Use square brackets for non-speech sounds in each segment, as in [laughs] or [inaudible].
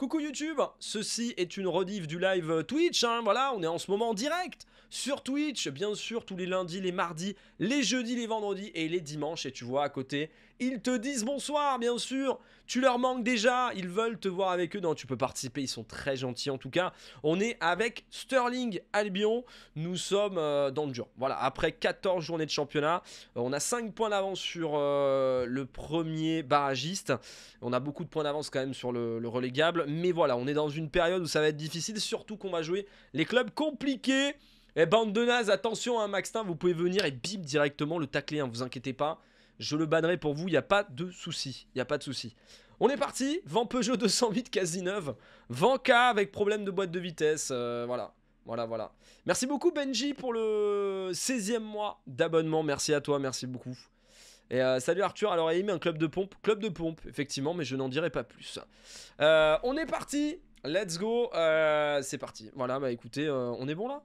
Coucou YouTube, ceci est une rediff du live Twitch, hein, voilà, on est en ce moment direct sur Twitch, bien sûr, tous les lundis, les mardis, les jeudis, les vendredis et les dimanches, et tu vois à côté, ils te disent bonsoir, bien sûr, tu leur manques déjà, ils veulent te voir avec eux, non, tu peux participer, ils sont très gentils en tout cas, on est avec Sterling Albion, nous sommes euh, dans le dur, voilà, après 14 journées de championnat, euh, on a 5 points d'avance sur euh, le premier barragiste, on a beaucoup de points d'avance quand même sur le, le relégable, mais voilà, on est dans une période où ça va être difficile, surtout qu'on va jouer les clubs compliqués. Et eh, bande de nazes, attention, à hein, Maxtin, vous pouvez venir et bip directement le tacler, hein, vous inquiétez pas. Je le bannerai pour vous, il n'y a pas de souci. Il n'y a pas de souci. On est parti, vent Peugeot 208 quasi neuve, vent K avec problème de boîte de vitesse, euh, voilà. Voilà, voilà. Merci beaucoup Benji pour le 16e mois d'abonnement. Merci à toi, merci beaucoup. Et euh, salut Arthur, alors il mis un club de pompe. Club de pompe, effectivement, mais je n'en dirai pas plus. Euh, on est parti Let's go euh, C'est parti. Voilà, bah écoutez, on est bon là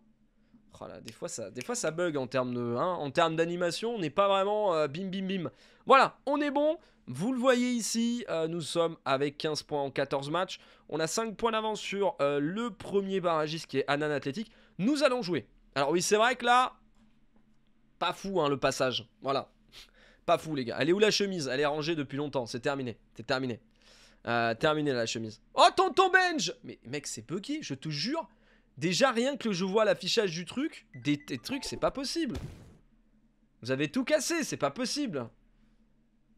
Voilà, oh des fois, ça, des fois ça bug en termes de, hein, en d'animation, on n'est pas vraiment bim bim bim. Voilà, on est bon. Vous le voyez ici, nous sommes avec 15 points en 14 matchs. On a 5 points d'avance sur le premier barragiste qui est Anan Athletic. Nous allons jouer. Alors oui, c'est vrai que là, pas fou hein, le passage. Voilà, pas fou, les gars. Elle est où la chemise Elle est rangée depuis longtemps. C'est terminé. C'est terminé. Euh, terminé la chemise. Oh, tonton Benj Mais mec, c'est buggy, je te jure. Déjà, rien que je vois l'affichage du truc, des, trucs, c'est pas possible. Vous avez tout cassé, c'est pas possible.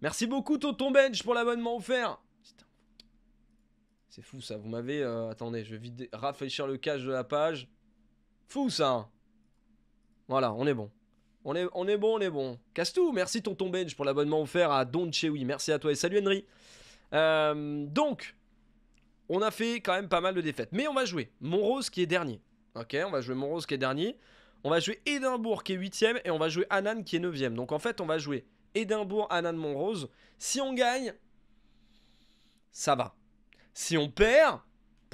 Merci beaucoup, tonton Benj, pour l'abonnement offert. C'est fou ça, vous m'avez... Euh, attendez, je vais rafraîchir le cache de la page. Fou ça. Hein. Voilà, on est bon. On est, bon, on est bon. Casse tout. merci tonton Benj pour l'abonnement offert à Don Chewi. Merci à toi et salut Henry. Euh, donc, on a fait quand même pas mal de défaites. Mais on va jouer Monrose qui est dernier. Ok, on va jouer Monrose qui est dernier. On va jouer Édimbourg qui est 8 et on va jouer Anan qui est 9 Donc en fait, on va jouer Édimbourg, Anan, Monrose. Si on gagne, ça va. Si on perd,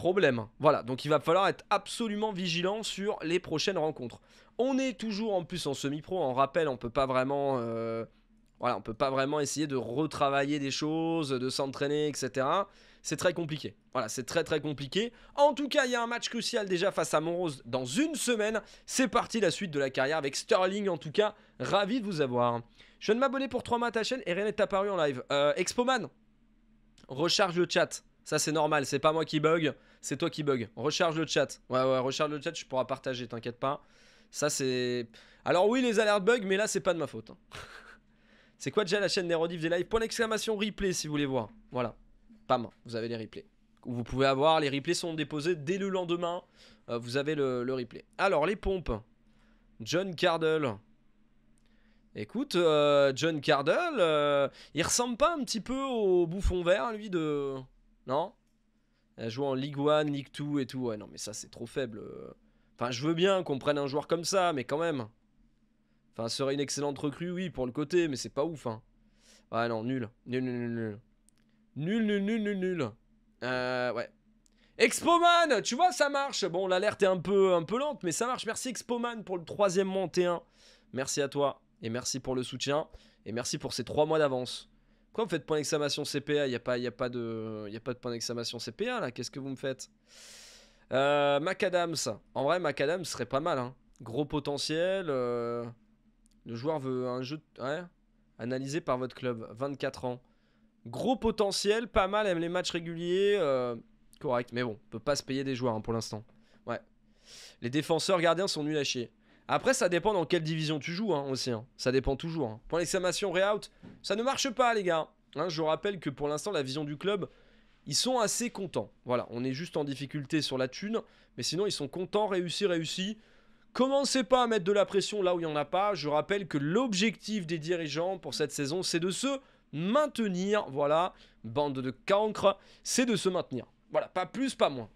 problème. Voilà, donc il va falloir être absolument vigilant sur les prochaines rencontres. On est toujours en plus en semi-pro, en rappel, on peut pas vraiment... Euh, voilà, on peut pas vraiment essayer de retravailler des choses, de s'entraîner, etc. C'est très compliqué. Voilà, c'est très très compliqué. En tout cas, il y a un match crucial déjà face à Monrose dans une semaine. C'est parti la suite de la carrière avec Sterling en tout cas. Ravi de vous avoir. Je viens de m'abonner pour 3 mois à ta chaîne et rien n'est apparu en live. Euh, expo man recharge le chat. Ça, c'est normal, c'est pas moi qui bug, c'est toi qui bug. Recharge le chat. Ouais, ouais, recharge le chat, je pourras partager, t'inquiète pas. Ça, c'est. Alors, oui, les alertes bug, mais là, c'est pas de ma faute. Hein. [laughs] c'est quoi déjà la chaîne des des lives Point d'exclamation replay si vous voulez voir. Voilà. Pas Pam, vous avez les replays. Vous pouvez avoir, les replays sont déposés dès le lendemain. Euh, vous avez le, replay. Alors, les pompes. John Cardle. Écoute, euh, John Cardle, euh, il ressemble pas un petit peu au bouffon vert, lui, de. Non Elle joue en Ligue 1, Ligue 2 et tout. Ouais, non, mais ça, c'est trop faible. Euh. Enfin, je veux bien qu'on prenne un joueur comme ça, mais quand même. Enfin, serait une excellente recrue, oui, pour le côté, mais c'est pas ouf, hein. Ouais, non, nul. Nul, nul, nul, nul. Nul, nul, nul, nul, Euh, ouais. Expoman, tu vois, ça marche. Bon, l'alerte est un peu, un peu lente, mais ça marche. Merci Expoman pour le troisième monté 1. Merci à toi et merci pour le soutien et merci pour ces trois mois d'avance. Pourquoi vous faites point d'exclamation CPA Il n'y a, pas, y a, de, y a pas de point d'exclamation CPA là, qu'est-ce que vous me faites euh, Macadams, en vrai Macadams serait pas mal. Hein. Gros potentiel, euh, le joueur veut un jeu analysé par votre club, 24 ans. Gros potentiel, pas mal, aime les matchs réguliers, euh, correct, mais bon, on peut pas se payer des joueurs hein, pour l'instant. Ouais. Les défenseurs gardiens sont nuls à chier. Après, ça dépend dans quelle division tu joues hein, aussi. Hein. Ça dépend toujours. Hein. Point d'exclamation, reout. Ça ne marche pas, les gars. Hein, je rappelle que pour l'instant, la vision du club, ils sont assez contents. Voilà, on est juste en difficulté sur la thune. Mais sinon, ils sont contents, réussis, réussis. Commencez pas à mettre de la pression là où il n'y en a pas. Je rappelle que l'objectif des dirigeants pour cette saison, c'est de se maintenir. Voilà, bande de cancre, c'est de se maintenir. Voilà, pas plus, pas moins.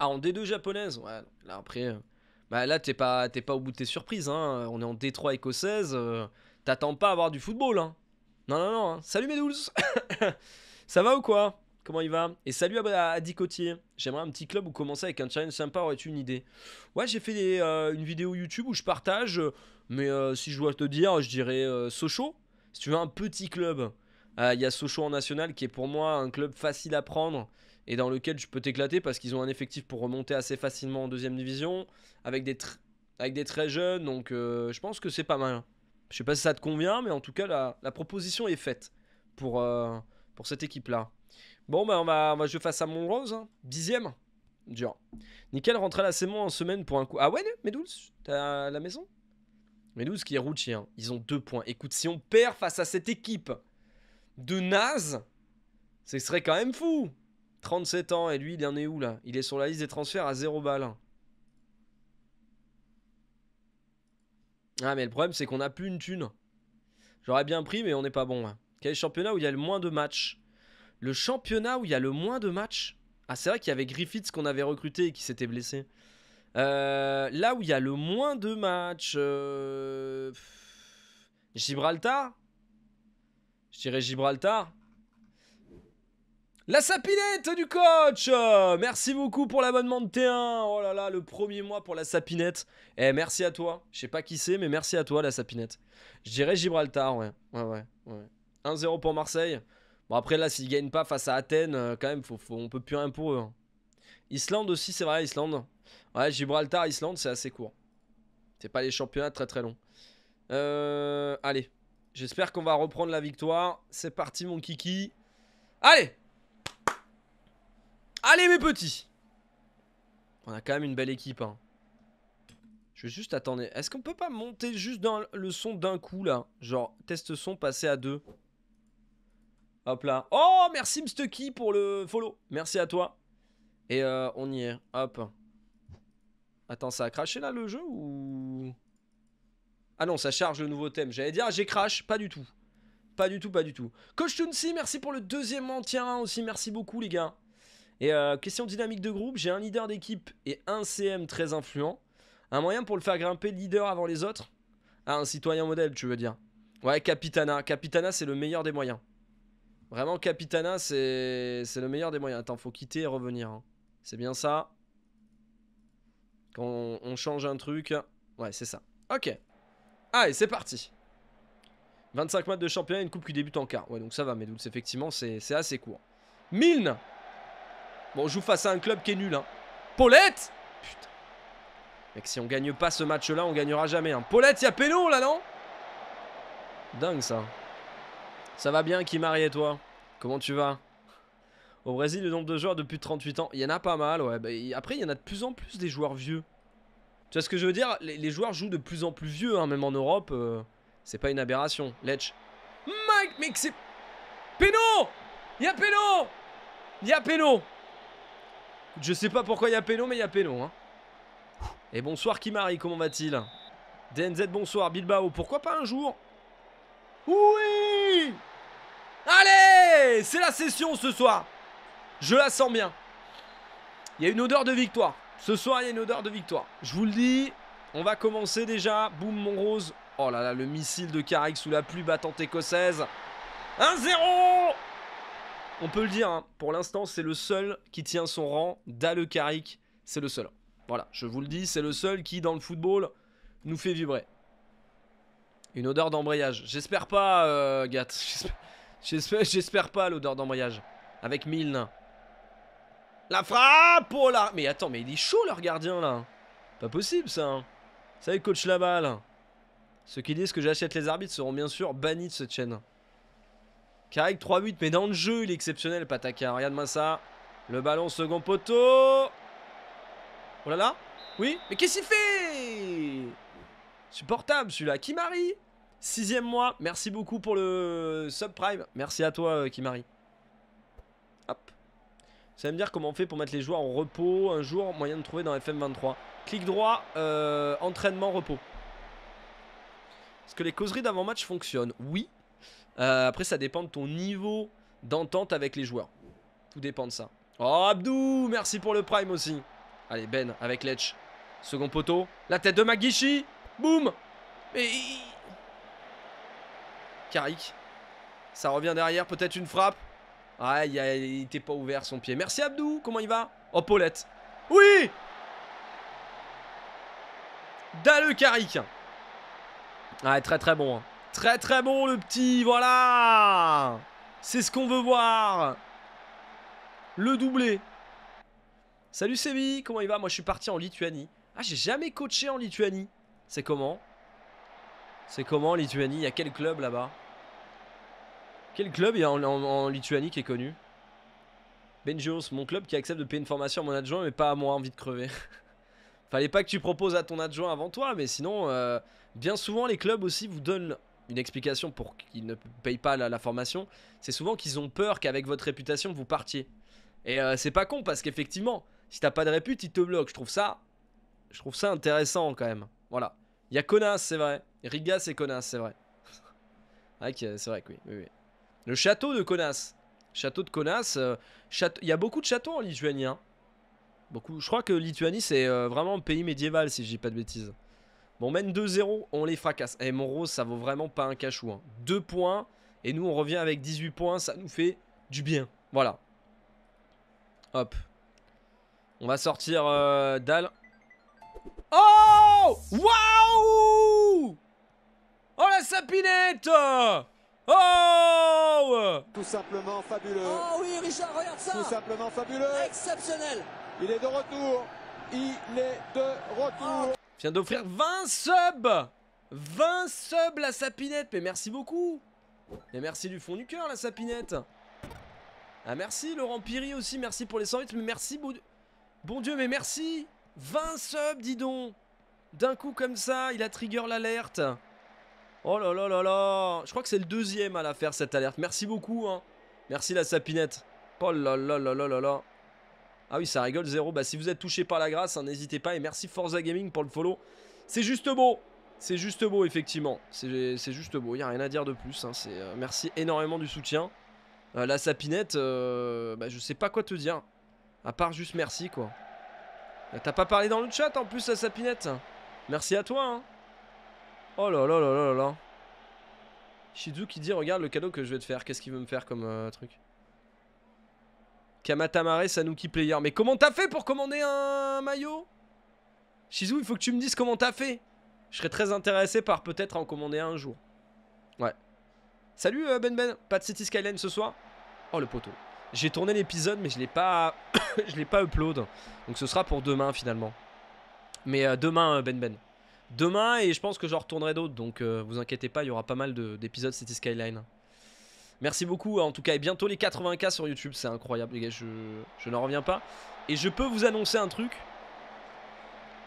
Ah, en D2 japonaise Ouais, là après... Euh, bah, là, t'es pas, pas au bout de tes surprises. Hein. On est en Détroit écossaise. Euh, t'attends pas à avoir du football. Hein. Non, non, non. Hein. Salut mes douze, [coughs] Ça va ou quoi Comment il va Et salut à, à, Dicotier. J'aimerais un petit club où commencer avec un challenge sympa. Aurais-tu une idée Ouais, j'ai fait euh, une vidéo YouTube où je partage. Mais euh, si je dois te dire, je dirais Sochaux. Si tu veux un petit club. Il y a Sochaux en national qui est pour moi un club facile à prendre et dans lequel je peux t'éclater parce qu'ils ont un effectif pour remonter assez facilement en deuxième division avec des, avec des très jeunes. Donc euh, je pense que c'est pas mal. Je sais pas si ça te convient, mais en tout cas, la, la proposition est faite pour, euh, pour cette équipe-là. Bon, bah, on va, on va jouer face à Montrose hein. dixième. Dur. Nickel à la saison en semaine pour un coup. Ah ouais, Medouls T'as la maison Medouls qui est routier. Hein. Ils ont deux points. Écoute, si on perd face à cette équipe de naze, ce serait quand même fou. 37 ans, et lui, il en est où là Il est sur la liste des transferts à 0 balles. Ah, mais le problème, c'est qu'on n'a plus une thune. J'aurais bien pris, mais on n'est pas bon. Hein. Quel le championnat où il y a le moins de matchs Le championnat où il y a le moins de matchs Ah, c'est vrai qu'il y avait Griffiths qu'on avait recruté et qui s'était blessé. Euh, là où il y a le moins de matchs. Euh, Gibraltar Je dirais Gibraltar. La sapinette du coach euh, Merci beaucoup pour l'abonnement de T1 Oh là là, le premier mois pour la sapinette. Eh, merci à toi. Je sais pas qui c'est, mais merci à toi, la sapinette. Je dirais Gibraltar, ouais. Ouais, ouais, ouais. 1-0 pour Marseille. Bon, après, là, s'ils gagnent pas face à Athènes, euh, quand même, on peut plus rien pour eux. Hein. Islande aussi, c'est vrai, Islande. Ouais, Gibraltar, Islande, c'est assez court. C'est pas les championnats très très longs. Euh, allez, j'espère qu'on va reprendre la victoire. C'est parti, mon kiki. Allez Allez mes petits On a quand même une belle équipe. Hein. Je vais juste attendre. Est-ce qu'on peut pas monter juste dans le son d'un coup là Genre test son passé à deux. Hop là. Oh merci Mstucky pour le follow. Merci à toi. Et euh, on y est. Hop. Attends, ça a craché là le jeu ou... Ah non, ça charge le nouveau thème. J'allais dire, j'ai crash. Pas du tout. Pas du tout, pas du tout. Coach Tunsi, merci pour le deuxième maintien aussi. Merci beaucoup les gars. Et euh, question dynamique de groupe, j'ai un leader d'équipe et un CM très influent. Un moyen pour le faire grimper leader avant les autres Ah, un citoyen modèle, tu veux dire. Ouais, Capitana. Capitana, c'est le meilleur des moyens. Vraiment, Capitana, c'est le meilleur des moyens. Attends, faut quitter et revenir. Hein. C'est bien ça. Quand on, change un truc. Ouais, c'est ça. Ok. Allez, c'est parti. 25 matchs de championnat, une coupe qui débute en cas Ouais, donc ça va, mais effectivement, c'est assez court. Milne Bon, on joue face à un club qui est nul. Hein. Paulette Putain. Mec, si on gagne pas ce match-là, on gagnera jamais. Hein. Paulette, il y a Pélo, là, non Dingue, ça. Ça va bien, Kimari et toi Comment tu vas Au Brésil, le nombre de joueurs de plus de 38 ans, il y en a pas mal, ouais. Bah, après, il y en a de plus en plus des joueurs vieux. Tu vois ce que je veux dire les, joueurs jouent de plus en plus vieux, hein, même en Europe. Euh, c'est pas une aberration. Lech Mike, mec, c'est... Péno Y'a y a Péno Péno je sais pas pourquoi il y a Péno, mais il y a Péno. Hein. Et bonsoir Kimari, comment va-t-il DNZ, bonsoir. Bilbao, pourquoi pas un jour Oui Allez C'est la session ce soir. Je la sens bien. Il y a une odeur de victoire. Ce soir, il y a une odeur de victoire. Je vous le dis, on va commencer déjà. Boum, mon rose. Oh là là, le missile de Carrick sous la pluie battante écossaise. 1-0 on peut le dire, hein. pour l'instant, c'est le seul qui tient son rang. Dalecaric, c'est le seul. Voilà, je vous le dis, c'est le seul qui, dans le football, nous fait vibrer. Une odeur d'embrayage. J'espère pas, euh, Gat. [laughs] J'espère pas l'odeur d'embrayage. Avec Milne. La frappe là Mais attends, mais il est chaud, leur gardien, là. Pas possible, ça. Ça hein. Vous savez, coach balle. Ceux qui disent que j'achète les arbitres seront bien sûr bannis de cette chaîne carré 3 8 mais dans le jeu, il est exceptionnel, Pataka. Regarde-moi ça. Le ballon, second poteau. Oh là là Oui Mais qu'est-ce qu'il fait Supportable celui-là. Kimari Sixième mois. Merci beaucoup pour le subprime. Merci à toi, euh, Kimari. Hop. Ça va me dire comment on fait pour mettre les joueurs en repos un jour, moyen de trouver dans FM23. Clic droit, euh, entraînement, repos. Est-ce que les causeries d'avant-match fonctionnent Oui. Euh, après, ça dépend de ton niveau d'entente avec les joueurs. Tout dépend de ça. Oh, Abdou Merci pour le prime aussi. Allez, Ben avec Letch. Second poteau. La tête de Magishi. Boum Et... Karik. Ça revient derrière. Peut-être une frappe. Ah, il était pas ouvert son pied. Merci Abdou. Comment il va Oh, Paulette. Oui Dale Karik. Ah, très très bon. Hein. Très très bon le petit, voilà C'est ce qu'on veut voir Le doublé Salut Sévi, comment il va Moi je suis parti en Lituanie. Ah j'ai jamais coaché en Lituanie. C'est comment C'est comment Lituanie Il y a quel club là-bas Quel club il y a en, Lituanie qui est connu Benjos, mon club qui accepte de payer une formation à mon adjoint mais pas à moi, envie de crever. [laughs] Fallait pas que tu proposes à ton adjoint avant toi, mais sinon, euh, bien souvent les clubs aussi vous donnent une explication pour qu'ils ne payent pas la, formation, c'est souvent qu'ils ont peur qu'avec votre réputation, vous partiez. Et euh, c'est pas con parce qu'effectivement, si t'as pas de répute, ils te bloquent. Je trouve ça, je trouve ça intéressant quand même. Voilà. Il y a Conas, c'est vrai. Riga, c'est Conas, c'est vrai. [laughs] Euh, c'est vrai que oui, Le château de Conas. Château de Conas. Euh, il y a beaucoup de châteaux en lituanien. Hein. Beaucoup. Je crois que Lituanie, c'est vraiment un pays médiéval, si je dis pas de bêtises on mène 2-0, on les fracasse. Et eh, rose ça vaut vraiment pas un cachou. 2 hein. points, et nous, on revient avec 18 points. Ça nous fait du bien. Voilà. Hop. On va sortir euh, Dalle. Oh Waouh Oh la sapinette Oh Tout simplement fabuleux. Oh oui, Richard, regarde ça. Tout simplement fabuleux. Exceptionnel. Il est de retour. Il est de retour vient d'offrir 20 subs 20 subs la sapinette Mais merci beaucoup Et merci du fond du cœur la sapinette Ah merci Laurent Piri aussi, merci pour les 108, mais merci bon, Dieu, mais merci 20 subs dis donc D'un coup comme ça, il a trigger l'alerte Oh là là là là Je crois que c'est le deuxième à la faire cette alerte, merci beaucoup hein. Merci la sapinette Oh là là là là là là ah oui, ça rigole zéro. Bah, si vous êtes touché par la grâce, hein, n'hésitez pas. Et merci Forza Gaming pour le follow. C'est juste beau. C'est juste beau, effectivement. C'est juste beau. Il n'y a rien à dire de plus. Hein. Euh, merci énormément du soutien. Euh, la sapinette, euh, bah, je sais pas quoi te dire. À part juste merci, quoi. Bah, t'as pas parlé dans le chat, en plus, la sapinette. Merci à toi. Hein. Oh là là là là là là. Shizu qui dit, regarde le cadeau que je vais te faire. Qu'est-ce qu'il veut me faire comme truc Kamatamare Sanuki Player. Mais comment t'as fait pour commander un maillot Shizu, il faut que tu me dises comment t'as fait. Je serais très intéressé par peut-être en commander un jour. Ouais. Salut euh, Ben Ben, pas de City Skyline ce soir Oh le poteau. J'ai tourné l'épisode mais je l'ai pas [coughs] je l'ai pas upload. Donc ce sera pour demain finalement. Mais euh, demain euh, Ben Ben. Demain et je pense que j'en retournerai d'autres donc vous inquiétez pas, il y aura pas mal d'épisodes City Skyline. Merci beaucoup en tout cas et bientôt les 80k sur YouTube, c'est incroyable les gars, je, je n'en reviens pas. Et je peux vous annoncer un truc.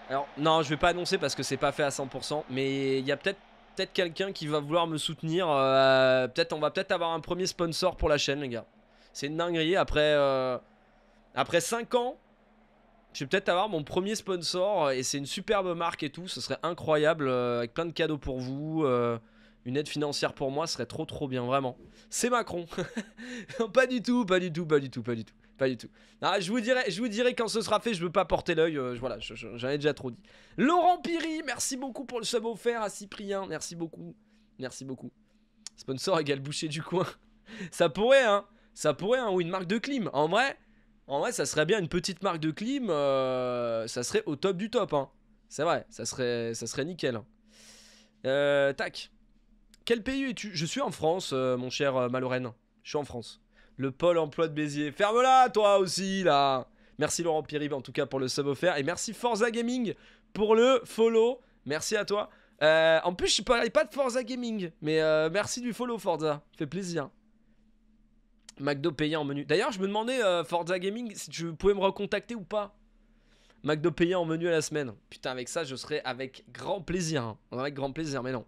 Alors non, je vais pas annoncer parce que c'est pas fait à 100%, mais il y a peut-être peut quelqu'un qui va vouloir me soutenir. Euh, peut-être on va peut-être avoir un premier sponsor pour la chaîne les gars. C'est une dinguerie après euh, après 5 ans je vais peut-être avoir mon premier sponsor et c'est une superbe marque et tout, ce serait incroyable euh, avec plein de cadeaux pour vous une aide financière pour moi serait trop trop bien, vraiment. C'est Macron. [laughs] pas du tout, pas du tout, pas du tout, pas du tout. Pas du tout. je vous dirai, je vous quand ce sera fait, je veux pas porter l'œil, euh, voilà, j'en ai déjà trop dit. Laurent Piri, merci beaucoup pour le sub offert à Cyprien, merci beaucoup, merci beaucoup. Sponsor égale boucher du coin. [laughs] ça pourrait, hein, ça pourrait, hein, ou une marque de clim. En vrai, en vrai, ça serait bien une petite marque de clim, euh, ça serait au top du top, hein. C'est vrai, ça serait, ça serait nickel. Hein. Euh, tac. Quel pays es-tu Je suis en France, euh, mon cher euh, Je suis en France. Le pôle emploi de Béziers. Ferme-la, toi aussi, là Merci Laurent Pierib en tout cas, pour le sub offert. Et merci Forza Gaming pour le follow. Merci à toi. Euh, en plus, je parlais pas de Forza Gaming, mais euh, merci du follow Forza, fait plaisir. McDo payant en menu. D'ailleurs, je me demandais Forza Gaming si tu pouvais me recontacter ou pas. McDo payant en menu à la semaine. Putain, avec ça, je serais avec grand plaisir. Hein. Avec grand plaisir, mais non.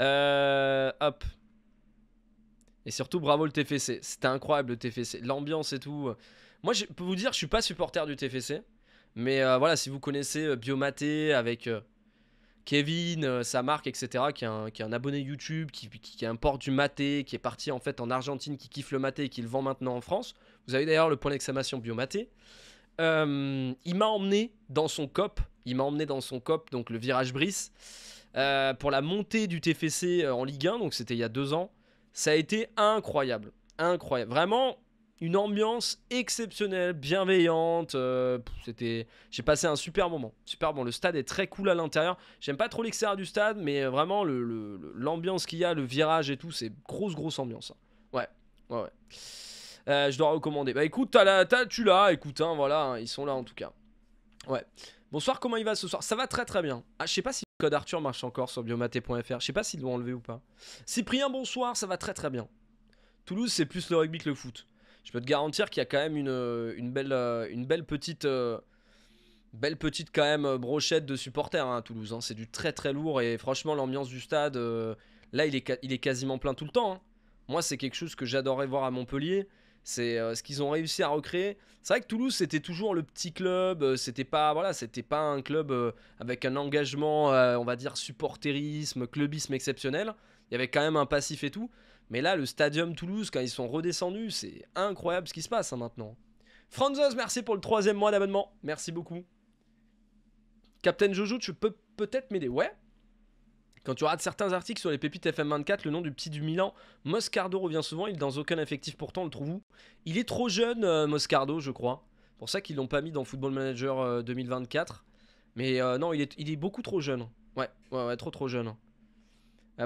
Euh, hop. Et surtout, bravo le TFC. C'était incroyable le TFC. L'ambiance et tout. Moi, je peux vous dire, je suis pas supporter du TFC. Mais euh, voilà, si vous connaissez euh, Biomaté avec Kevin, sa marque, etc., qui est un, qui un abonné YouTube, qui, qui, qui, importe du maté, qui est parti en fait en Argentine, qui kiffe le maté et qui le vend maintenant en France. Vous avez d'ailleurs le point d'exclamation Biomaté. il m'a emmené dans son COP. Il m'a emmené dans son COP, donc le virage Brice. Euh, pour la montée du TFC euh, en Ligue 1, donc c'était il y a deux ans. Ça a été incroyable, incroyable. Vraiment une ambiance exceptionnelle, bienveillante. Euh, c'était, j'ai passé un super moment, super bon. Le stade est très cool à l'intérieur. J'aime pas trop l'extérieur du stade, mais vraiment l'ambiance le, l'ambiance qu'il y a, le virage et tout, c'est grosse grosse ambiance. Hein. Ouais, ouais, ouais. je dois recommander. Bah écoute, as la, as, tu l'as, écoute, hein, voilà, hein, ils sont là en tout cas. Ouais. Bonsoir, comment il va ce soir Ça va très très bien. Ah, je sais pas si. Code Arthur marche encore sur biomaté.fr. Je sais pas s'ils l'ont enlevé ou pas. Cyprien, bonsoir, ça va très très bien. Toulouse, c'est plus le rugby que le foot. Je peux te garantir qu'il y a quand même une, euh, euh, belle, petite. Euh, belle petite quand même brochette de supporters hein, à Toulouse. Hein. C'est du très très lourd et franchement l'ambiance du stade, là il est, il est quasiment plein tout le temps. Hein. Moi c'est quelque chose que j'adorais voir à Montpellier. C'est euh, ce qu'ils ont réussi à recréer. C'est vrai que Toulouse, c'était toujours le petit club. Euh, c'était pas voilà, c'était pas un club euh, avec un engagement, on va dire, supporterisme, clubisme exceptionnel. Il y avait quand même un passif et tout. Mais là, le Stadium Toulouse, quand ils sont redescendus, c'est incroyable ce qui se passe hein, maintenant. Franzos, merci pour le troisième mois d'abonnement. Merci beaucoup. Captain Jojo, tu peux peut-être m'aider. Ouais, quand tu regardes certains articles sur les pépites FM24, le nom du petit du Milan, Moscardo revient souvent, il est dans aucun effectif pourtant, le trouve où Il est trop jeune, euh, Moscardo, je crois. C'est Pour ça qu'ils l'ont pas mis dans Football Manager 2024. Euh, Mais euh, non, il est, beaucoup trop jeune. Ouais, ouais, ouais trop trop jeune.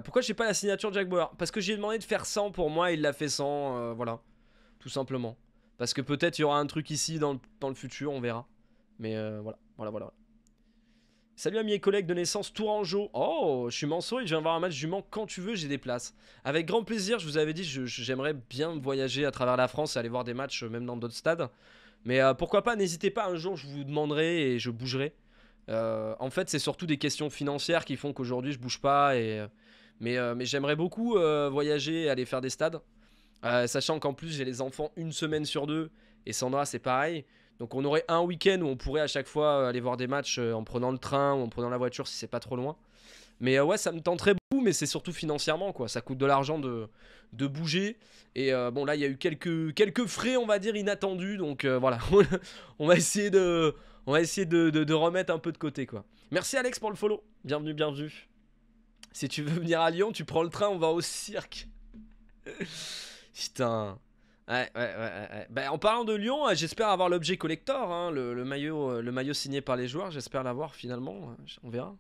pourquoi j'ai pas la signature Jack Bauer Parce que j'ai demandé de faire 100 pour moi, il l'a fait 100, voilà. Tout simplement. Parce que peut-être il y aura un truc ici dans le futur, on verra. Mais voilà, voilà, voilà. Salut à mes collègues de naissance Tourangeau. Oh, je suis Manso et je viens voir un match du Mans quand tu veux, j'ai des places. Avec grand plaisir, je vous avais dit, j'aimerais bien voyager à travers la France et aller voir des matchs euh, même dans d'autres stades. Mais euh, pourquoi pas, n'hésitez pas, un jour je vous demanderai et je bougerai. Euh, en fait, c'est surtout des questions financières qui font qu'aujourd'hui je bouge pas. mais, mais j'aimerais beaucoup voyager et aller faire des stades. sachant qu'en plus j'ai les enfants une semaine sur deux et Sandra c'est pareil. Donc on aurait un week-end où on pourrait à chaque fois aller voir des matchs euh, en prenant le train ou en prenant la voiture si c'est pas trop loin. Mais euh, ouais, ça me tenterait beaucoup, mais c'est surtout financièrement, quoi. Ça coûte de l'argent de, bouger. Et euh, bon, là, il y a eu quelques, quelques frais, on va dire, inattendus. Donc voilà, [laughs] on va essayer, de, on va essayer de, remettre un peu de côté, quoi. Merci Alex pour le follow. Bienvenue, bienvenue. Si tu veux venir à Lyon, tu prends le train, on va au cirque. [laughs] Putain. Ouais, ouais, ouais, ben, en parlant de Lyon, euh, j'espère avoir l'objet collector, hein, le, maillot, euh, le maillot signé par les joueurs. J'espère l'avoir finalement. On verra.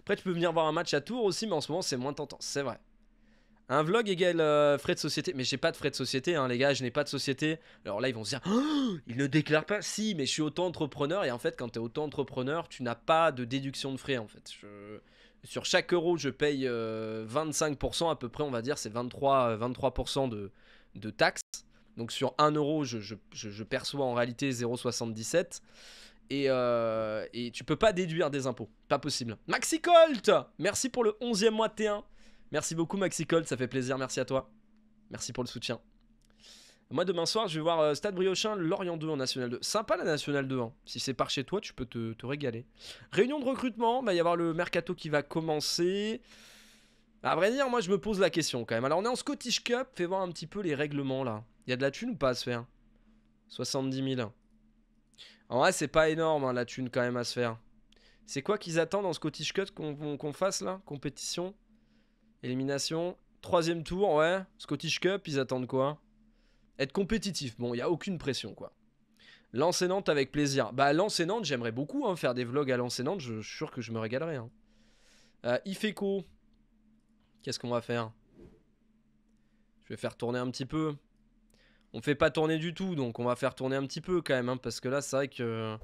Après, tu peux venir voir un match à Tours aussi, mais en ce moment, c'est moins tentant. C'est vrai. Un vlog égale euh, frais de société. Mais j'ai pas de frais de société, hein, les gars. Je n'ai pas de société. Alors là, ils vont se dire oh, il ne déclare pas. Si, mais je suis auto-entrepreneur. Et en fait, quand tu es auto-entrepreneur, tu n'as pas de déduction de frais. En fait, sur chaque euro, je paye 25%. À peu près, on va dire, c'est 23, 23 de de taxes. Donc sur 1 euro, je, perçois en réalité 0,77. Et, euh, et, tu peux pas déduire des impôts. Pas possible. Maxi Colt Merci pour le 11e mois T1. Merci beaucoup Maxi Colt, ça fait plaisir, merci à toi. Merci pour le soutien. Moi demain soir, je vais voir euh, Stade Briochin, Lorient 2 en National 2. Sympa la National 2. Hein. Si c'est par chez toi, tu peux te, régaler. Réunion de recrutement, il va y avoir le mercato qui va commencer. À vrai dire, moi je me pose la question quand même. Alors on est en Scottish Cup, fais voir un petit peu les règlements là. Il y a de la thune ou pas à se faire 70 000. En vrai, c'est pas énorme hein, la thune quand même à se faire. C'est quoi qu'ils attendent en Scottish Cup qu'on fasse là Compétition Élimination Troisième tour, ouais. Scottish Cup, ils attendent quoi Être compétitif. Bon, il n'y a aucune pression quoi. Lance avec plaisir. Bah, Lance j'aimerais beaucoup hein, faire des vlogs à l'enseignante Je, suis sûr que je me régalerais. Hein. Euh, Ifeco, Qu'est-ce qu'on va faire Je vais faire tourner un petit peu. On fait pas tourner du tout, donc on va faire tourner un petit peu quand même. Hein, parce que là, c'est vrai que...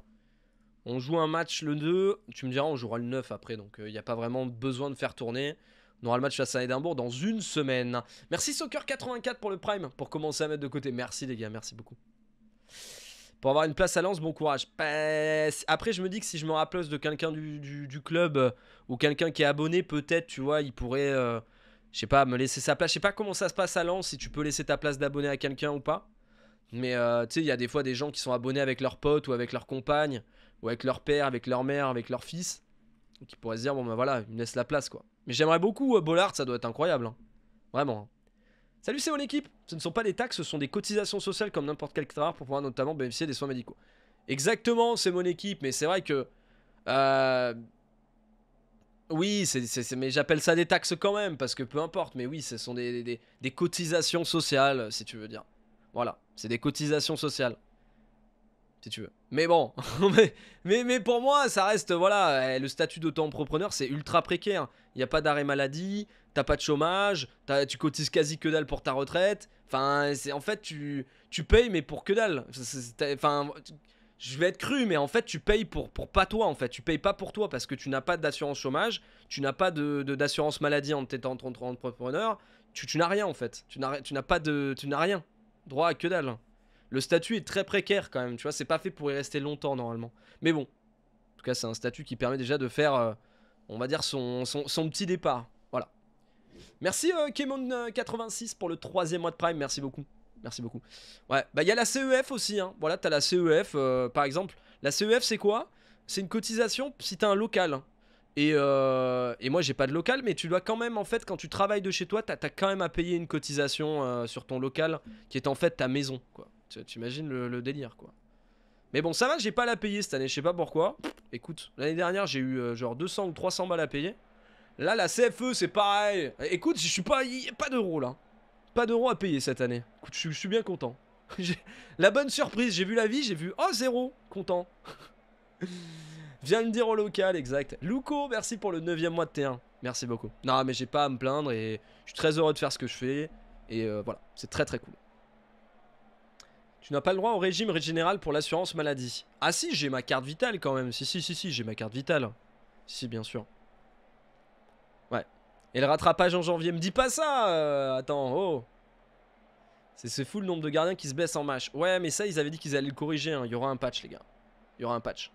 On joue un match le 2. Tu me diras, on jouera le 9 après. Donc il euh, n'y a pas vraiment besoin de faire tourner. On aura le match face à Edimbourg dans une semaine. Merci Soccer84 pour le Prime. Pour commencer à mettre de côté. Merci les gars, merci beaucoup. Pour avoir une place à Lance, bon courage. Ben, après, je me dis que si je me rappelle de quelqu'un du, du, club euh, ou quelqu'un qui est abonné, peut-être, tu vois, il pourrait, euh, je sais pas, me laisser sa place. Je sais pas comment ça se passe à Lens, si tu peux laisser ta place d'abonné à quelqu'un ou pas. Mais euh, tu sais, il y a des fois des gens qui sont abonnés avec leurs potes ou avec leur compagne, ou avec leur père, avec leur mère, avec leur fils, qui pourraient se dire, bon ben voilà, ils me laissent la place, quoi. Mais j'aimerais beaucoup Bollard, ça doit être incroyable. Hein. Vraiment. Hein. Salut, c'est mon équipe Ce ne sont pas des taxes, ce sont des cotisations sociales comme n'importe quel travail pour pouvoir notamment bénéficier des soins médicaux. Exactement, c'est mon équipe, mais c'est vrai que... Euh, oui, mais j'appelle ça des taxes quand même, parce que peu importe, mais oui, ce sont des, cotisations sociales, si tu veux dire. Voilà, c'est des cotisations sociales. Si tu veux. Mais bon, [laughs] mais, mais, pour moi, ça reste, voilà, eh, le statut d'auto-entrepreneur, c'est ultra précaire. Il n'y a pas d'arrêt maladie, t'as pas de chômage, tu cotises quasi que dalle pour ta retraite. Enfin, c'est en fait tu tu payes mais pour que dalle. Enfin, je vais être cru, mais en fait tu payes pour pour pas toi en fait. Tu payes pas pour toi parce que tu n'as pas d'assurance chômage, tu n'as pas de d'assurance maladie en étant entrepreneur, tu, tu n'as rien en fait. Tu n'as tu n'as pas de tu n'as rien. Droit à que dalle. Le statut est très précaire quand même, tu vois, c'est pas fait pour y rester longtemps normalement. Mais bon, en tout cas, c'est un statut qui permet déjà de faire, euh, on va dire, son, son, son petit départ. Merci euh, kémon 86 euh, pour le troisième mois de Prime, merci beaucoup. Merci beaucoup. Ouais, bah il y a la CEF aussi, hein. Voilà, t'as la CEF, euh, par exemple. La CEF, c'est quoi C'est une cotisation si t'as un local. Hein. Et, et, moi, j'ai pas de local, mais tu dois quand même, en fait, quand tu travailles de chez toi, t'as as quand même à payer une cotisation sur ton local, qui est en fait ta maison, quoi. Tu imagines le, délire, quoi. Mais bon, ça va, j'ai pas la payer cette année, je sais pas pourquoi. Écoute, l'année dernière, j'ai eu genre 200 ou 300 balles à payer. Là, la CFE, c'est pareil. Écoute, je suis pas, y a pas d'euros là. Pas d'euros à payer cette année. Écoute, je, suis bien content. [laughs] la bonne surprise, j'ai vu la vie, j'ai vu oh zéro, content. [laughs] Viens me dire au local, exact. Luco, merci pour le 9 mois de T1. Merci beaucoup. Non, mais j'ai pas à me plaindre et je suis très heureux de faire ce que je fais. Et euh, voilà, c'est très très cool. Tu n'as pas le droit au régime régénéral pour l'assurance maladie. Ah si, j'ai ma carte vitale quand même. Si, si, si, si, j'ai ma carte vitale. Si, bien sûr. Et le rattrapage en janvier, me dis pas ça euh, Attends, oh C'est ce fou le nombre de gardiens qui se baissent en match. Ouais, mais ça, ils avaient dit qu'ils allaient le corriger. Hein. Il y aura un patch, les gars. Il y aura un patch.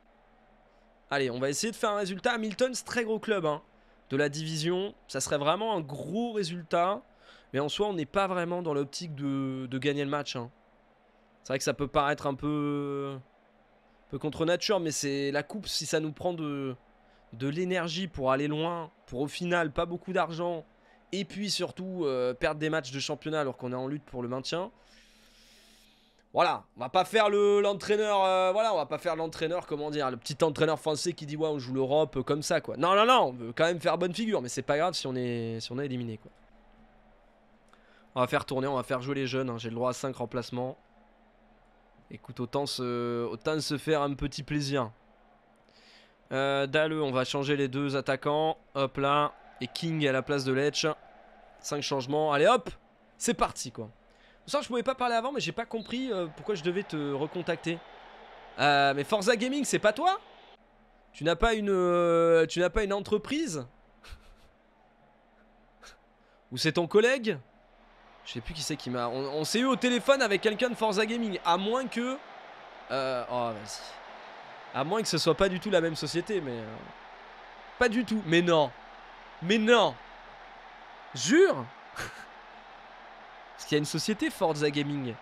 Allez, on va essayer de faire un résultat. Hamilton, c'est très gros club hein, de la division. Ça serait vraiment un gros résultat. Mais en soi, on n'est pas vraiment dans l'optique de, de, gagner le match. Hein. C'est vrai que ça peut paraître un peu, un peu contre nature, mais c'est la coupe si ça nous prend de, de l'énergie pour aller loin, pour au final pas beaucoup d'argent, et puis surtout euh, perdre des matchs de championnat alors qu'on est en lutte pour le maintien. Voilà, on va pas faire l'entraîneur, le, euh, voilà, on va pas faire l'entraîneur, comment dire, le petit entraîneur français qui dit ouais on joue l'Europe euh, comme ça quoi. Non non non, on veut quand même faire bonne figure, mais c'est pas grave si on est si on est éliminé quoi. On va faire tourner, on va faire jouer les jeunes, hein, j'ai le droit à 5 remplacements. Écoute, autant se, autant se faire un petit plaisir. Euh, on va changer les deux attaquants. Hop là. Et King à la place de Letch. 5 changements. Allez hop C'est parti quoi. Ça, je pouvais pas parler avant, mais j'ai pas compris euh, pourquoi je devais te recontacter. Euh, mais Forza Gaming, c'est pas toi Tu n'as pas une, euh, tu n'as pas une entreprise Ou c'est ton collègue Je sais plus qui c'est qui m'a. On, on s'est eu au téléphone avec quelqu'un de Forza Gaming, à moins que. oh vas-y. À moins que ce soit pas du tout la même société, mais... Euh, pas du tout, mais non. Mais non Jure [laughs] Ce qu'il y a une société Forza Gaming.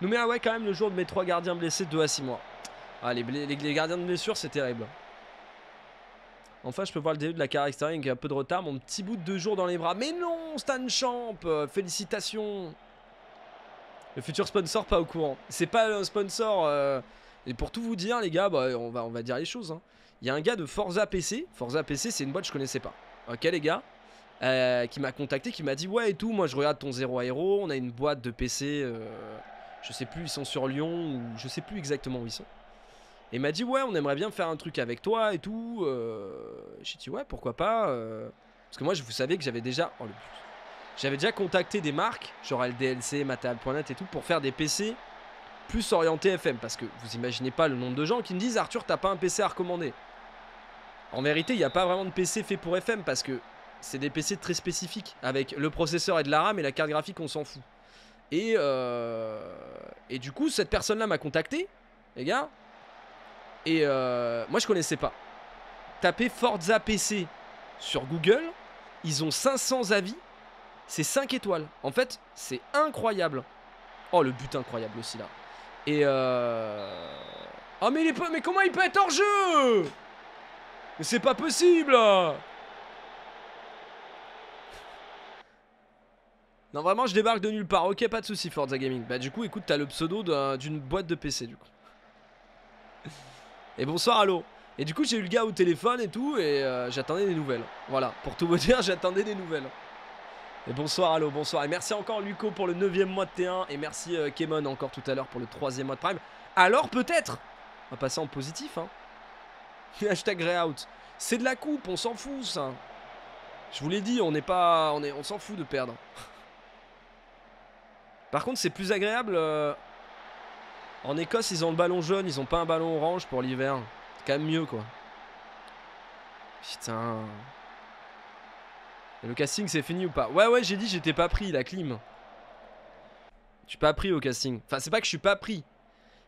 Nous mais ah ouais quand même le jour de mes trois gardiens blessés, 2 à 6 mois. Ah, les, gardiens de blessure, c'est terrible. Enfin, je peux voir le début de la carrière extérieure a un peu de retard. Mon petit bout de deux jours dans les bras. Mais non, Stan Champ euh, Félicitations Le futur sponsor, pas au courant. C'est pas un sponsor... Euh, et pour tout vous dire, les gars, bah, on, va, dire les choses. Hein. Il y a un gars de Forza PC. Forza PC, c'est une boîte que je connaissais pas. Ok, les gars euh, Qui m'a contacté, qui m'a dit Ouais, et tout, moi je regarde ton Zero Aero. On a une boîte de PC. Euh, je sais plus, ils sont sur Lyon. Ou je sais plus exactement où ils sont. Et m'a dit Ouais, on aimerait bien faire un truc avec toi et tout. Euh. J'ai dit Ouais, pourquoi pas Parce que moi, je vous savez que j'avais déjà. Oh, le J'avais déjà contacté des marques, genre LDLC, Matal.net et tout, pour faire des PC plus orienté FM, parce que vous imaginez pas le nombre de gens qui me disent Arthur, t'as pas un PC à recommander. En vérité, il n'y a pas vraiment de PC fait pour FM, parce que c'est des PC très spécifiques, avec le processeur et de la RAM et la carte graphique, on s'en fout. Et, euh, et du coup, cette personne-là m'a contacté, les gars, et euh, moi je connaissais pas. Tapez Forza PC sur Google, ils ont 500 avis, c'est 5 étoiles. En fait, c'est incroyable. Oh, le but incroyable aussi là. Et euh... Oh mais il est pas... Mais comment il peut être hors-jeu Mais c'est pas possible Non vraiment je débarque de nulle part. Ok pas de soucis Forza Gaming. Bah du coup écoute t'as le pseudo d'une boîte de PC du coup. Et bonsoir Allo. Et du coup j'ai eu le gars au téléphone et tout et euh, j'attendais des nouvelles. Voilà pour tout vous dire [laughs] j'attendais des nouvelles. Et bonsoir Allo, bonsoir. Et merci encore Luco pour le 9ème mois de T1. Et merci euh, Kemon encore tout à l'heure pour le 3 mois de Prime. Alors peut-être On va passer en positif. Hein. [laughs] Hashtag Rayout. C'est de la coupe, on s'en fout ça. Je vous l'ai dit, on n'est pas. On, est, on s'en fout de perdre. [laughs] Par contre, c'est plus agréable. Euh, en Écosse, ils ont le ballon jaune, ils ont pas un ballon orange pour l'hiver. C'est quand même mieux quoi. Putain le casting, c'est fini ou pas Ouais, ouais, j'ai dit, j'étais pas pris, la clim. Je suis pas pris au casting. Enfin, c'est pas que je suis pas pris.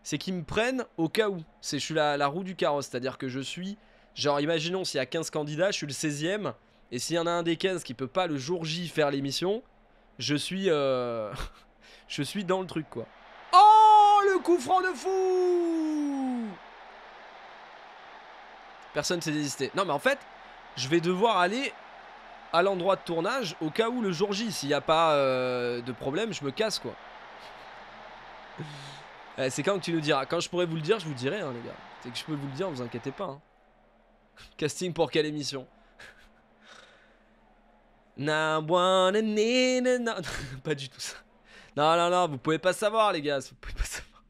C'est qu'ils me prennent au cas où. C'est je suis la, roue du carrosse. C'est-à-dire que je suis. Genre, imaginons, s'il y a 15 candidats, je suis le 16ème. Et s'il y en a un des 15 qui peut pas le jour J faire l'émission, je suis. Euh, [laughs] je suis dans le truc, quoi. Oh Le coup franc de fou Personne s'est désisté. Non, mais en fait, je vais devoir aller à l'endroit de tournage au cas où le jour J, s'il n'y a pas euh, de problème, je me casse quoi. [laughs] Eh, c'est quand que tu nous diras. Quand je pourrais vous le dire, je vous dirai, hein, les gars. C'est que je peux vous le dire, vous inquiétez pas. Hein. [laughs] Casting pour quelle émission [laughs] Pas du tout ça. Non, non, non, vous pouvez pas savoir, les gars. Vous pouvez pas savoir.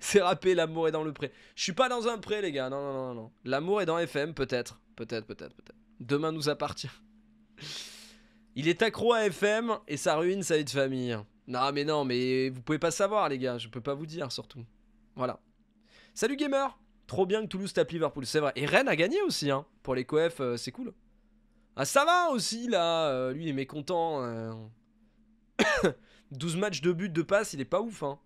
C'est rappé, l'amour est dans le pré. Je suis pas dans un pré, les gars. Non, non, non, non. L'amour est dans FM, peut-être. Peut-être, peut-être, peut-être. Demain nous appartient. Il est accro à FM et ça ruine sa vie de famille. Non, mais non, mais vous pouvez pas savoir, les gars. Je peux pas vous dire, surtout. Voilà. Salut, gamer Trop bien que Toulouse tape Liverpool, c'est vrai. Et Rennes a gagné aussi, hein. Pour les coefs euh, c'est cool. Ah, ça va aussi, là. Euh, lui, il est mécontent. 12 euh. [coughs] matchs de but, de passe, il est pas ouf, hein.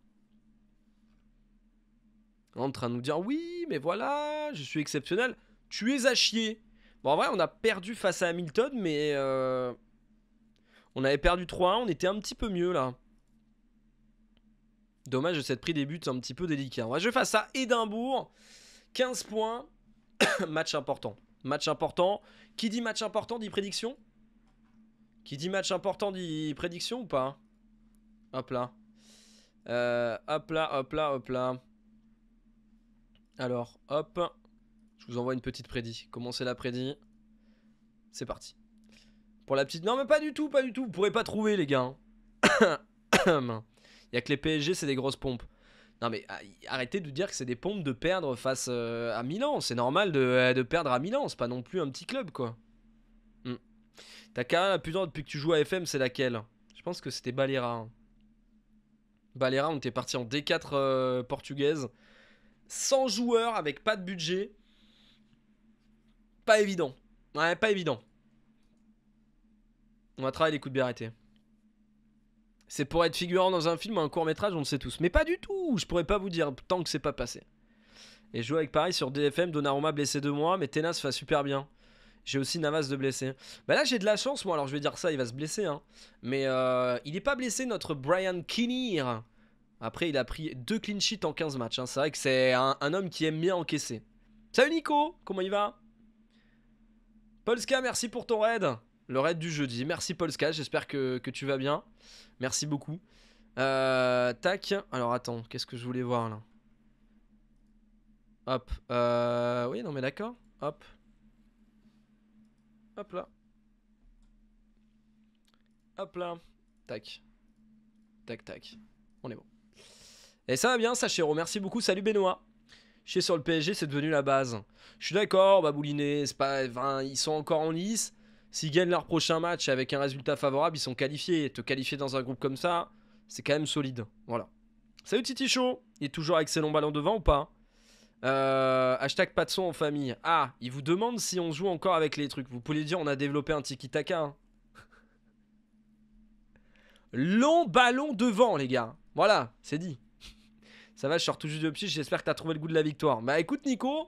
En train de nous dire, oui, mais voilà, je suis exceptionnel. Tu es à chier. Bon, en vrai, on a perdu face à Hamilton, mais euh, on avait perdu 3-1, on était un petit peu mieux là. Dommage de cette prise des buts un petit peu délicat. on va je face à Édimbourg, 15 points, [coughs] match important. Match important. Qui dit match important dit prédiction Qui dit match important dit prédiction ou pas Hop là. Euh, hop là, hop là, hop là. Alors, hop. Je vous envoie une petite prédit. Commencez la prédit. C'est parti. Pour la petite... Non mais pas du tout, pas du tout. Vous pourrez pas trouver les gars. Hein. [coughs] Il y a que les PSG, c'est des grosses pompes. Non mais ah, arrêtez de dire que c'est des pompes de perdre face euh, à Milan. C'est normal euh, de, perdre à Milan, c'est pas non plus un petit club quoi. Hmm. T'as Ta la plus depuis que tu joues à FM, c'est laquelle Je pense que c'était Balera. Hein. Balera, on était parti en D4 euh, portugaise. Sans joueurs avec pas de budget pas évident. Ouais, pas évident. On va travailler les coups de biarrêté. C'est pour être figurant dans un film ou un court métrage, on le sait tous. Mais pas du tout, je pourrais pas vous dire tant que c'est pas passé. Et jouer avec Paris sur DFM, Donnarumma blessé deux mois, mais Tenas va super bien. J'ai aussi Navas de blessé. Bah là, j'ai de la chance, moi. Alors, je vais dire ça, il va se blesser. Hein. Mais euh, il est pas blessé, notre Brian Kinnear. Après, il a pris deux clean sheets en 15 matchs. Hein. C'est vrai que c'est un, un, homme qui aime bien encaisser. Salut Nico, comment il va Polska, merci pour ton raid. Le raid du jeudi. Merci Polska, j'espère que, tu vas bien. Merci beaucoup. Euh, tac. Alors attends, qu'est-ce que je voulais voir là Hop. Euh, oui, non mais d'accord. Hop. Hop là. Hop là. Tac. Tac, tac. On est bon. Et ça va bien, Sachero. Merci beaucoup. Salut Benoît. Chez sur le PSG, c'est devenu la base. Je suis d'accord, Babouliné, pas, ils sont encore en lice. S'ils gagnent leur prochain match avec un résultat favorable, ils sont qualifiés. te qualifier dans un groupe comme ça, c'est quand même solide. Voilà. Salut Titi Show Il est toujours avec ses longs ballons devant ou pas euh, Hashtag pas de son en famille. Ah, il vous demande si on joue encore avec les trucs. Vous pouvez dire on a développé un tiki-taka. Hein. Long ballon devant, les gars. Voilà, c'est dit. Ça va, je sors tout juste de j'espère que t'as trouvé le goût de la victoire. Bah écoute Nico,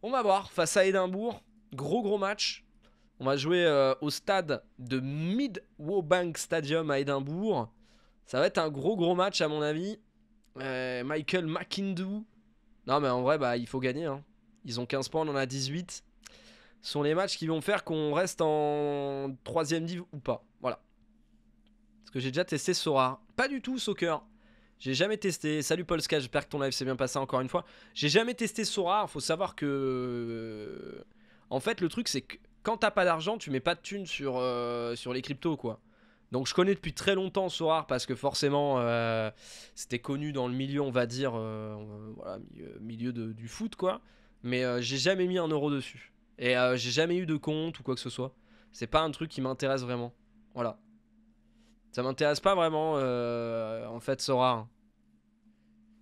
on va voir, face à Édimbourg, gros gros match. On va jouer euh, au stade de mid Stadium à Édimbourg. Ça va être un gros gros match à mon avis. Euh, Michael McIndoo. Non mais en vrai, bah il faut gagner. Hein. Ils ont 15 points, on en a 18. Ce sont les matchs qui vont faire qu'on reste en troisième div ou pas. Voilà. Parce que j'ai déjà testé Sora. Pas du tout soccer. J'ai jamais testé. Salut Polska, j'espère que ton live s'est bien passé encore une fois. J'ai jamais testé Sora. Faut savoir que. Euh, en fait, le truc, c'est que quand t'as pas d'argent, tu mets pas de thunes sur, euh, sur les cryptos, quoi. Donc je connais depuis très longtemps Sora parce que forcément euh, c'était connu dans le milieu, on va dire, milieu, du foot quoi. Mais j'ai jamais mis un euro dessus. Et j'ai jamais eu de compte ou quoi que ce soit. C'est pas un truc qui m'intéresse vraiment. Voilà. Ça m'intéresse pas vraiment, euh, en fait, Sora. Hein.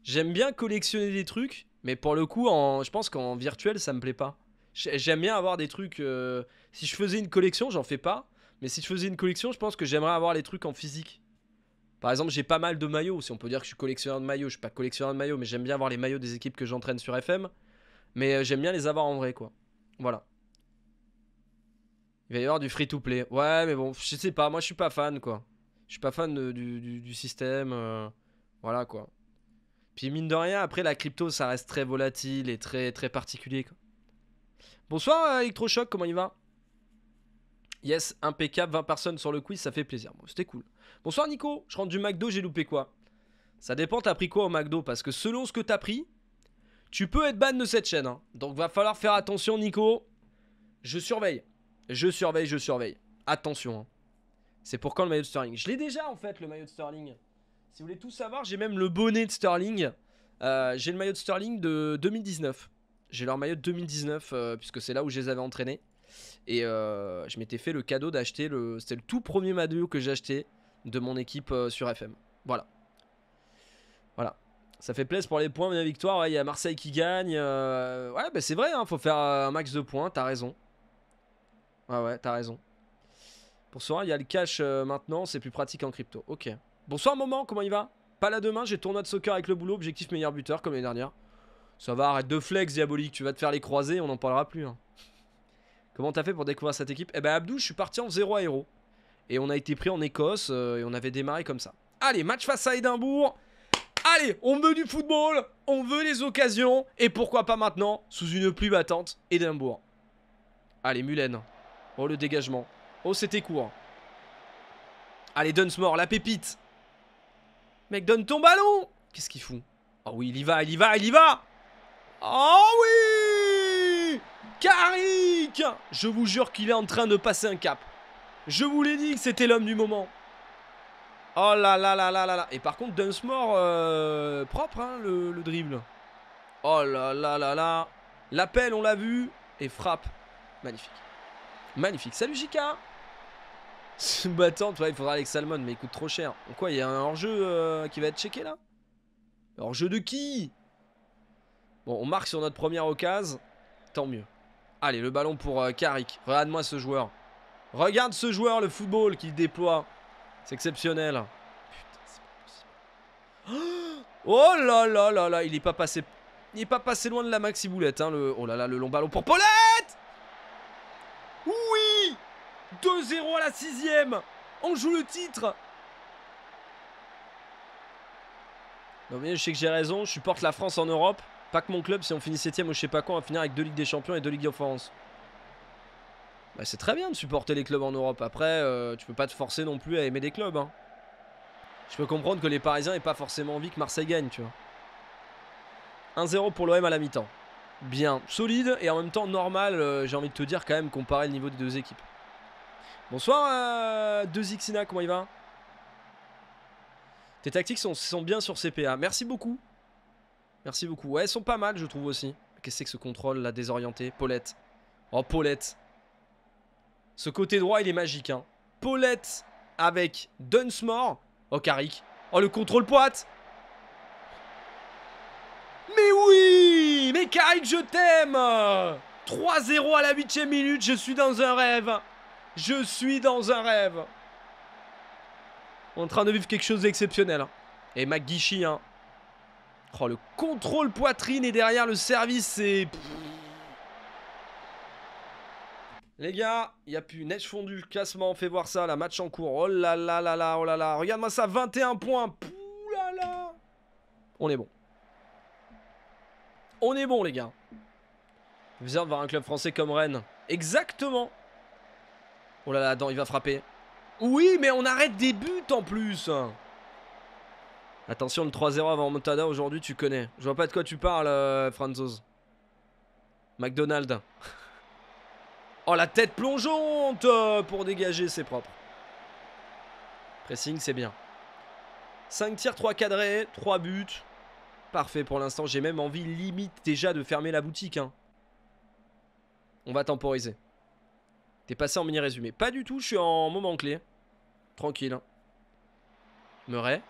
J'aime bien collectionner des trucs, mais pour le coup, je pense qu'en virtuel, ça me plaît pas. J'aime bien avoir des trucs. Euh, si je faisais une collection, j'en fais pas. Mais si je faisais une collection, je pense que j'aimerais avoir les trucs en physique. Par exemple, j'ai pas mal de maillots. Si on peut dire que je suis collectionneur de maillots, je suis pas collectionneur de maillots, mais j'aime bien avoir les maillots des équipes que j'entraîne sur FM. Mais euh, j'aime bien les avoir en vrai, quoi. Voilà. Il va y avoir du free to play. Ouais, mais bon, je sais pas. Moi, je suis pas fan, quoi. Je suis pas fan du, système. Euh, voilà quoi. Puis mine de rien, après la crypto, ça reste très volatile et très très particulier. Bonsoir euh, Electrochoc, comment il va Yes, impeccable, 20 personnes sur le quiz, ça fait plaisir. Bon, c'était cool. Bonsoir Nico, je rentre du McDo, j'ai loupé quoi Ça dépend, t'as pris quoi au McDo Parce que selon ce que t'as pris, tu peux être ban de cette chaîne. Hein. Donc va falloir faire attention Nico. Je surveille. Je surveille, je surveille. Attention. Hein. C'est pourquoi le maillot de Sterling Je l'ai déjà en fait le maillot de Sterling. Si vous voulez tout savoir, j'ai même le bonnet de Sterling. Euh, j'ai le maillot de Sterling de 2019. J'ai leur maillot de 2019 euh, puisque c'est là où je les avais entraînés. Et euh, je m'étais fait le cadeau d'acheter le. C'était le tout premier maillot que j'ai acheté de mon équipe sur FM. Voilà. Voilà. Ça fait plaisir pour les points, mais la victoire, il y a Marseille qui gagne. Ouais, bah, c'est vrai, il hein, faut faire un max de points, t'as raison. Ouais, ouais, t'as raison. Bonsoir, il y a le cash euh, maintenant, c'est plus pratique en crypto. Ok. Bonsoir Moment, comment il va Pas là demain, j'ai tournoi de soccer avec le boulot, objectif meilleur buteur comme l'année dernière. Ça va, arrête de flex diabolique, tu vas te faire les croisés, on n'en parlera plus. Hein. Comment t'as fait pour découvrir cette équipe Eh ben Abdou, je suis parti en 0 à Et on a été pris en Écosse euh, et on avait démarré comme ça. Allez, match face à Édimbourg. Allez, on veut du football, on veut les occasions, et pourquoi pas maintenant, sous une pluie battante, Édimbourg. Allez, Mulen. Oh, le dégagement. Oh, c'était court. Allez, Dunsmore, la pépite. Mec, donne ton ballon. Qu'est-ce qu'il fout Oh ah oui, il y va, il y va, il y va. Oh oui Carrick Je vous jure qu'il est en train de passer un cap. Je vous l'ai dit que c'était l'homme du moment. Oh là là là là là là. Et par contre, Dunsmore, euh, propre, hein, le, dribble. Oh là là là là. L'appel, on l'a vu. Et frappe. Magnifique. Magnifique. Salut Jika tu battant, il faudra Alex Salmon, mais il coûte trop cher. Quoi, il y a un hors-jeu euh, qui va être checké là Hors-jeu de qui Bon, on marque sur notre première occasion. Tant mieux. Allez, le ballon pour Karik. Euh, Carrick. Regarde-moi ce joueur. Regarde ce joueur, le football qu'il déploie. C'est exceptionnel. Putain, c'est pas possible. Oh là là là là, il est pas passé. Il pas passé loin de la maxi boulette, hein, le... Oh là là, le long ballon pour Paulette 2-0 à la sixième. On joue le titre. Non mais je sais que j'ai raison, je supporte la France en Europe. Pas que mon club, si on finit 7 ou je sais pas quoi, on va finir avec deux Ligues des Champions et deux Ligues de France. Bah, c'est très bien de supporter les clubs en Europe. Après, euh, tu peux pas te forcer non plus à aimer des clubs. Hein. Je peux comprendre que les Parisiens aient pas forcément envie que Marseille gagne, tu vois. 1-0 pour l'OM à la mi-temps. Bien, solide et en même temps normal, euh, j'ai envie de te dire quand même, comparer le niveau des deux équipes. Bonsoir 2Xina, euh, comment il va Tes tactiques sont, bien sur CPA. Merci beaucoup. Merci beaucoup. Ouais, elles sont pas mal, je trouve aussi. Qu'est-ce que c'est que ce contrôle là, désorienté Paulette. Oh, Paulette. Ce côté droit, il est magique. Hein. Paulette avec Dunsmore. Oh, Karik Oh, le contrôle poite. Mais oui Mais Karik je t'aime 3-0 à la 8ème minute, je suis dans un rêve je suis dans un rêve. En train de vivre quelque chose d'exceptionnel. Hein. Et McGuichy, hein. Oh, le contrôle poitrine et derrière le service, c'est... Les gars, il n'y a plus neige fondue, classement, on fait voir ça, la match en cours. Oh là là là là, oh là là. Regarde-moi ça, 21 points. là On est bon. On est bon, les gars. Bizarre de voir un club français comme Rennes. Exactement. Oh là là, il va frapper. Oui, mais on arrête des buts en plus Attention, le 3-0 avant Montada aujourd'hui, tu connais. Je vois pas de quoi tu parles, euh, Franzos. McDonald. [laughs] oh, la tête plongeante euh, pour dégager, c'est propre. Pressing, c'est bien. 5 tirs, 3 cadrés, 3 buts. Parfait pour l'instant. J'ai même envie limite déjà de fermer la boutique. Hein. On va temporiser. T'es passé en mini résumé. Pas du tout, je suis en moment clé. Tranquille. Meuret.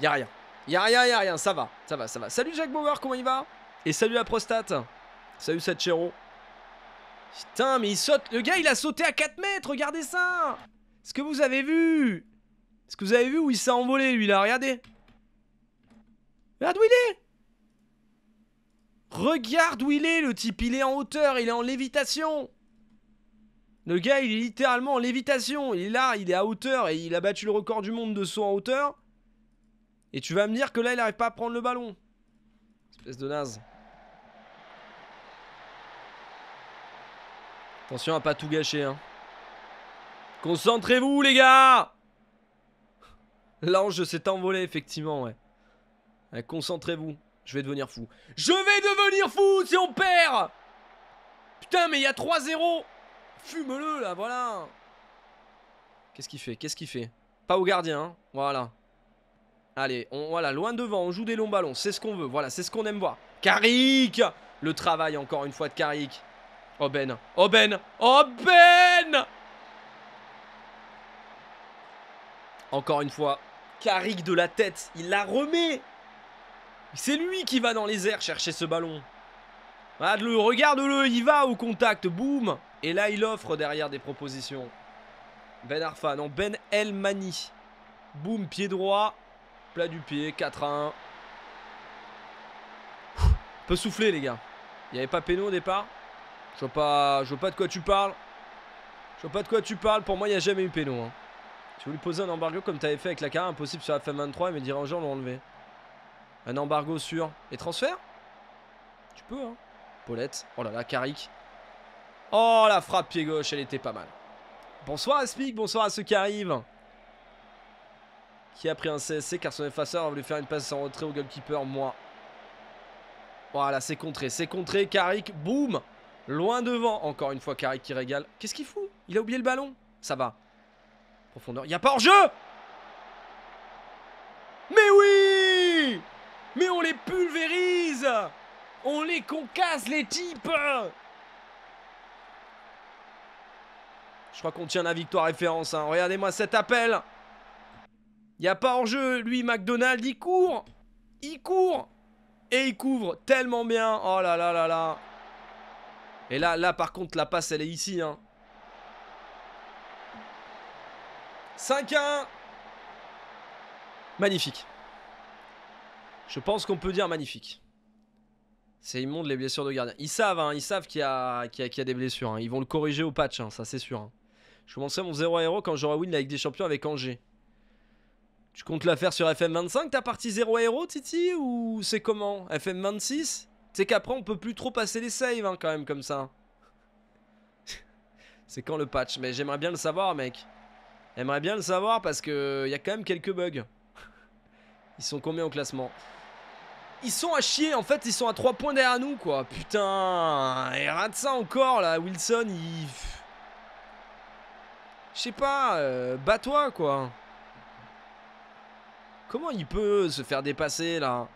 Y'a rien. Y'a rien, y'a rien. Ça va, ça va, ça va. Salut Jack Bauer, comment il va Et salut la prostate. Salut Satchero. Putain, mais il saute. Le gars, il a sauté à 4 mètres. Regardez ça. Est-ce que vous avez vu Est-ce que vous avez vu où il s'est envolé, lui, là Regardez. Regarde où il est Regarde où il est, le type. Il est en hauteur, il est en lévitation. Le gars, il est littéralement en lévitation. Il est là, il est à hauteur et il a battu le record du monde de saut en hauteur. Et tu vas me dire que là, il n'arrive pas à prendre le ballon. Espèce de naze. Attention à pas tout gâcher. Hein. Concentrez-vous, les gars L'ange s'est envolé, effectivement, ouais. Concentrez-vous. Je vais devenir fou. Je vais devenir fou si on perd Putain, mais il y a 3-0 Fume-le, là, voilà Qu'est-ce qu'il fait Qu'est-ce qu'il fait Pas au gardien, hein. voilà. Allez, on, voilà, loin devant, on joue des longs ballons, c'est ce qu'on veut, voilà, c'est ce qu'on aime voir. Carrick Le travail, encore une fois, de Carrick. Oben, oh, Ben, Oben. Oh, oh, ben! Encore une fois, Carrick de la tête, il la remet c'est lui qui va dans les airs chercher ce ballon. Regarde-le, regarde-le, il va au contact, boum Et là, il offre derrière des propositions. Ben Arfa, non, Ben Mani. Boum, pied droit, plat du pied, 4 1. Peut souffler, les gars. Il n'y avait pas péno au départ je vois, pas, je vois pas de quoi tu parles. Je vois pas de quoi tu parles. Pour moi, il n'y a jamais eu péno. Hein. Tu voulais poser lui un embargo comme tu avais fait avec la carrière impossible sur la FM23, Mais me dirigeants l'ont enlevé. Un embargo sur les transferts Tu peux, hein Paulette. Oh là là, Carrick. Oh, la frappe pied gauche, elle était pas mal. Bonsoir à bonsoir à ceux qui arrivent. Qui a pris un CSC car son effaceur a voulu faire une passe sans retrait au goalkeeper, moi. Voilà, c'est contré, c'est contré. Carrick, boum Loin devant, encore une fois Carrick qui régale. Qu'est-ce qu'il fout Il a oublié le ballon. Ça va. Profondeur, il n'y a pas hors-jeu Mais oui mais on les pulvérise On les concasse, les types Je crois qu'on tient la victoire référence. Hein. Regardez-moi cet appel. Il n'y a pas en jeu Lui, McDonald, il court. Il court. Et il couvre tellement bien. Oh là là là là. Et là, là par contre, la passe, elle est ici. Hein. 5-1. Magnifique. Je pense qu'on peut dire magnifique. C'est immonde les blessures de gardien. Ils savent, hein, ils savent qu'il y, a des blessures. Hein. Ils vont le corriger au patch, hein, ça c'est sûr. Hein. Je commencerai mon 0 à quand j'aurai win Avec des Champions avec Angers. Tu comptes la faire sur FM25 ta partie 0 à Titi Ou c'est comment FM26 C'est qu'après on peut plus trop passer les saves quand même comme ça. [laughs] c'est quand le patch Mais j'aimerais bien le savoir, mec. J'aimerais bien le savoir parce qu'il y a quand même quelques bugs. Ils sont combien au classement ils sont à chier, en fait, ils sont à 3 points derrière nous, quoi. Putain, et rate ça encore, là, Wilson, il... Je sais pas, euh, bats-toi, quoi. Comment il peut se faire dépasser, là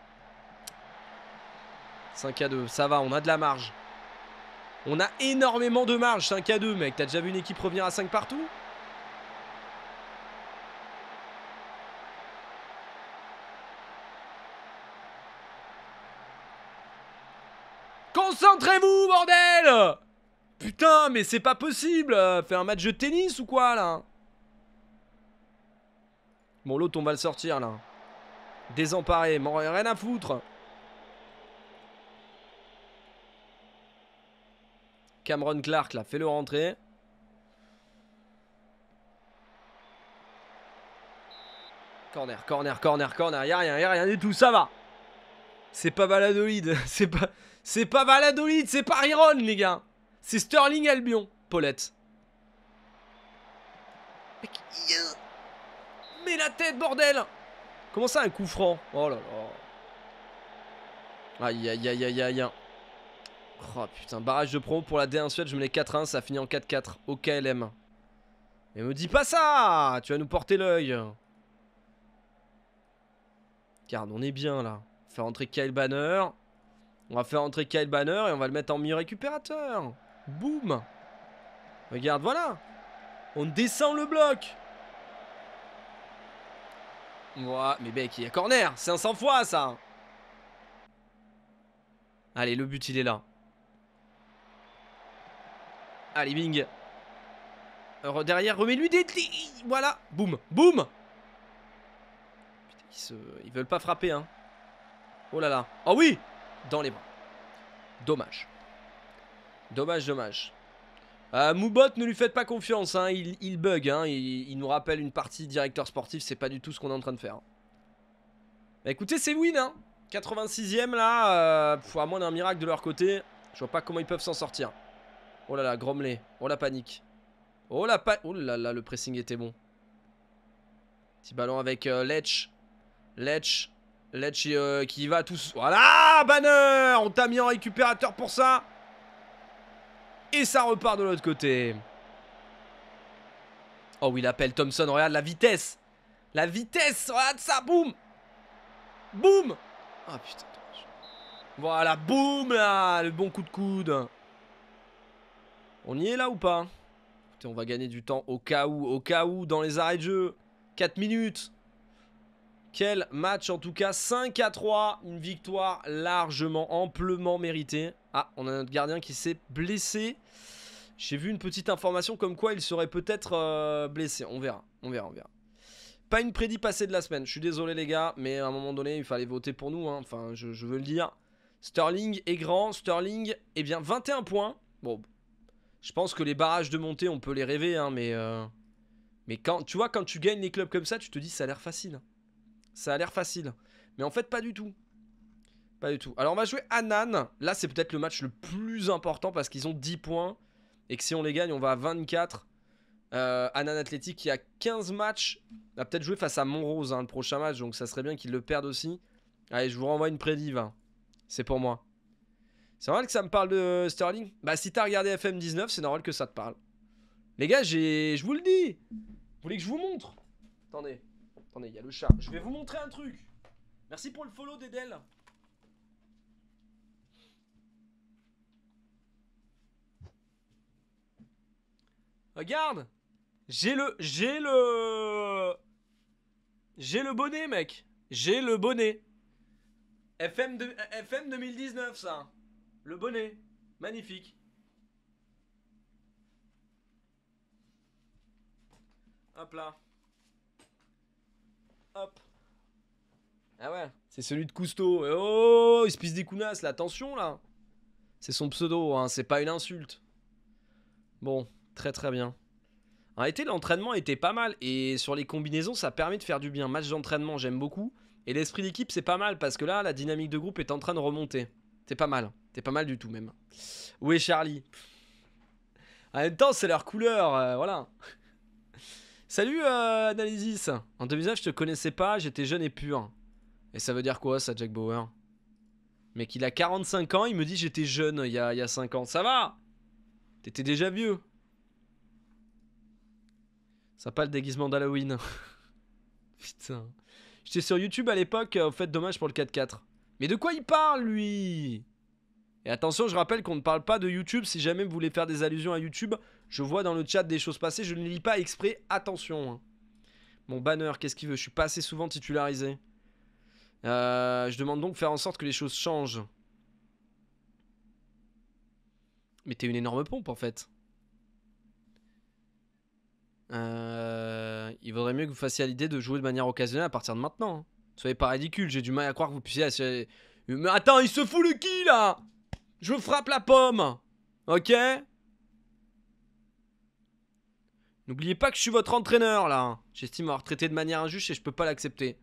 5 à 2, ça va, on a de la marge. On a énormément de marge, 5 à 2, mec. T'as déjà vu une équipe revenir à 5 partout rentrez vous bordel Putain, mais c'est pas possible euh, Fait un match de tennis ou quoi, là Bon, l'autre, on va le sortir, là. Désemparé, m'en rien à foutre Cameron Clark, là, fais-le rentrer. Corner, corner, corner, corner, y'a rien, y'a rien du tout, ça va C'est pas baladoïde, [laughs] c'est pas... C'est pas Valadolid, c'est pas Iron, les gars. C'est Sterling Albion, Paulette. Mais la tête, bordel Comment ça, un coup franc Oh là là. Aïe, aïe, aïe, aïe, aïe. Oh putain, barrage de promo pour la D1 Suède, je me l'ai 4-1, ça finit en 4-4 au KLM. Mais me dis pas ça Tu vas nous porter l'œil. Regarde, on est bien là. Faire entrer Kyle Banner. On va faire entrer Kyle Banner et on va le mettre en milieu récupérateur. Boum Regarde, voilà On descend le bloc mais mec, il y a corner 500 fois, ça Allez, le but, il est là. Allez, Bing Derrière, remets-lui des... Voilà Boum Boum Putain, ils, ils veulent pas frapper, hein. Oh là là Oh oui dans les bras. Dommage. Dommage, dommage. Euh, Moubot, ne lui faites pas confiance, hein. il, bug, hein. il, nous rappelle une partie directeur sportif, c'est pas du tout ce qu'on est en train de faire. Bah, écoutez, c'est win, 86ème hein. là, euh, à moins d'un miracle de leur côté, je vois pas comment ils peuvent s'en sortir. Oh là là, Gromley, oh la panique. Oh la pa oh là là, le pressing était bon. Petit ballon avec euh, Letch. Lech. Lech Ledge euh, qui va tous. Voilà, banner On t'a mis en récupérateur pour ça. Et ça repart de l'autre côté. Oh il appelle Thompson. Regarde la vitesse. La vitesse. Regarde ça. Boum. Boum. Ah putain. Voilà, boum Le bon coup de coude. On y est là ou pas on va gagner du temps au cas où. Au cas où, dans les arrêts de jeu. 4 minutes. Quel match en tout cas, 5 à 3, une victoire largement, amplement méritée. Ah, on a notre gardien qui s'est blessé. J'ai vu une petite information comme quoi il serait peut-être euh, blessé. On verra, on verra, on verra. Pas une prédit passée de la semaine, je suis désolé les gars, mais à un moment donné il fallait voter pour nous, hein. enfin je, veux le dire. Sterling est grand, Sterling, eh bien 21 points. Bon, je pense que les barrages de montée on peut les rêver, hein, mais... Euh, mais quand, tu vois, quand tu gagnes les clubs comme ça, tu te dis ça a l'air facile. Hein. Ça a l'air facile. Mais en fait, pas du tout. Pas du tout. Alors, on va jouer Anan. Là, c'est peut-être le match le plus important parce qu'ils ont 10 points. Et que si on les gagne, on va à 24. Euh, Anan Athletic, qui a 15 matchs, va peut-être jouer face à Monrose hein, le prochain match. Donc, ça serait bien qu'ils le perdent aussi. Allez, je vous renvoie une prédive. Hein. C'est pour moi. C'est normal que ça me parle de Sterling Bah, si t'as regardé FM19, c'est normal que ça te parle. Les gars, j'ai... je vous le dis. Vous voulez que je vous montre Attendez il y a le charme. Je vais vous montrer un truc. Merci pour le follow, Dedel. Regarde J'ai le... J'ai le... J'ai le bonnet, mec. J'ai le bonnet. FM, FM 2019, ça. Le bonnet. Magnifique. Hop là. Ah ouais C'est celui de Cousteau. Oh, il se pisse des counasses, là, attention là C'est son pseudo, hein. c'est pas une insulte. Bon, très très bien. En été, l'entraînement était pas mal et sur les combinaisons, ça permet de faire du bien. Match d'entraînement, j'aime beaucoup. Et l'esprit d'équipe, c'est pas mal parce que là, la dynamique de groupe est en train de remonter. C'est pas mal. C'est pas mal du tout, même. Où est Charlie En même temps, c'est leur couleur, euh, voilà. Salut euh, Analysis En visages, je te connaissais pas, j'étais jeune et pur. Et ça veut dire quoi ça, Jack Bauer Mec, il a 45 ans, il me dit j'étais jeune il y, a, 5 ans. Ça va T'étais déjà vieux. Ça pas le déguisement d'Halloween. [laughs] Putain. J'étais sur YouTube à l'époque, en euh, fait, dommage pour le 4 4 Mais de quoi il parle, lui Et attention, je rappelle qu'on ne parle pas de YouTube. Si jamais vous voulez faire des allusions à YouTube, je vois dans le chat des choses passées. Je ne lis pas exprès. Attention. Hein. Mon banner, qu'est-ce qu'il veut Je suis pas assez souvent titularisé. Euh, je demande donc faire en sorte que les choses changent. Mais t'es une énorme pompe en fait. Euh, il vaudrait mieux que vous fassiez l'idée de jouer de manière occasionnelle à partir de maintenant. Hein. Soyez pas ridicule, j'ai du mal à croire que vous puissiez... Mais attends, il se fout le qui là Je frappe la pomme Ok N'oubliez pas que je suis votre entraîneur là. J'estime avoir traité de manière injuste et je peux pas l'accepter.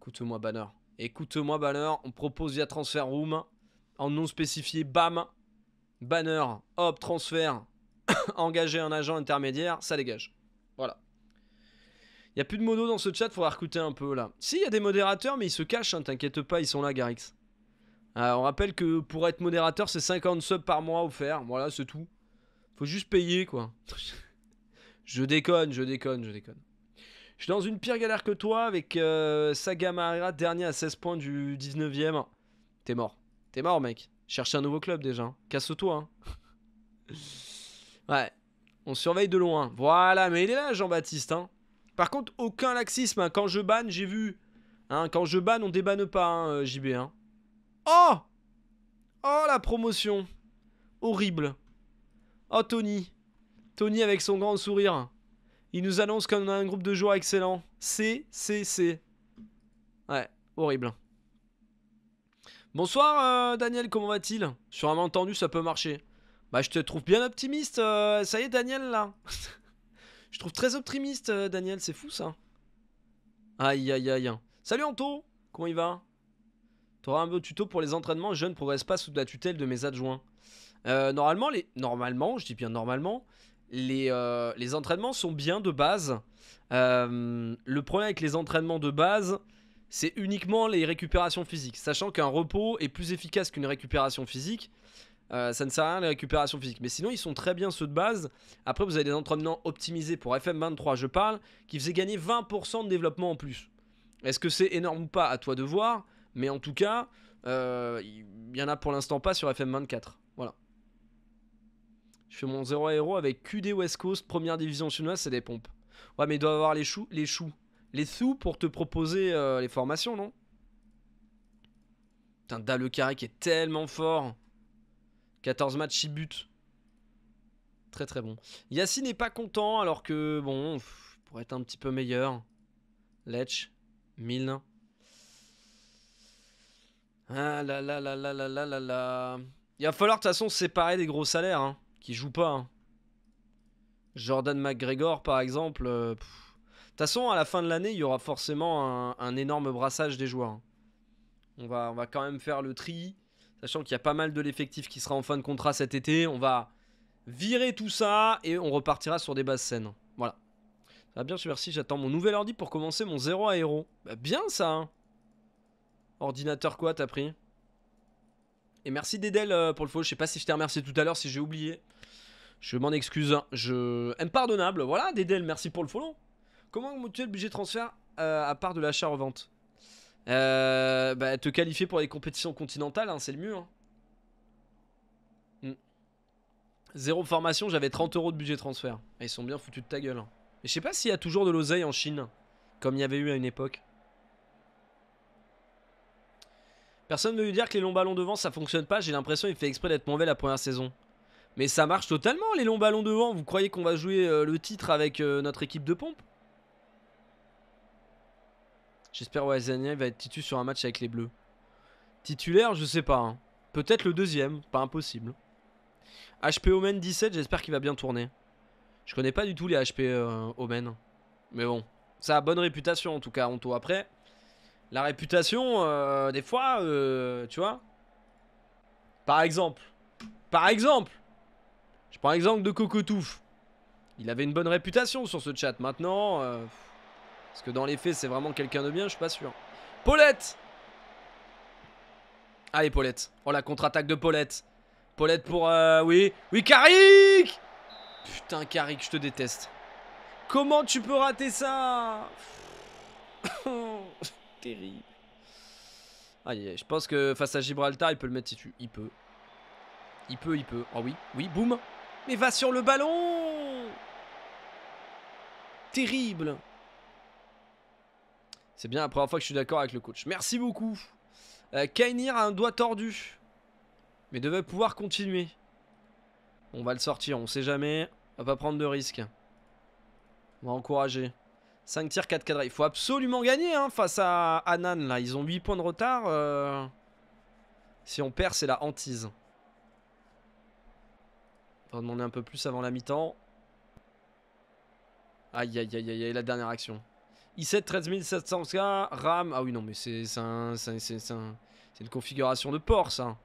Écoute-moi Banner. Écoute-moi Banner, on propose via Transfer Room, en non spécifié, bam, Banner, hop, transfert, [coughs] engager un agent intermédiaire, ça dégage. Voilà. Il n'y a plus de modo dans ce chat, faudra recouter un peu là. Si, il y a des modérateurs, mais ils se cachent, hein, t'inquiète pas, ils sont là, Garix. Euh, on rappelle que pour être modérateur, c'est 50 subs par mois offerts, voilà, c'est tout. Faut juste payer, quoi. [laughs] je déconne, je déconne, je déconne. Je suis dans une pire galère que toi avec euh, dernier à 16 points du 19ème. T'es mort. T'es mort, mec. Cherche un nouveau club déjà. Hein. Casse-toi. Hein. ouais. On surveille de loin. Voilà, mais il est là, Jean-Baptiste. Hein. Par contre, aucun laxisme. Hein. Quand je banne, j'ai vu. Quand je banne, on débanne pas, euh, JB. Oh Oh, la promotion. Horrible. Oh, Tony. Tony avec son grand sourire. Il nous annonce qu'on a un groupe de joueurs excellent. C, C, C. Ouais, horrible. Bonsoir euh, Daniel, comment va-t-il Sur un entendu, ça peut marcher. Bah, je te trouve bien optimiste. Euh, ça y est, Daniel, là. [laughs] je trouve très optimiste, euh, Daniel. C'est fou, ça. Aïe, aïe, aïe. Salut Anto, comment il va T'auras un beau tuto pour les entraînements. Je ne progresse pas sous la tutelle de mes adjoints. normalement, les... normalement, je dis bien normalement, euh, les, entraînements sont bien de base. Euh, le problème avec les entraînements de base, c'est uniquement les récupérations physiques. Sachant qu'un repos est plus efficace qu'une récupération physique. Euh, ça ne sert à rien les récupérations physiques. Mais sinon, ils sont très bien ceux de base. Après, vous avez des entraînements optimisés pour FM23, je parle, qui faisaient gagner 20% de développement en plus. Est-ce que c'est énorme ou pas À toi de voir. Mais en tout cas, il n'y en a pour l'instant pas sur FM24. Voilà. Je fais mon 0 héros avec QD West Coast, première division chinoise, c'est des pompes. Ouais, mais il doit avoir les choux, les choux, les sous pour te proposer euh, les formations, non Putain, Da le carré qui est tellement fort. 14 matchs, 6 buts. Très très bon. Yassine n'est pas content alors que, bon, pour pourrait être un petit peu meilleur. Lech, Milne. Ah là là là là là là là là. Il va falloir de toute façon se séparer des gros salaires. Hein qui joue pas. Hein. Jordan McGregor, par exemple. Euh, de toute façon, à la fin de l'année, il y aura forcément un, énorme brassage des joueurs. Hein. On va, on va quand même faire le tri, sachant qu'il y a pas mal de l'effectif qui sera en fin de contrat cet été. On va virer tout ça et on repartira sur des bases saines. Hein. Voilà. Ça va bien, merci. J'attends mon nouvel ordi pour commencer mon zéro à bah, bien ça. Ordinateur quoi t'as pris et merci Dedel euh, pour le follow. Je sais pas si je t'ai remercié tout à l'heure, si j'ai oublié. Je m'en excuse. Hein. Je... Impardonnable. Voilà, Dedel, merci pour le follow. Comment on le budget transfert euh, à part de l'achat-revente euh, bah, Te qualifier pour les compétitions continentales, hein, c'est le mieux. Hein. Hmm. Zéro formation, j'avais 30 euros de budget transfert. ils sont bien foutus de ta gueule. Et je sais pas s'il y a toujours de l'oseille en Chine, comme il y avait eu à une époque. Personne ne veut lui dire que les longs ballons devant ça fonctionne pas, j'ai l'impression il fait exprès d'être mauvais la première saison. Mais ça marche totalement les longs ballons devant, vous croyez qu'on va jouer euh, le titre avec euh, notre équipe de pompe J'espère Wazania va être titulaire sur un match avec les bleus. Titulaire, je sais pas. Hein. Peut-être le deuxième, pas impossible. HP Omen 17, j'espère qu'il va bien tourner. Je connais pas du tout les HP euh, Omen. Mais bon, ça a bonne réputation en tout cas, On tour Après, la réputation, euh, des fois, euh, tu vois. Par exemple. Par exemple. Je prends l'exemple de Cocotouf. Il avait une bonne réputation sur ce chat. Maintenant, euh, parce que dans les faits, c'est vraiment quelqu'un de bien, je suis pas sûr. Paulette Allez, Paulette. Oh, la contre-attaque de Paulette. Paulette pour... oui. Oui, Karik. Putain, Karik, je te déteste. Comment tu peux rater ça terrible. Aïe, je pense que face à Gibraltar, il peut le mettre si tu... Il peut. Il peut, il peut. Oh oui, oui, boum. Mais va sur le ballon Terrible C'est bien la première fois que je suis d'accord avec le coach. Merci beaucoup. Euh, Kainir a un doigt tordu. Mais devait pouvoir continuer. On va le sortir, on sait jamais. On va pas prendre de risques. On va encourager. 5 tirs, 4 cadres. Il faut absolument gagner hein, face à Anan. Là. Ils ont 8 points de retard. Euh. Si on perd, c'est la hantise. On va demander un peu plus avant la mi-temps. Aïe, aïe, aïe, aïe, aïe, la dernière action. i7 13700K, RAM. Ah oui, non, mais c'est un, c'est une configuration de port, ça.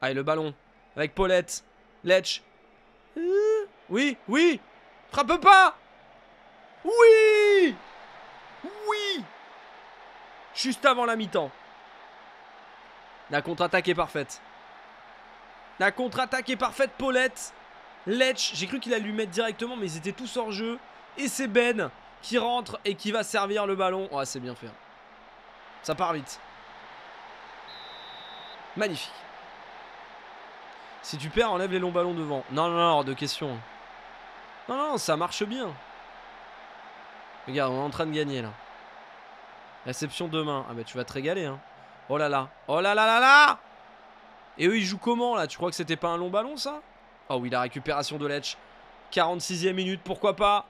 Allez, le ballon. Avec Paulette. Letch. Euh, oui, oui. Frappe pas oui Oui Juste avant la mi-temps. La contre-attaque est parfaite. La contre-attaque est parfaite, Paulette. Letch, j'ai cru qu'il allait lui mettre directement, mais ils étaient tous hors jeu. Et c'est Ben qui rentre et qui va servir le ballon. Oh, c'est bien fait. Ça part vite. Magnifique. Si tu perds, enlève les longs ballons devant. Non, non, non, de question. Non, non, ça marche bien. Regarde, on est en train de gagner là. Réception demain. Ah, bah tu vas te régaler. Hein. Oh là là. Oh là là là là Et eux, ils jouent comment là Tu crois que c'était pas un long ballon ça Oh oui, la récupération de Letch. 46 ème minute, pourquoi pas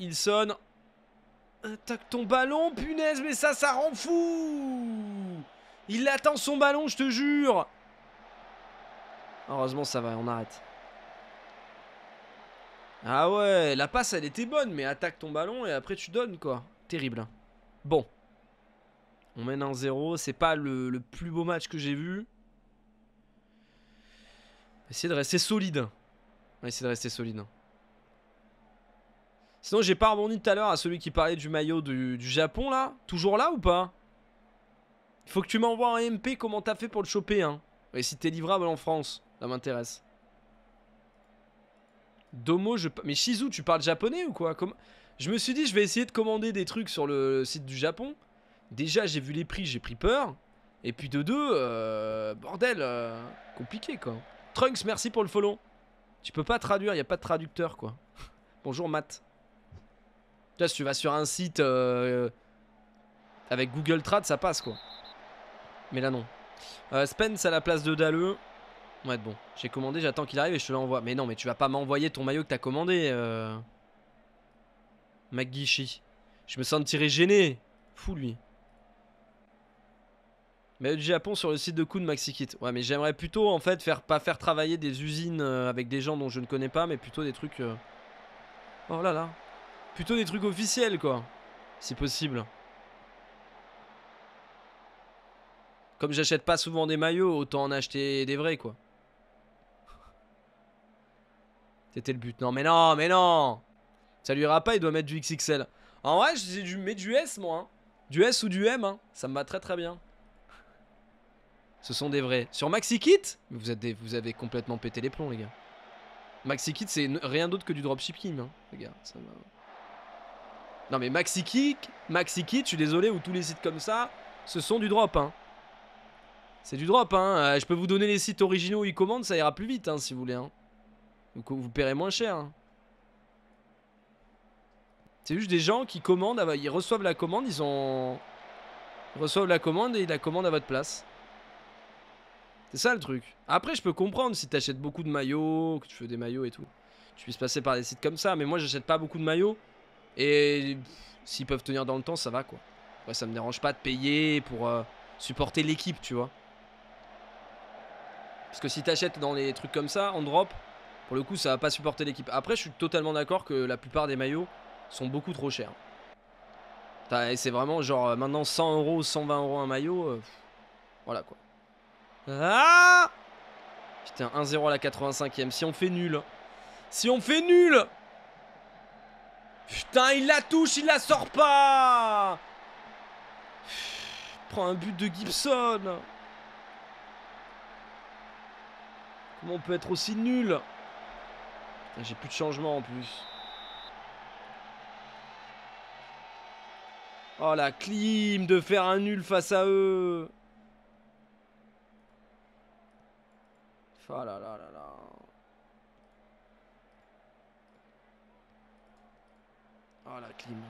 Il sonne. Attaque ton ballon, punaise, mais ça, ça rend fou Il attend son ballon, je te jure Heureusement, ça va, on arrête. Ah ouais, la passe elle était bonne, mais attaque ton ballon et après tu donnes quoi. Terrible. Hein. Bon. On mène en 0 c'est pas le, plus beau match que j'ai vu. Essayez de rester solide. Hein. Essayez de rester solide. Hein. Sinon, j'ai pas rebondi tout à l'heure à celui qui parlait du maillot du, Japon là. Toujours là ou pas Il faut que tu m'envoies un MP comment t'as fait pour le choper. Et si t'es livrable en France, ça m'intéresse. Domo, je... Mais Shizu, tu parles japonais ou quoi Comme... Je me suis dit, je vais essayer de commander des trucs sur le site du Japon. Déjà, j'ai vu les prix, j'ai pris peur. Et puis de deux, euh, bordel, euh, compliqué quoi. Trunks, merci pour le follow. Tu peux pas traduire, il a pas de traducteur quoi. [laughs] Bonjour Matt. Tu si tu vas sur un site euh, avec Google Trad, ça passe quoi. Mais là non. Spence à la place de Daleux. Ouais bon J'ai commandé, j'attends qu'il arrive et je te l'envoie. Mais non, mais tu vas pas m'envoyer ton maillot que t'as commandé, euh... Je me sens tiré gêné. Fou lui. Maillot du Japon sur le site de maxi kit. Ouais, mais j'aimerais plutôt en fait faire pas faire travailler des usines euh, avec des gens dont je ne connais pas, mais plutôt des trucs. Euh, oh là là. Plutôt des trucs officiels quoi. Si possible. Comme j'achète pas souvent des maillots, autant en acheter des vrais quoi. C'était le but. Non, mais non, mais non Ça lui ira pas, il doit mettre du XXL. En vrai, j'ai du mais du S, moi. Hein. Du S ou du M, hein. ça me va très très bien. Ce sont des vrais. Sur MaxiKit vous, êtes vous avez complètement pété les plombs, les gars. MaxiKit, c'est rien d'autre que du dropshipping, hein, les gars. non, mais MaxiKit, Kit, je suis désolé, ou tous les sites comme ça, ce sont du drop, hein. C'est du drop, hein. Euh, je peux vous donner les sites originaux où ils commandent, ça ira plus vite, hein, si vous voulez, hein vous paierez moins cher. Hein. C'est juste des gens qui commandent, ils reçoivent la commande, ils ont... Ils reçoivent la commande et ils la commandent à votre place. C'est ça le truc. Après, je peux comprendre si t'achètes beaucoup de maillots, que tu fais des maillots et tout. Tu puisses passer par des sites comme ça, mais moi j'achète pas beaucoup de maillots. Et s'ils peuvent tenir dans le temps, ça va quoi. Ouais, ça me dérange pas de payer pour euh, supporter l'équipe, tu vois. Parce que si t'achètes dans les trucs comme ça, On drop, pour le coup, ça va pas supporter l'équipe. Après, je suis totalement d'accord que la plupart des maillots sont beaucoup trop chers. C'est vraiment genre euh, maintenant 100 euros, 120 euros un maillot. Euh, voilà quoi. Ah Putain, 1-0 à la 85ème. Si on fait nul. Hein. Si on fait nul Putain, il la touche, il la sort pas Prends un but de Gibson Comment on peut être aussi nul j'ai plus de changement en plus. Oh la clim de faire un nul face à eux. Oh là là là là. Oh la clim.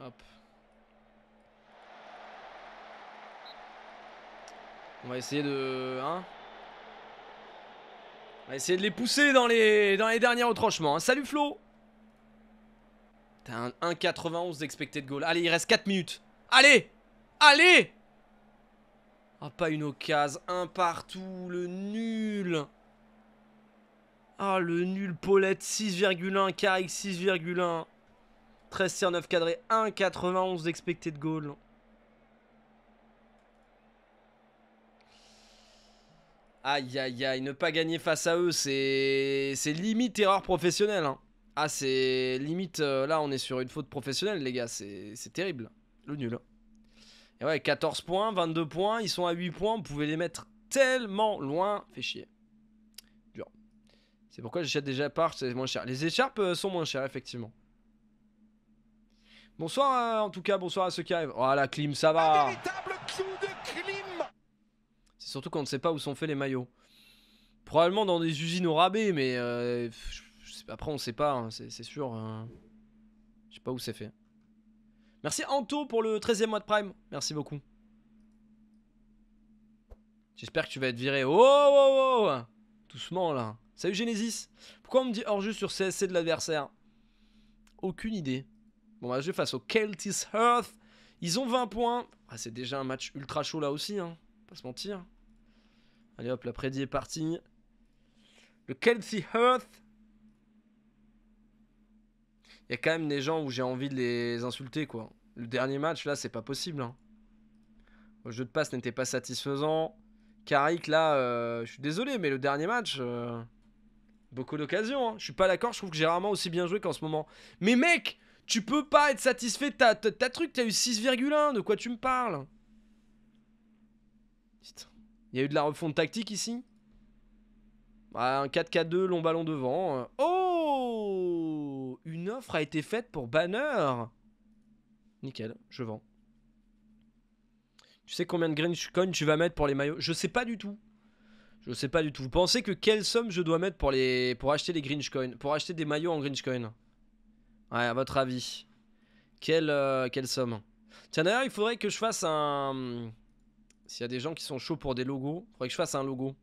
Hop. On va essayer de... Hein. on va essayer de les pousser dans les, dans les derniers retranchements. Hein. Salut Flo T'as un 1,91 de goal. Allez, il reste 4 minutes. Allez Allez ah, pas une occasion. Un partout. Le nul. Ah, le nul. Paulette 6,1. Carrick 6,1. 13 tirs 9 cadrés. 1,91 de goal. Aïe aïe aïe, ne pas gagner face à eux, c'est limite erreur professionnelle. Hein. Ah, c'est limite, euh, là on est sur une faute professionnelle, les gars, c'est terrible. Le nul. Hein. Et ouais, 14 points, 22 points, ils sont à 8 points, vous pouvez les mettre tellement loin, fait chier. Dur. C'est pourquoi j'achète déjà part, c'est moins cher. Les écharpes euh, sont moins chères, effectivement. Bonsoir, euh, en tout cas, bonsoir à ceux qui arrivent. Oh, la clim, ça va. Surtout quand on ne sait pas où sont faits les maillots. Probablement dans des usines au rabais, mais euh, après on sait pas, hein, c'est sûr. Je hein. je sais pas où c'est fait. Merci Anto pour le 13e mois de Prime. Merci beaucoup. J'espère que tu vas être viré. Oh, oh, oh, oh. Doucement là. Salut Genesis. Pourquoi on me dit hors-jeu sur CSC de l'adversaire Aucune idée. Bon, bah, je face au Celtis Hearth. Ils ont 20 points. Ah, c'est déjà un match ultra chaud là aussi, hein. Pas se mentir. Allez hop, la prédie est partie. Le Kelsey Hearth. Il y a quand même des gens où j'ai envie de les insulter, quoi. Le dernier match, là, c'est pas possible. Hein. Le jeu de passe n'était pas satisfaisant. Carrick, là, euh, je suis désolé, mais le dernier match, euh, beaucoup d'occasions. Hein. Je suis pas d'accord, je trouve que j'ai rarement aussi bien joué qu'en ce moment. Mais mec, tu peux pas être satisfait de ta, ta truc, t'as eu 6,1, de quoi tu me parles Putain. Il y a eu de la refonte tactique ici bah, Un 4-4-2, long ballon devant. Oh Une offre a été faite pour Banner Nickel, je vends. Tu sais combien de green Coins tu vas mettre pour les maillots Je sais pas du tout. Je sais pas du tout. Vous pensez que quelle somme je dois mettre pour les pour acheter les Grinch Pour acheter des maillots en Grinch Coin Ouais, à votre avis. Quelle, euh, quelle somme Tiens, d'ailleurs, il faudrait que je fasse un, s'il y a des gens qui sont chauds pour des logos, faudrait que je fasse un logo.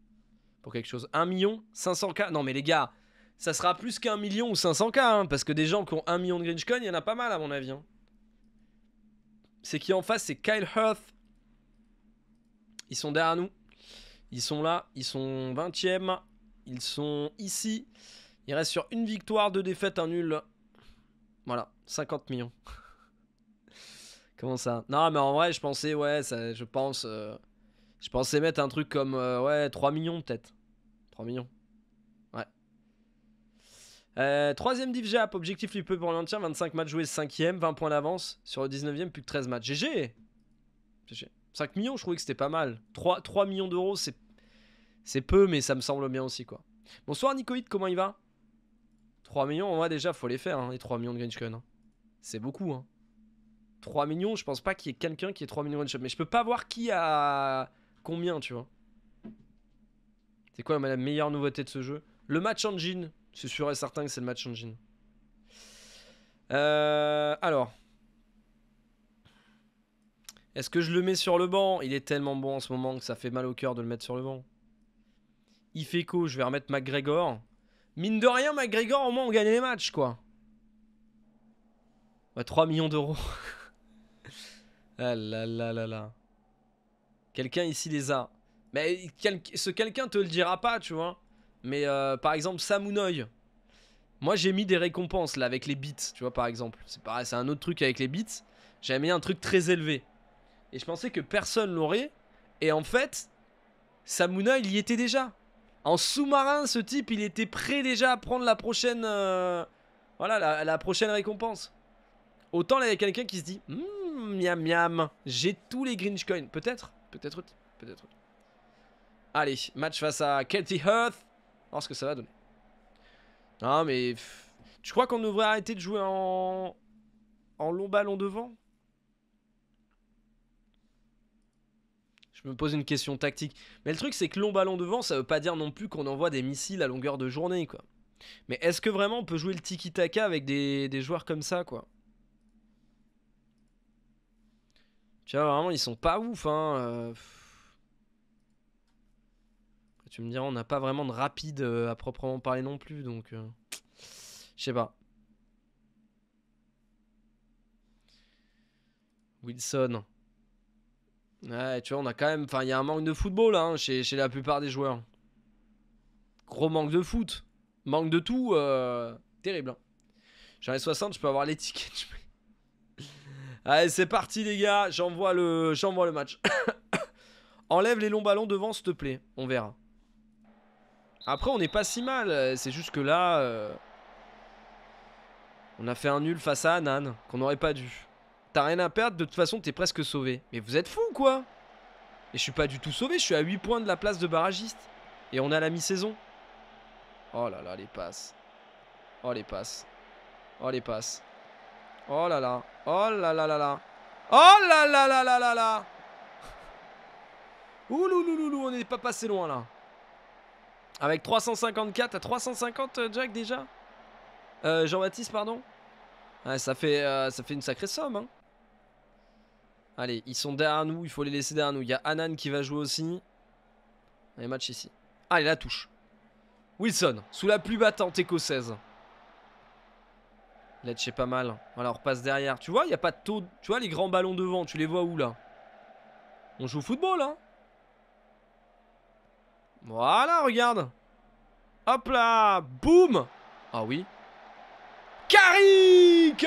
Pour quelque chose. 1 million 500K. Non mais les gars, ça sera plus qu'un million ou 500K. Hein, parce que des gens qui ont 1 million de Grinchcon, il y en a pas mal à mon avis. Hein. C'est qui en face C'est Kyle Hearth. Ils sont derrière nous. Ils sont là. Ils sont 20ème. Ils sont ici. Il reste sur une victoire, deux défaites, un nul. Voilà, 50 millions. Comment ça Non, mais en vrai, je pensais, ouais, je pense. Euh, je pensais mettre un truc comme, euh, ouais, 3 millions peut-être. 3 millions. Ouais. Euh, troisième DivJap. objectif lui peu pour l'entier, 25 matchs joués, 5ème, 20 points d'avance sur le 19ème, plus que 13 matchs. GG 5 millions, je trouvais que c'était pas mal. 3, 3 millions d'euros, c'est, c'est peu, mais ça me semble bien aussi, quoi. Bonsoir Nicoïde, comment il va 3 millions, en vrai, déjà, faut les faire, hein, les 3 millions de Grinchcon. Hein. C'est beaucoup, hein. 3 millions, je pense pas qu'il y ait quelqu'un qui ait 3 millions de shop. Mais je peux pas voir qui a combien, tu vois. C'est quoi la meilleure nouveauté de ce jeu Le match engine. C'est sûr et certain que c'est le match engine. Euh, alors. Est-ce que je le mets sur le banc Il est tellement bon en ce moment que ça fait mal au cœur de le mettre sur le banc. quoi je vais remettre McGregor. Mine de rien, McGregor, au moins on gagne les matchs, quoi. Ouais, 3 millions d'euros. [laughs] Ah là là là là. Quelqu'un ici les a. Mais ce quelqu'un te le dira pas, tu vois. Mais euh, par exemple, Samunoy. Moi, j'ai mis des récompenses là avec les bits, tu vois, par exemple. C'est pareil, c'est un autre truc avec les bits. J'avais mis un truc très élevé. Et je pensais que personne l'aurait. Et en fait, Samuna, il y était déjà. En sous-marin, ce type, il était prêt déjà à prendre la prochaine. Euh, voilà, la, prochaine récompense. Autant là, il y a quelqu'un qui se dit. Hmm, miam miam. J'ai tous les Grinch Coins. Peut-être Peut-être Peut-être Allez, match face à Katie Hearth. Voir ce que ça va donner. Non mais... Je crois qu'on devrait arrêter de jouer en... En long ballon devant Je me pose une question tactique. Mais le truc, c'est que long ballon devant, ça veut pas dire non plus qu'on envoie des missiles à longueur de journée, quoi. Mais est-ce que vraiment on peut jouer le tiki-taka avec des, des joueurs comme ça, quoi Tu vois, vraiment, ils sont pas ouf. Hein. Euh, tu me diras, on n'a pas vraiment de rapide euh, à proprement parler non plus, donc... Euh, je sais pas. Wilson. Ouais, tu vois, on a quand même. Enfin, il y a un manque de football hein, chez, chez, la plupart des joueurs. Gros manque de foot. Manque de tout. terrible. Hein. J'en ai 60, je peux avoir les tickets. [laughs] Allez, c'est parti, les gars. J'envoie le, j'envoie le match. [coughs] Enlève les longs ballons devant, s'il te plaît. On verra. Après, on n'est pas si mal. C'est juste que là... Euh, on a fait un nul face à Anan, qu'on n'aurait pas dû. T'as rien à perdre, de toute façon, t'es presque sauvé. Mais vous êtes fou ou quoi Et je suis pas du tout sauvé, je suis à 8 points de la place de barragiste. Et on a la mi-saison. Oh là là, les passes. Oh les passes. Oh les passes. Oh là là. Oh là là là là. Oh là là là là là là. [laughs] Ouloulouloulou, on n'est pas passé loin là. Avec 354 à 350 Jack déjà euh, Jean-Baptiste, pardon ouais, ça, fait, euh, ça fait une sacrée somme. Hein. Allez, ils sont derrière nous, il faut les laisser derrière nous. Il y a Anan qui va jouer aussi. Allez, match ici. Allez, ah, la touche. Wilson, sous la plus battante écossaise. Lecce pas mal. Voilà, on repasse derrière. Tu vois, il n'y a pas de taux. Tu vois, les grands ballons devant, tu les vois où là On joue au football, hein Voilà, regarde. Hop là Boum Ah oui. Carrick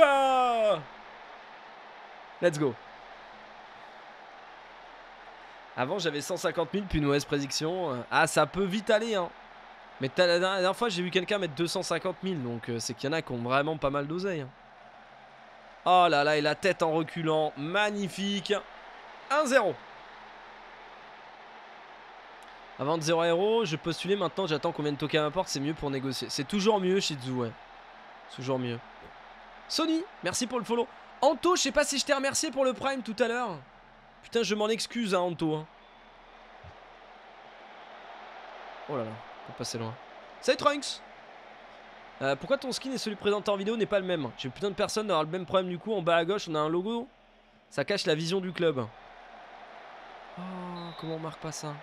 Let's go. Avant, j'avais 150 000, puis une mauvaise prédiction. Ah, ça peut vite aller, hein. Mais la dernière fois, j'ai vu quelqu'un mettre 250 000, donc euh, c'est qu'il y en a qui ont vraiment pas mal d'oseille. Hein. Oh là là, et la tête en reculant, magnifique 1-0 avant de 0 0 je postulais maintenant, j'attends combien de tokens à ma porte, c'est mieux pour négocier. C'est toujours mieux chez ouais. Toujours mieux. Sony, merci pour le follow. Anto, je sais pas si je t'ai remercié pour le prime tout à l'heure. Putain, je m'en excuse, à hein, Anto. Hein. Oh là là pour passer loin. Salut Trunks euh, Pourquoi ton skin et celui présenté en vidéo n'est pas le même J'ai plus de personnes d'avoir le même problème du coup. En bas à gauche, on a un logo. Ça cache la vision du club. Oh, comment on marque pas ça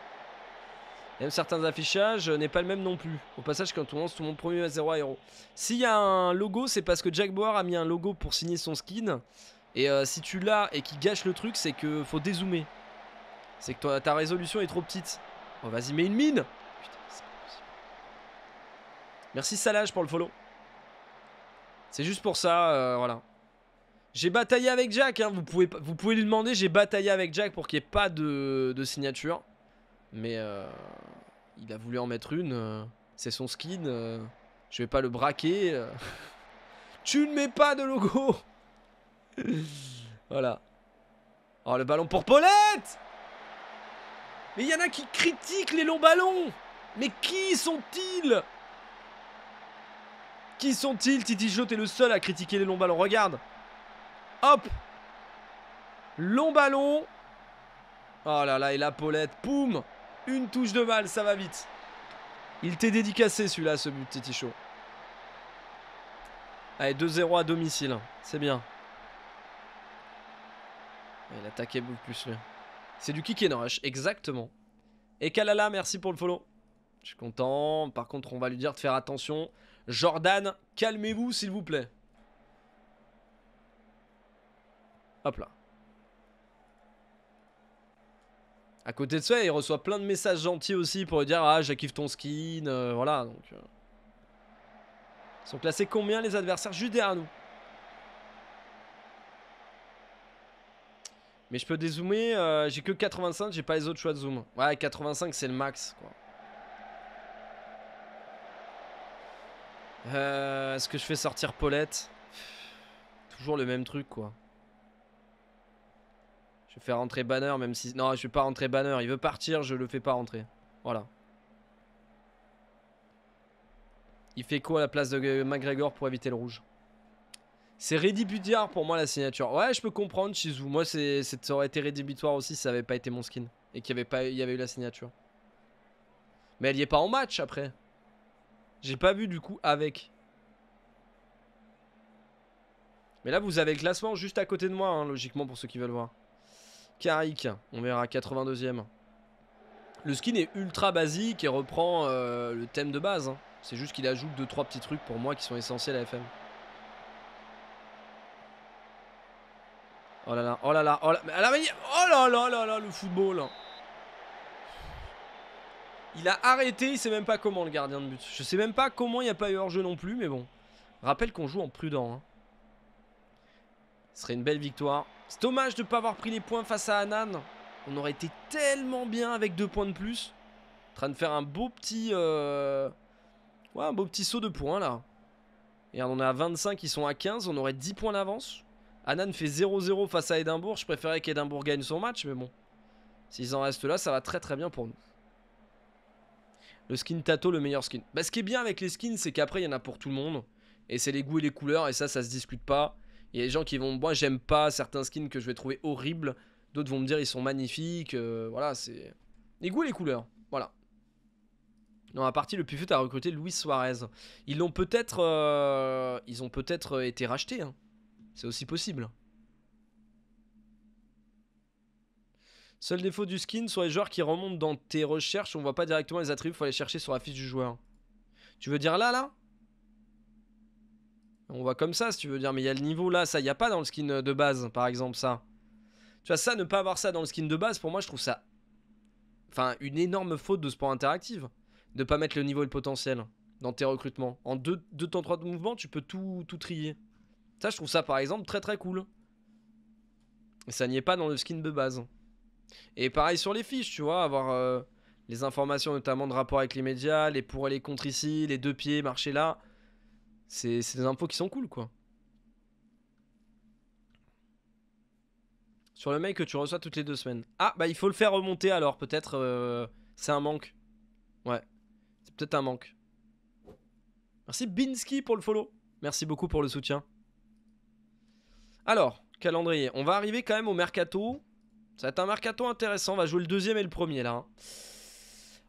Même certains affichages euh, n'est pas le même non plus. Au passage, quand on lance tout le monde premier à 0 à héros. S'il y a un logo, c'est parce que Jack Boar a mis un logo pour signer son skin. Et euh, si tu l'as et qu'il gâche le truc, c'est que faut dézoomer. C'est que ta, résolution est trop petite. Oh, vas-y, mets une mine Putain, Merci Salage pour le follow. C'est juste pour ça, euh, voilà. J'ai bataillé avec Jack, hein. vous, pouvez, vous pouvez lui demander, j'ai bataillé avec Jack pour qu'il n'y ait pas de, signature. Mais euh, il a voulu en mettre une, euh, c'est son skin, je vais pas le braquer. [laughs] tu ne mets pas de logo [laughs] Voilà. Oh, le ballon pour Paulette Mais il y en a qui critiquent les longs ballons Mais qui sont-ils qui sont-ils Titi Jot est le seul à critiquer les longs ballons. Regarde. Hop Long ballon. Oh là là, et la Paulette. Poum Une touche de balle, ça va vite. Il t'est dédicacé celui-là, ce but, Titi Chaud. Allez, 2-0 à domicile. C'est bien. Ah, il attaquait beaucoup plus, lui. C'est du kick and exactement. Et Kalala, merci pour le follow. Je suis content. Par contre, on va lui dire de faire attention. Jordan, calmez-vous s'il vous plaît. Hop là. À côté de ça, il reçoit plein de messages gentils aussi pour lui dire Ah, j'active ton skin. Euh, voilà, donc. Euh. Ils sont classés combien les adversaires Juste derrière nous. Mais je peux dézoomer, euh, j'ai que 85, j'ai pas les autres choix de zoom. Ouais, 85 c'est le max quoi. Euh, est-ce que je fais sortir Paulette Toujours le même truc, quoi. Je vais faire rentrer Banner, même si... Non, je vais pas rentrer Banner. Il veut partir, je le fais pas rentrer. Voilà. Il fait quoi à la place de euh, McGregor pour éviter le rouge C'est rédhibitoire pour moi la signature. Ouais, je peux comprendre, vous. Moi, c'est, ça aurait été rédhibitoire aussi si ça avait pas été mon skin. Et qu'il y avait, pas, y avait eu la signature. Mais elle y est pas en match après. J'ai pas vu du coup avec. Mais là, vous avez le classement juste à côté de moi, hein, logiquement, pour ceux qui veulent voir. Karik, on verra, 82ème. Le skin est ultra basique et reprend euh, le thème de base. Hein. C'est juste qu'il ajoute 2-3 petits trucs pour moi qui sont essentiels à FM. Oh là là, oh là là, oh là oh là, oh là là, le football hein. Il a arrêté, il sait même pas comment le gardien de but. Je sais même pas comment il n'y a pas eu hors-jeu non plus, mais bon. Rappelle qu'on joue en prudent. Hein. Ce serait une belle victoire. C'est dommage de ne pas avoir pris les points face à Annan. On aurait été tellement bien avec deux points de plus. En train de faire un beau petit... Euh, ouais, un beau petit saut de points là. Et on est à 25, ils sont à 15, on aurait 10 points d'avance. Annan fait 0-0 face à Édimbourg. Je préférais qu'Edimbourg gagne son match, mais bon. S'ils en restent là, ça va très très bien pour nous. Le skin Tato, le meilleur skin. Bah, ce qui est bien avec les skins, c'est qu'après, il y en a pour tout le monde. Et c'est les goûts et les couleurs, et ça, ça se discute pas. Il y a des gens qui vont, moi, j'aime pas certains skins que je vais trouver horribles. D'autres vont me dire, ils sont magnifiques. Euh, voilà, c'est. Les goûts et les couleurs. Voilà. Dans la partie, le Pufut a recruté Luis Suarez. Ils l'ont peut-être. Euh, ils ont peut-être été rachetés. Hein. C'est aussi possible. Seul défaut du skin sur les joueurs qui remontent dans tes recherches, on voit pas directement les attributs, faut aller chercher sur la fiche du joueur. Tu veux dire là, là On voit comme ça si tu veux dire, mais il y a le niveau là, ça, il n'y a pas dans le skin de base, par exemple, ça. Tu vois, ça, ne pas avoir ça dans le skin de base, pour moi, je trouve ça... Enfin, une énorme faute de sport interactif, de pas mettre le niveau et le potentiel dans tes recrutements. En deux, deux temps, trois mouvements, tu peux tout, tout trier. Ça, je trouve ça, par exemple, très très cool. Et ça n'y est pas dans le skin de base. Et pareil sur les fiches, tu vois, avoir euh, les informations notamment de rapport avec les médias, les pour et les contre ici, les deux pieds, marcher là. C'est des infos qui sont cool, quoi. Sur le mail que tu reçois toutes les deux semaines. Ah, bah il faut le faire remonter alors, peut-être. Euh, c'est un manque. Ouais, c'est peut-être un manque. Merci Binsky pour le follow. Merci beaucoup pour le soutien. Alors, calendrier. On va arriver quand même au mercato ça va être un mercato intéressant. On va jouer le deuxième et le premier là. Hein.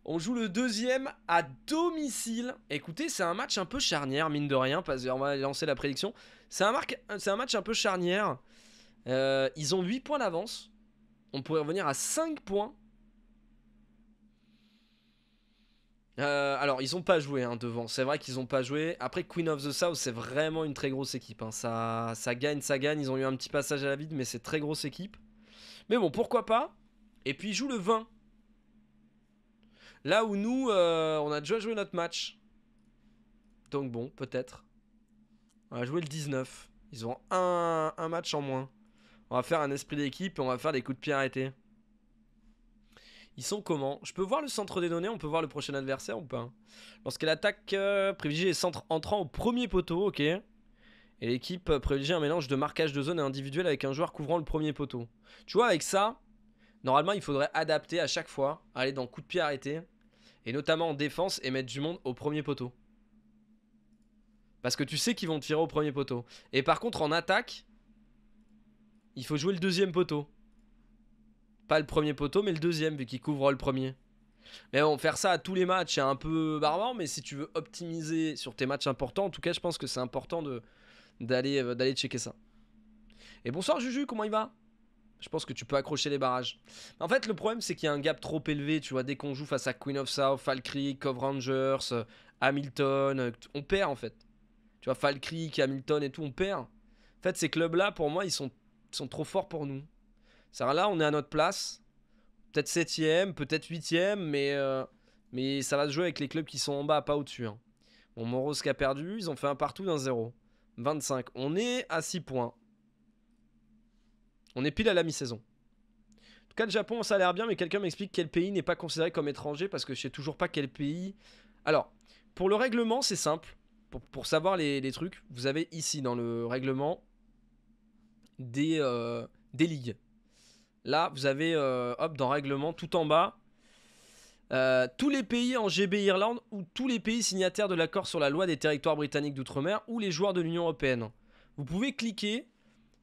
On joue le deuxième à domicile. Écoutez, c'est un match un peu charnière, mine de rien, On va lancer la prédiction. C'est un, euh, un, match un peu charnière. Euh, ils ont 8 points d'avance. On pourrait revenir à 5 points. Euh, alors, ils n'ont pas joué hein, devant. C'est vrai qu'ils n'ont pas joué. Après, Queen of the South, c'est vraiment une très grosse équipe. Hein. Ça, ça gagne, ça gagne. Ils ont eu un petit passage à la vide, mais c'est très grosse équipe. Mais bon, pourquoi pas Et puis il joue le 20. Là où nous, euh, on a déjà joué notre match. Donc bon, peut-être. On va jouer le 19. Ils ont un, match en moins. On va faire un esprit d'équipe et on va faire des coups de pied arrêtés. Ils sont comment Je peux voir le centre des données, on peut voir le prochain adversaire ou pas Lorsqu'elle attaque, euh, privilégie les centres entrant au premier poteau, ok. Et l'équipe euh, privilégie un mélange de marquage de zone et individuel avec un joueur couvrant le premier poteau. Tu vois, avec ça, normalement, il faudrait adapter à chaque fois, aller dans coup de pied arrêté, et notamment en défense, et mettre du monde au premier poteau. Parce que tu sais qu'ils vont te tirer au premier poteau. Et par contre, en attaque, il faut jouer le deuxième poteau. Pas le premier poteau, mais le deuxième, vu qu'il couvre le premier. Mais bon, faire ça à tous les matchs, c'est un peu barbare, mais si tu veux optimiser sur tes matchs importants, en tout cas, je pense que c'est important de, d'aller euh, d'aller checker ça. Et bonsoir Juju, comment il va je pense que tu peux accrocher les barrages. En fait, le problème, c'est qu'il y a un gap trop élevé. Tu vois, dès qu'on joue face à Queen of South, Falkirk, Cove Rangers, euh, Hamilton, euh, on perd en fait. Tu vois, Falkirk, Hamilton et tout, on perd. En fait, ces clubs-là, pour moi, ils sont, sont trop forts pour nous. cest là, on est à notre place. Peut-être 7 peut-être 8 mais, mais ça va se jouer avec les clubs qui sont en bas, pas au-dessus. Hein. Bon, Moros a perdu, ils ont fait un partout d'un zéro. 25. On est à 6 points. On est pile à la mi-saison. En tout cas, le Japon, ça a l'air bien, mais quelqu'un m'explique quel pays n'est pas considéré comme étranger parce que je sais toujours pas quel pays. Alors, pour le règlement, c'est simple. Pour, savoir les, trucs, vous avez ici dans le règlement des, euh, des ligues. Là, vous avez, euh, hop, dans règlement, tout en bas, euh, tous les pays en GB Irlande ou tous les pays signataires de l'accord sur la loi des territoires britanniques d'outre-mer ou les joueurs de l'Union européenne. Vous pouvez cliquer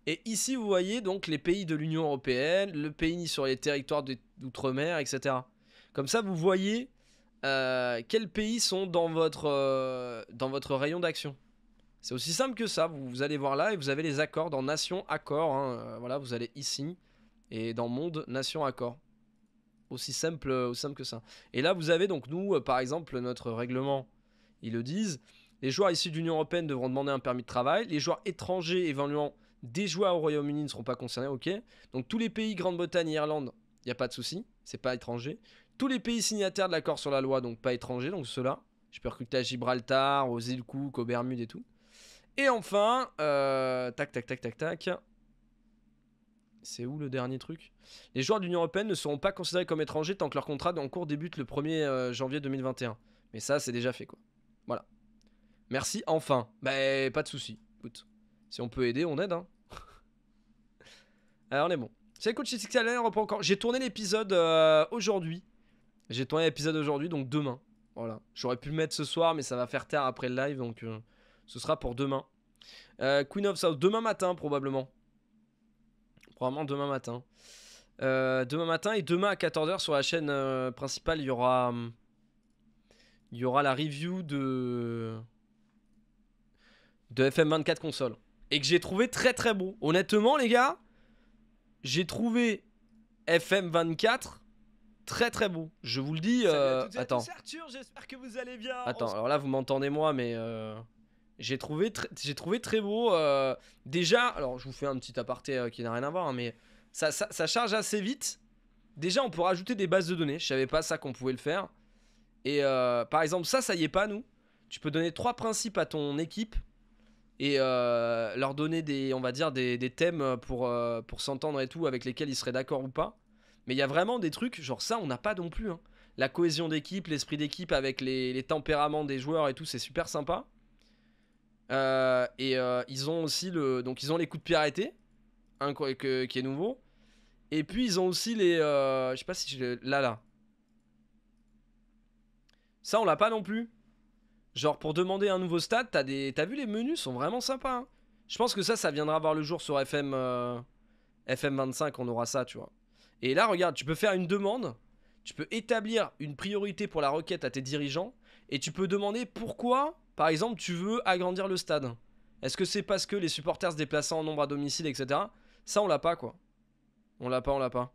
et ici vous voyez donc les pays de l'Union européenne, le pays sur les territoires d'outre-mer, etc. Comme ça vous voyez euh, quels pays sont dans votre, euh, dans votre rayon d'action. C'est aussi simple que ça, vous, allez voir là et vous avez les accords dans Nation Accord, hein. voilà vous allez ici et dans Monde Nation Accord. Aussi simple, euh, aussi simple que ça. Et là, vous avez donc, nous, euh, par exemple, notre règlement, ils le disent. Les joueurs issus de l'Union Européenne devront demander un permis de travail. Les joueurs étrangers éventuellement, des joueurs au Royaume-Uni ne seront pas concernés, ok. Donc tous les pays, Grande-Bretagne Irlande, il n'y a pas de souci, c'est pas étranger. Tous les pays signataires de l'accord sur la loi, donc pas étrangers, donc ceux-là. Je peux recruter à Gibraltar, aux îles Cook, aux Bermudes et tout. Et enfin, euh, tac, tac, tac, tac, tac. C'est où le dernier truc Les joueurs de l'Union Européenne ne seront pas considérés comme étrangers tant que leur contrat en cours débute le 1er euh, janvier 2021. Mais ça, c'est déjà fait, quoi. Voilà. Merci, enfin. Bah, pas de souci. Écoute, si on peut aider, on aide, hein. [laughs] Alors, on est bon. C'est coach Six on encore. J'ai tourné l'épisode euh, aujourd'hui. J'ai tourné l'épisode aujourd'hui, donc demain. Voilà. J'aurais pu le mettre ce soir, mais ça va faire tard après le live, donc euh, ce sera pour demain. Queen of South, demain matin probablement probablement demain matin. Euh, demain matin et demain à 14h sur la chaîne euh, principale, il y aura hum, il y aura la review de de FM24 console et que j'ai trouvé très très beau. Honnêtement les gars, j'ai trouvé FM24 très très beau. Je vous le dis euh... attends. j'espère que vous allez bien. Attends, alors là vous m'entendez moi mais euh, j'ai trouvé, j'ai trouvé, très beau. Euh, déjà, alors je vous fais un petit aparté euh, qui n'a rien à voir, hein, mais ça, ça, charge assez vite. Déjà, on peut rajouter des bases de données. Je savais pas ça qu'on pouvait le faire. Et euh, par exemple, ça, ça y est pas, nous. Tu peux donner trois principes à ton équipe et leur donner des, on va dire, des, des thèmes pour, pour s'entendre et tout, avec lesquels ils seraient d'accord ou pas. Mais il y a vraiment des trucs, genre ça, on n'a pas non plus. Hein. La cohésion d'équipe, l'esprit d'équipe avec les, les tempéraments des joueurs et tout, c'est super sympa. Euh, et euh, ils ont aussi le, donc ils ont les coups de pied arrêtés, un qui est nouveau. Et puis ils ont aussi les, euh, je sais pas si je là là. Ça on l'a pas non plus. Genre pour demander un nouveau stade, t'as des, vu les menus sont vraiment sympas. Hein. Je pense que ça, ça viendra voir le jour sur FM, FM 25, on aura ça, tu vois. Et là regarde, tu peux faire une demande, tu peux établir une priorité pour la requête à tes dirigeants et tu peux demander pourquoi par exemple, tu veux agrandir le stade. Est-ce que c'est parce que les supporters se déplaçaient en nombre à domicile, etc. Ça, on l'a pas, quoi. On l'a pas, on l'a pas.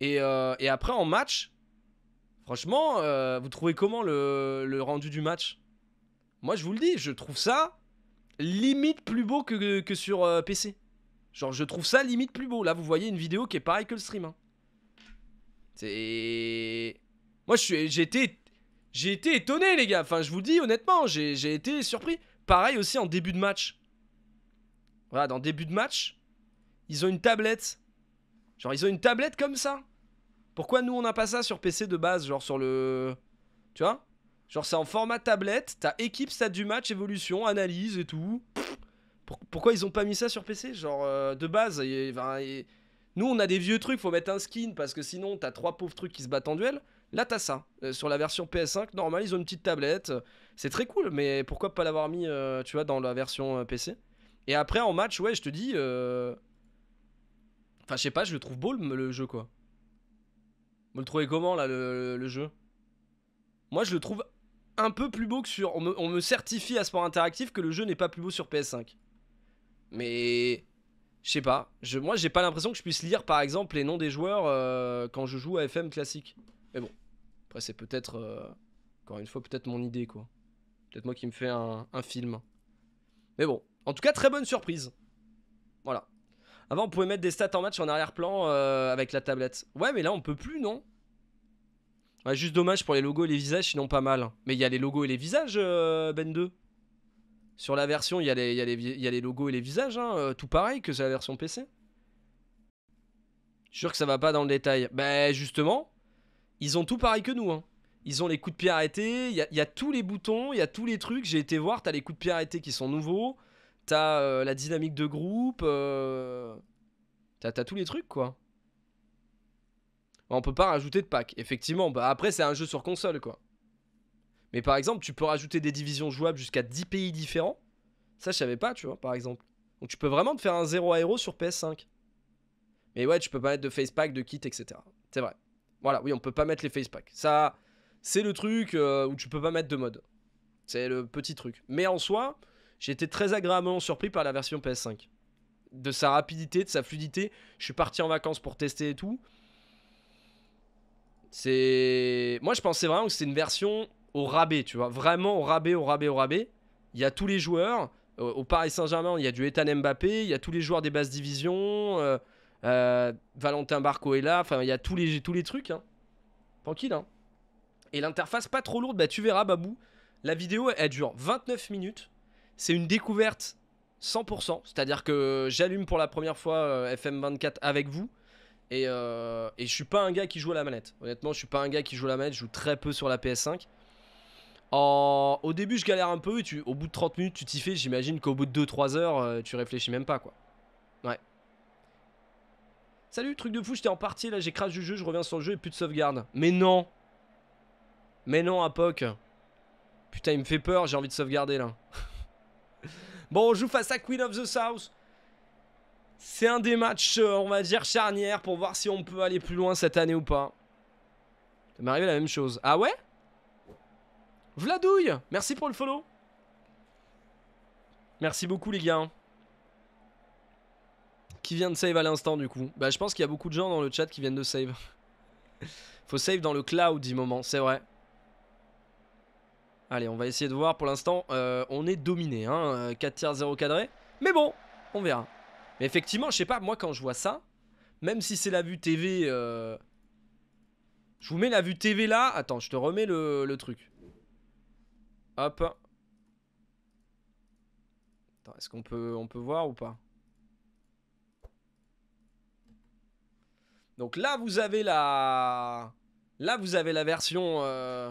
Et, euh, après, en match, franchement, euh, vous trouvez comment le, rendu du match Moi, je vous le dis, je trouve ça limite plus beau que, que, sur euh, PC. Genre, je trouve ça limite plus beau. Là, vous voyez une vidéo qui est pareille que le stream. Hein. C'est... Moi, j'étais j'ai été étonné, les gars. Enfin, je vous dis honnêtement, j'ai été surpris. Pareil aussi en début de match. Voilà, dans début de match, ils ont une tablette. Genre, ils ont une tablette comme ça. Pourquoi nous, on n'a pas ça sur PC de base Genre, sur le. Tu vois Genre, c'est en format tablette. T'as équipe, stade du match, évolution, analyse et tout. Pourquoi ils ont pas mis ça sur PC Genre, euh, de base, et, nous, on a des vieux trucs, faut mettre un skin parce que sinon, t'as trois pauvres trucs qui se battent en duel. Là, t'as ça. Euh, sur la version PS5, normal, ils ont une petite tablette. C'est très cool, mais pourquoi pas l'avoir mis, euh, tu vois, dans la version euh, PC Et après, en match, ouais, je te dis. Enfin, je sais pas, je le trouve beau le, jeu, quoi. Vous le trouvez comment, là, le, jeu Moi, je le trouve un peu plus beau que sur. On me, certifie à Sport Interactif que le jeu n'est pas plus beau sur PS5. Mais. Je sais pas. moi, j'ai pas l'impression que je puisse lire, par exemple, les noms des joueurs quand je joue à FM classique. Mais bon. Après, c'est peut-être, euh, encore une fois, peut-être mon idée, quoi. Peut-être moi qui me fais un, film. Mais bon, en tout cas, très bonne surprise. Voilà. Avant, on pouvait mettre des stats en match en arrière-plan euh, avec la tablette. Ouais, mais là, on peut plus, non Ouais, juste dommage pour les logos et les visages, sinon pas mal. Mais il y a les logos et les visages, euh, Ben 2. Sur la version, il y, a les logos et les visages, hein, tout pareil que sur la version PC. Je suis sûr que ça va pas dans le détail. ben justement, ils ont tout pareil que nous. Hein. Ils ont les coups de pied arrêtés, il y, a tous les boutons, il y a tous les trucs. J'ai été voir, t'as les coups de pied arrêtés qui sont nouveaux, t'as euh, la dynamique de groupe, euh, t'as tous les trucs quoi. on peut pas rajouter de pack, effectivement. Bah, après, c'est un jeu sur console quoi. Mais par exemple, tu peux rajouter des divisions jouables jusqu'à 10 pays différents. Ça, je savais pas, tu vois, par exemple. Donc tu peux vraiment te faire un 0 à héros sur PS5. Mais ouais, tu peux pas mettre de face pack, de kit, etc. C'est vrai. Voilà, oui, on peut pas mettre les packs Ça, c'est le truc euh, où tu peux pas mettre de mode. C'est le petit truc. Mais en soi, j'ai été très agréablement surpris par la version PS5. De sa rapidité, de sa fluidité. Je suis parti en vacances pour tester et tout. C'est. Moi, je pensais vraiment que c'était une version au rabais, tu vois. Vraiment au rabais, au rabais, au rabais. Il y a tous les joueurs. Euh, au Paris Saint-Germain, il y a du Ethan Mbappé, il y a tous les joueurs des basses divisions. Euh, euh, Valentin Barco est là. Enfin, il y a tous les, tous les trucs. Hein. Tranquille. Hein. Et l'interface pas trop lourde. Bah, tu verras, Babou. La vidéo, elle, dure 29 minutes. C'est une découverte 100%. C'est-à-dire que j'allume pour la première fois euh, FM24 avec vous. Et, euh, et je suis pas un gars qui joue à la manette. Honnêtement, je suis pas un gars qui joue à la manette. Je joue très peu sur la PS5. Au début, je galère un peu. Au bout de 30 minutes, tu t'y fais. J'imagine qu'au bout de 2-3 heures, tu réfléchis même pas, quoi. Salut, truc de fou, j'étais en partie, là, j'ai crash du jeu, je reviens sur le jeu et plus de sauvegarde. Mais non Mais non, Apoc Putain, il me fait peur, j'ai envie de sauvegarder, là. [laughs] bon, on joue face à Queen of the South. C'est un des matchs, euh, on va dire, charnière pour voir si on peut aller plus loin cette année ou pas. Ça m'est arrivé la même chose. Ah ouais Vladouille Merci pour le follow. Merci beaucoup, les gars. Qui vient de save à l'instant du coup Bah je pense qu'il y a beaucoup de gens dans le chat qui viennent de save. [laughs] Faut save dans le cloud Du moment, c'est vrai. Allez, on va essayer de voir. Pour l'instant, euh, on est dominé. Hein, 4 euh, tiers 0 cadré. Mais bon, on verra. Mais effectivement, je sais pas, moi quand je vois ça, même si c'est la vue TV... Euh, je vous mets la vue TV là. Attends, je te remets le, truc. Hop. Attends, est-ce qu'on peut, on peut voir ou pas Donc là, vous avez la, là, vous avez la version, euh,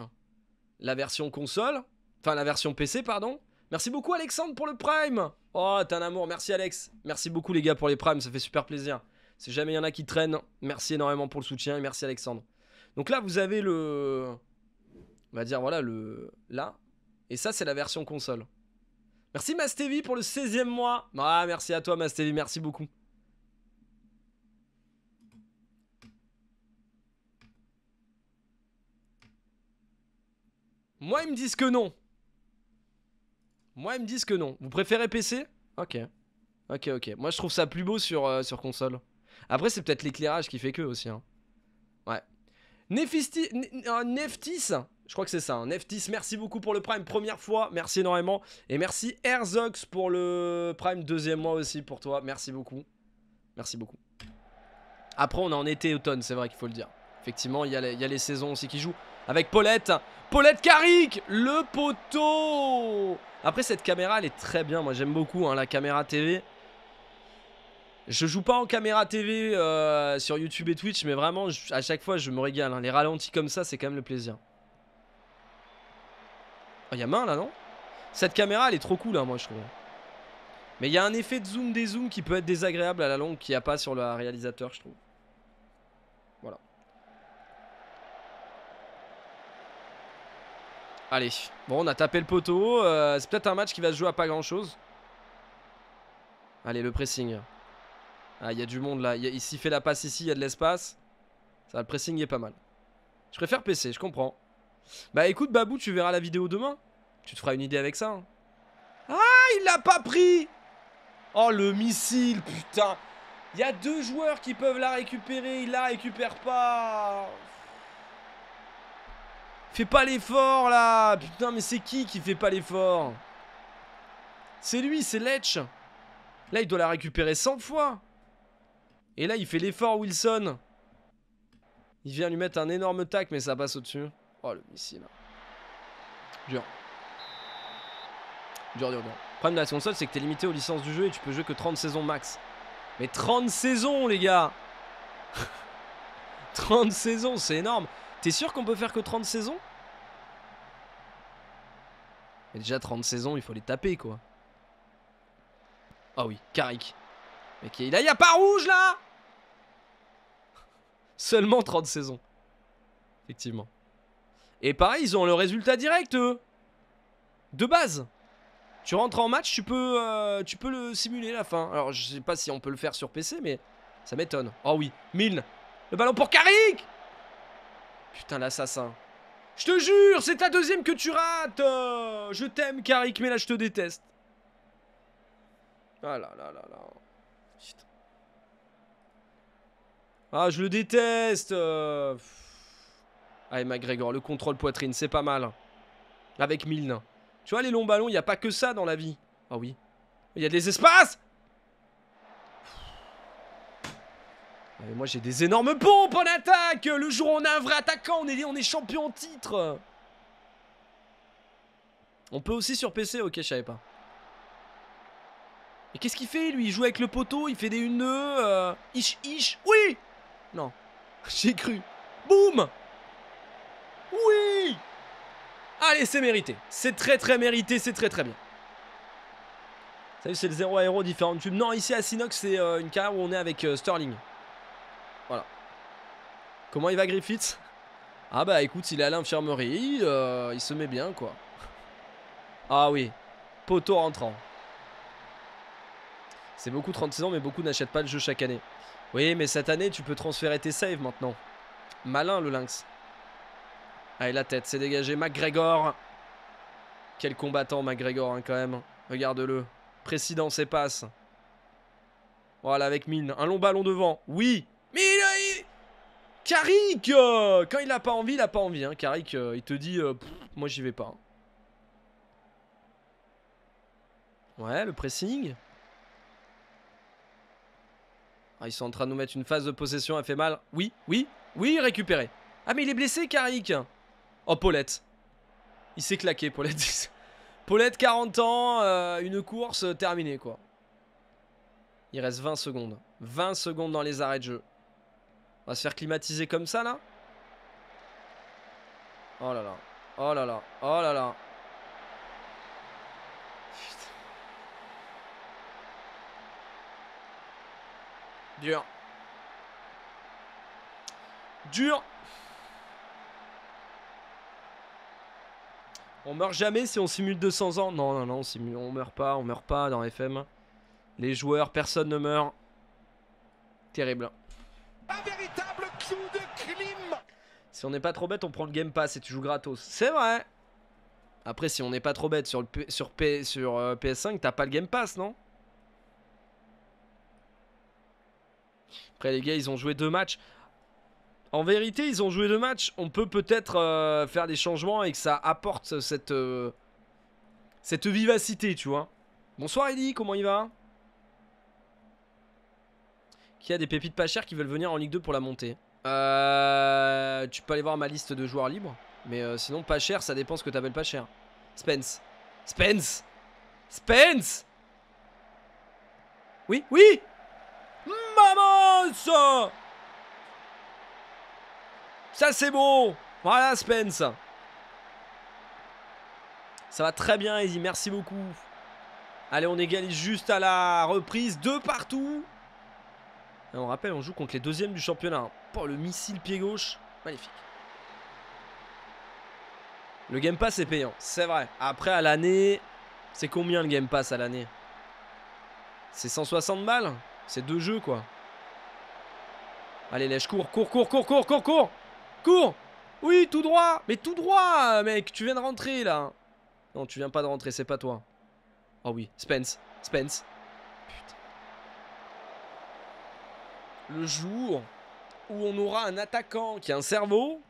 la version console, enfin la version PC, pardon. Merci beaucoup Alexandre pour le Prime. Oh, t'es un amour. Merci Alex. Merci beaucoup les gars pour les Primes, ça fait super plaisir. Si jamais il y en a qui traînent, merci énormément pour le soutien et merci Alexandre. Donc là, vous avez le, on va dire voilà le, là, et ça c'est la version console. Merci Mastévi pour le 16e mois. Ah, merci à toi Mastévi merci beaucoup. Moi, ils me disent que non. Moi, ils me disent que non. Vous préférez PC Ok. Ok, ok. Moi, je trouve ça plus beau sur, euh, sur console. Après, c'est peut-être l'éclairage qui fait que aussi. Hein. Ouais. Neftis, je crois que c'est ça. Neftis, merci beaucoup pour le Prime, première fois. Merci énormément. Et merci Airzox pour le Prime, deuxième mois aussi pour toi. Merci beaucoup. Merci beaucoup. Après, on est en été-automne, c'est vrai qu'il faut le dire. Effectivement, il y, y, a les saisons aussi qui jouent avec Paulette. Paulette Carrick, le poteau Après, cette caméra, elle est très bien. Moi, j'aime beaucoup hein, la caméra TV. Je joue pas en caméra TV euh, sur YouTube et Twitch, mais vraiment, à chaque fois, je me régale. Hein. Les ralentis comme ça, c'est quand même le plaisir. Oh, il oh, y a main, là, non Cette caméra, elle est trop cool, hein, moi, je trouve. Mais il y a un effet de zoom des zooms qui peut être désagréable à la longue, qu'il n'y a pas sur le réalisateur, je trouve. Allez, bon on a tapé le poteau. Euh, c'est peut-être un match qui va se jouer à pas grand-chose. Allez, le pressing. Ah, il y a du monde là. Il, s'y fait la passe ici, il y a de l'espace. Ça, le pressing est pas mal. Je préfère PC, je comprends. Bah écoute, Babou, tu verras la vidéo demain. Tu te feras une idée avec ça. Hein. Ah, il l'a pas pris Oh, le missile, putain Il y a deux joueurs qui peuvent la récupérer, il la récupère pas Fais pas l'effort là Putain mais c'est qui qui fait pas l'effort C'est lui, c'est Letch Là il doit la récupérer 100 fois Et là il fait l'effort Wilson Il vient lui mettre un énorme tac mais ça passe au-dessus. Oh le missile. Dur. Dur, dur, dur. Le problème de la console c'est que t'es limité aux licences du jeu et tu peux jouer que 30 saisons max. Mais 30 saisons les gars 30 [laughs] saisons, c'est énorme. T'es sûr qu'on peut faire que 30 saisons Mais déjà 30 saisons, il faut les taper quoi. Ah oui, Carrick. Mais il a, a pas rouge là Seulement 30 saisons. Effectivement. Et pareil, ils ont le résultat direct eux. De base. Tu rentres en match, tu peux, euh, tu peux le simuler la fin. Alors je sais pas si on peut le faire sur PC, mais ça m'étonne. Oh oui, 1000 Le ballon pour Carrick Putain, l'assassin. Je te jure, c'est ta deuxième que tu rates euh. Je t'aime, Karik, mais là, je te déteste. Ah là là là là. Ah, je le déteste Ah euh. Allez, McGregor, le contrôle poitrine, c'est pas mal. Hein. Avec Milne. Tu vois, les longs ballons, il n'y a pas que ça dans la vie. Ah oui. Il y a des espaces moi j'ai des énormes pompes en attaque Le jour où on a un vrai attaquant, on est, on est champion en titre On peut aussi sur PC, ok je savais pas. Et qu'est-ce qu'il fait lui Il joue avec le poteau, il fait des une deux. Euh, ish ish. Oui Non, [laughs] j'ai cru. Boum Oui Allez, c'est mérité. C'est très très mérité, c'est très très bien. Salut, c'est le 0 aéro différent tube. Non, ici à Sinox, c'est euh, une carrière où on est avec euh, Sterling. Comment il va Griffith Ah bah écoute, il est à l'infirmerie, euh, il se met bien quoi. Ah oui, poteau rentrant. C'est beaucoup 36 ans, mais beaucoup n'achètent pas le jeu chaque année. Oui, mais cette année, tu peux transférer tes saves maintenant. Malin le lynx. Allez, la tête, c'est dégagé. McGregor. Quel combattant, McGregor, hein, quand même. Regarde-le. Précidence et passe. Voilà, avec mine. Un long ballon devant. Oui Karik euh, Quand il a pas envie, il a pas envie. Hein. Euh, il te dit euh, Moi, j'y vais pas. Hein. Ouais, le pressing. Ah, ils sont en train de nous mettre une phase de possession, elle fait mal. Oui, oui, oui, récupéré. Ah, mais il est blessé, Karik Oh, Paulette. Il s'est claqué, Paulette. [laughs] Paulette, 40 ans, une course terminée, quoi. Il reste 20 secondes. 20 secondes dans les arrêts de jeu se faire climatiser comme ça, là Oh là là. Oh là là. Oh là là. Dur. Dur. On meurt jamais si on simule 200 ans. Non, non, non, on, simule, on meurt pas, on meurt pas dans FM. Les joueurs, personne ne meurt. Terrible. Si on n'est pas trop bête, on prend le Game Pass et tu joues gratos. C'est vrai Après, si on n'est pas trop bête sur, sur, PS5, euh, t'as pas le Game Pass, non Après, les gars, ils ont joué deux matchs. En vérité, ils ont joué deux matchs. On peut peut-être euh, faire des changements et que ça apporte cette, euh, cette vivacité, tu vois. Bonsoir Eddy, comment il va Qui a des pépites pas chères qui veulent venir en Ligue 2 pour la montée euh, tu peux aller voir ma liste de joueurs libres. Mais euh, sinon, pas cher, ça dépend ce que t'appelles pas cher. Spence. Spence Spence Oui, oui Maman Ça, c'est bon Voilà Spence Ça va très bien, Easy, merci beaucoup. Allez, on égalise juste à la reprise. Deux partout on rappelle, on joue contre les deuxièmes du championnat. Oh, le missile pied gauche, magnifique. Le Game Pass est payant, c'est vrai. Après, à l'année, c'est combien le Game Pass à l'année C'est 160 balles C'est deux jeux, quoi. Allez, lèche, cours, cours, cours, cours, cours, cours, cours Cours Oui, tout droit Mais tout droit, mec Tu viens de rentrer, là Non, tu viens pas de rentrer, c'est pas toi. Oh oui, Spence, Spence. Putain le jour où on aura un attaquant qui a un cerveau.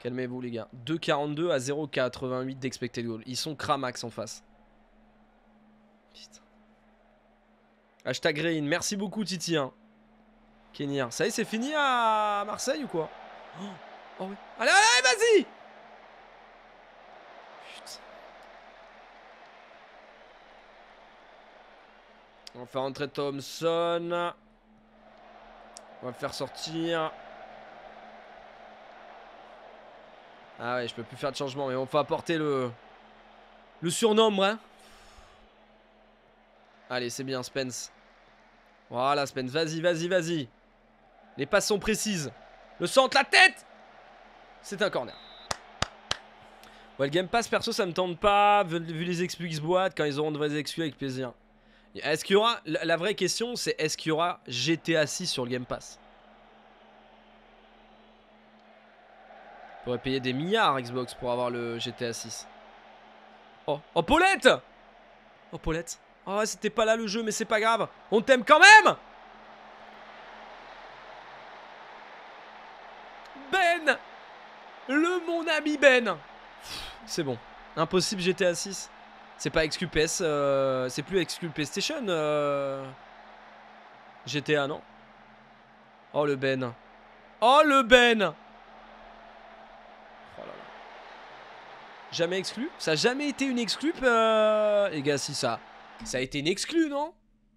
Calmez-vous les gars. 2,42 à 0,88 d'expected goal. Ils sont cramax en face. Putain. Hashtag Green. Merci beaucoup Titi. Hein. Kenya. Ça y est, c'est fini à Marseille ou quoi oh, oh Allez, allez, vas-y On va faire entrer Thompson. On va le faire sortir. Ah ouais, je peux plus faire de changement, mais on va apporter le, le surnombre. Hein. Allez, c'est bien, Spence. Voilà, Spence, vas-y, vas-y, vas-y. Les passes sont précises. Le centre, la tête C'est un corner. Ouais, le Game Pass, perso, ça me tente pas. Vu les exclus boîte, quand ils auront de vraies exclus, avec plaisir. Est-ce qu'il y aura. La vraie question, c'est est-ce qu'il y aura GTA 6 sur le Game Pass On pourrait payer des milliards Xbox pour avoir le GTA 6. Oh, oh Paulette Oh Paulette. Oh, c'était pas là le jeu, mais c'est pas grave. On t'aime quand même Ben Le mon ami Ben C'est bon. Impossible GTA 6. C'est pas XQPS, euh, c'est plus exclus PlayStation, euh. GTA, non Oh le Ben. Oh le Ben oh Jamais exclu Ça a jamais été une exclu euh, Les gars, si ça. Ça a été une exclu, non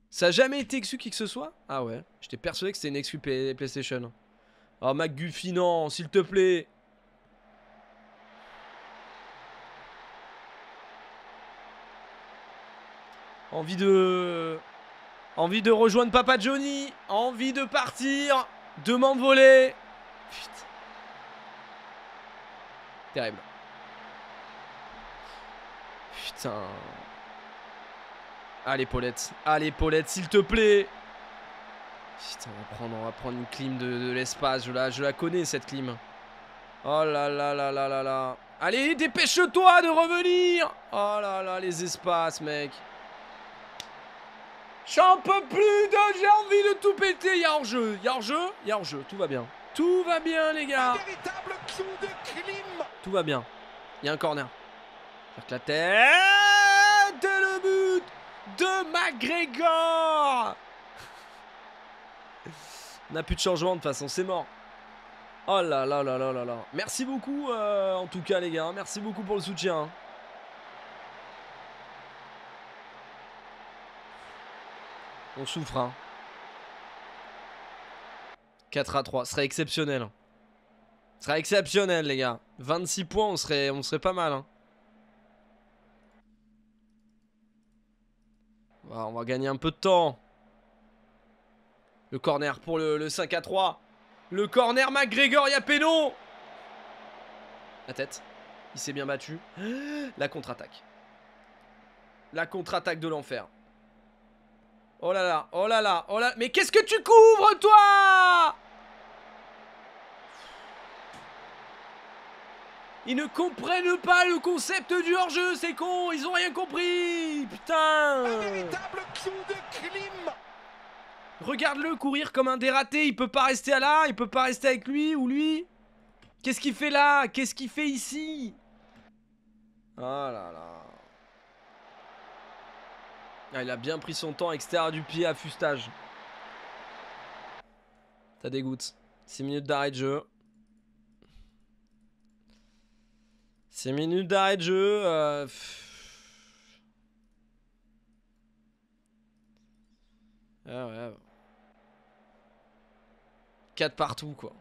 Ça a jamais été exclu qui que ce soit Ah ouais, j'étais persuadé que c'était une exclu PlayStation. Oh McGuffy, non, s'il te plaît Envie de... Envie de rejoindre Papa Johnny. Envie de partir. De m'envoler. Putain. Terrible. Putain. Allez, Paulette. Allez, Paulette, s'il te plaît. Putain, on va prendre, prendre une clim de, l'espace. Je la, je la connais, cette clim. Oh là là là là là là. Allez, dépêche-toi de revenir. Oh là là, les espaces, mec. J'en peux plus de... J'ai envie de tout péter Il y a hors-jeu, il y a hors-jeu, il y a hors-jeu. Tout va bien. Tout va bien, les gars Tout va bien. Il y a un corner. Avec la tête le but de McGregor On n'a plus de changement, de façon, c'est mort. Oh là là là là là là. Merci beaucoup, euh, en tout cas, les gars. Merci beaucoup pour le soutien. Hein. On souffre. 4 hein. à 3. Ce serait exceptionnel. Hein. Ce serait exceptionnel, les gars. 26 points, on serait, on serait pas mal. Hein. Bah, on va gagner un peu de temps. Le corner pour le, 5 à 3. Le corner McGregor, il y a La tête. Il s'est bien battu. [gasps] La contre-attaque. La contre-attaque de l'enfer. Oh là là, oh là là, oh là... Mais qu'est-ce que tu couvres, toi Ils ne comprennent pas le concept du hors-jeu, c'est con, ils ont rien compris Putain de Regarde-le courir comme un dératé, il peut pas rester là, il peut pas rester avec lui ou lui Qu'est-ce qu'il fait là Qu'est-ce qu'il fait ici oh là là ah, il a bien pris son temps, extérieur du pied, à fustage. Ça dégoûte. 6 minutes d'arrêt de jeu. 6 minutes d'arrêt de jeu. Euh, ah ouais. 4 partout, quoi.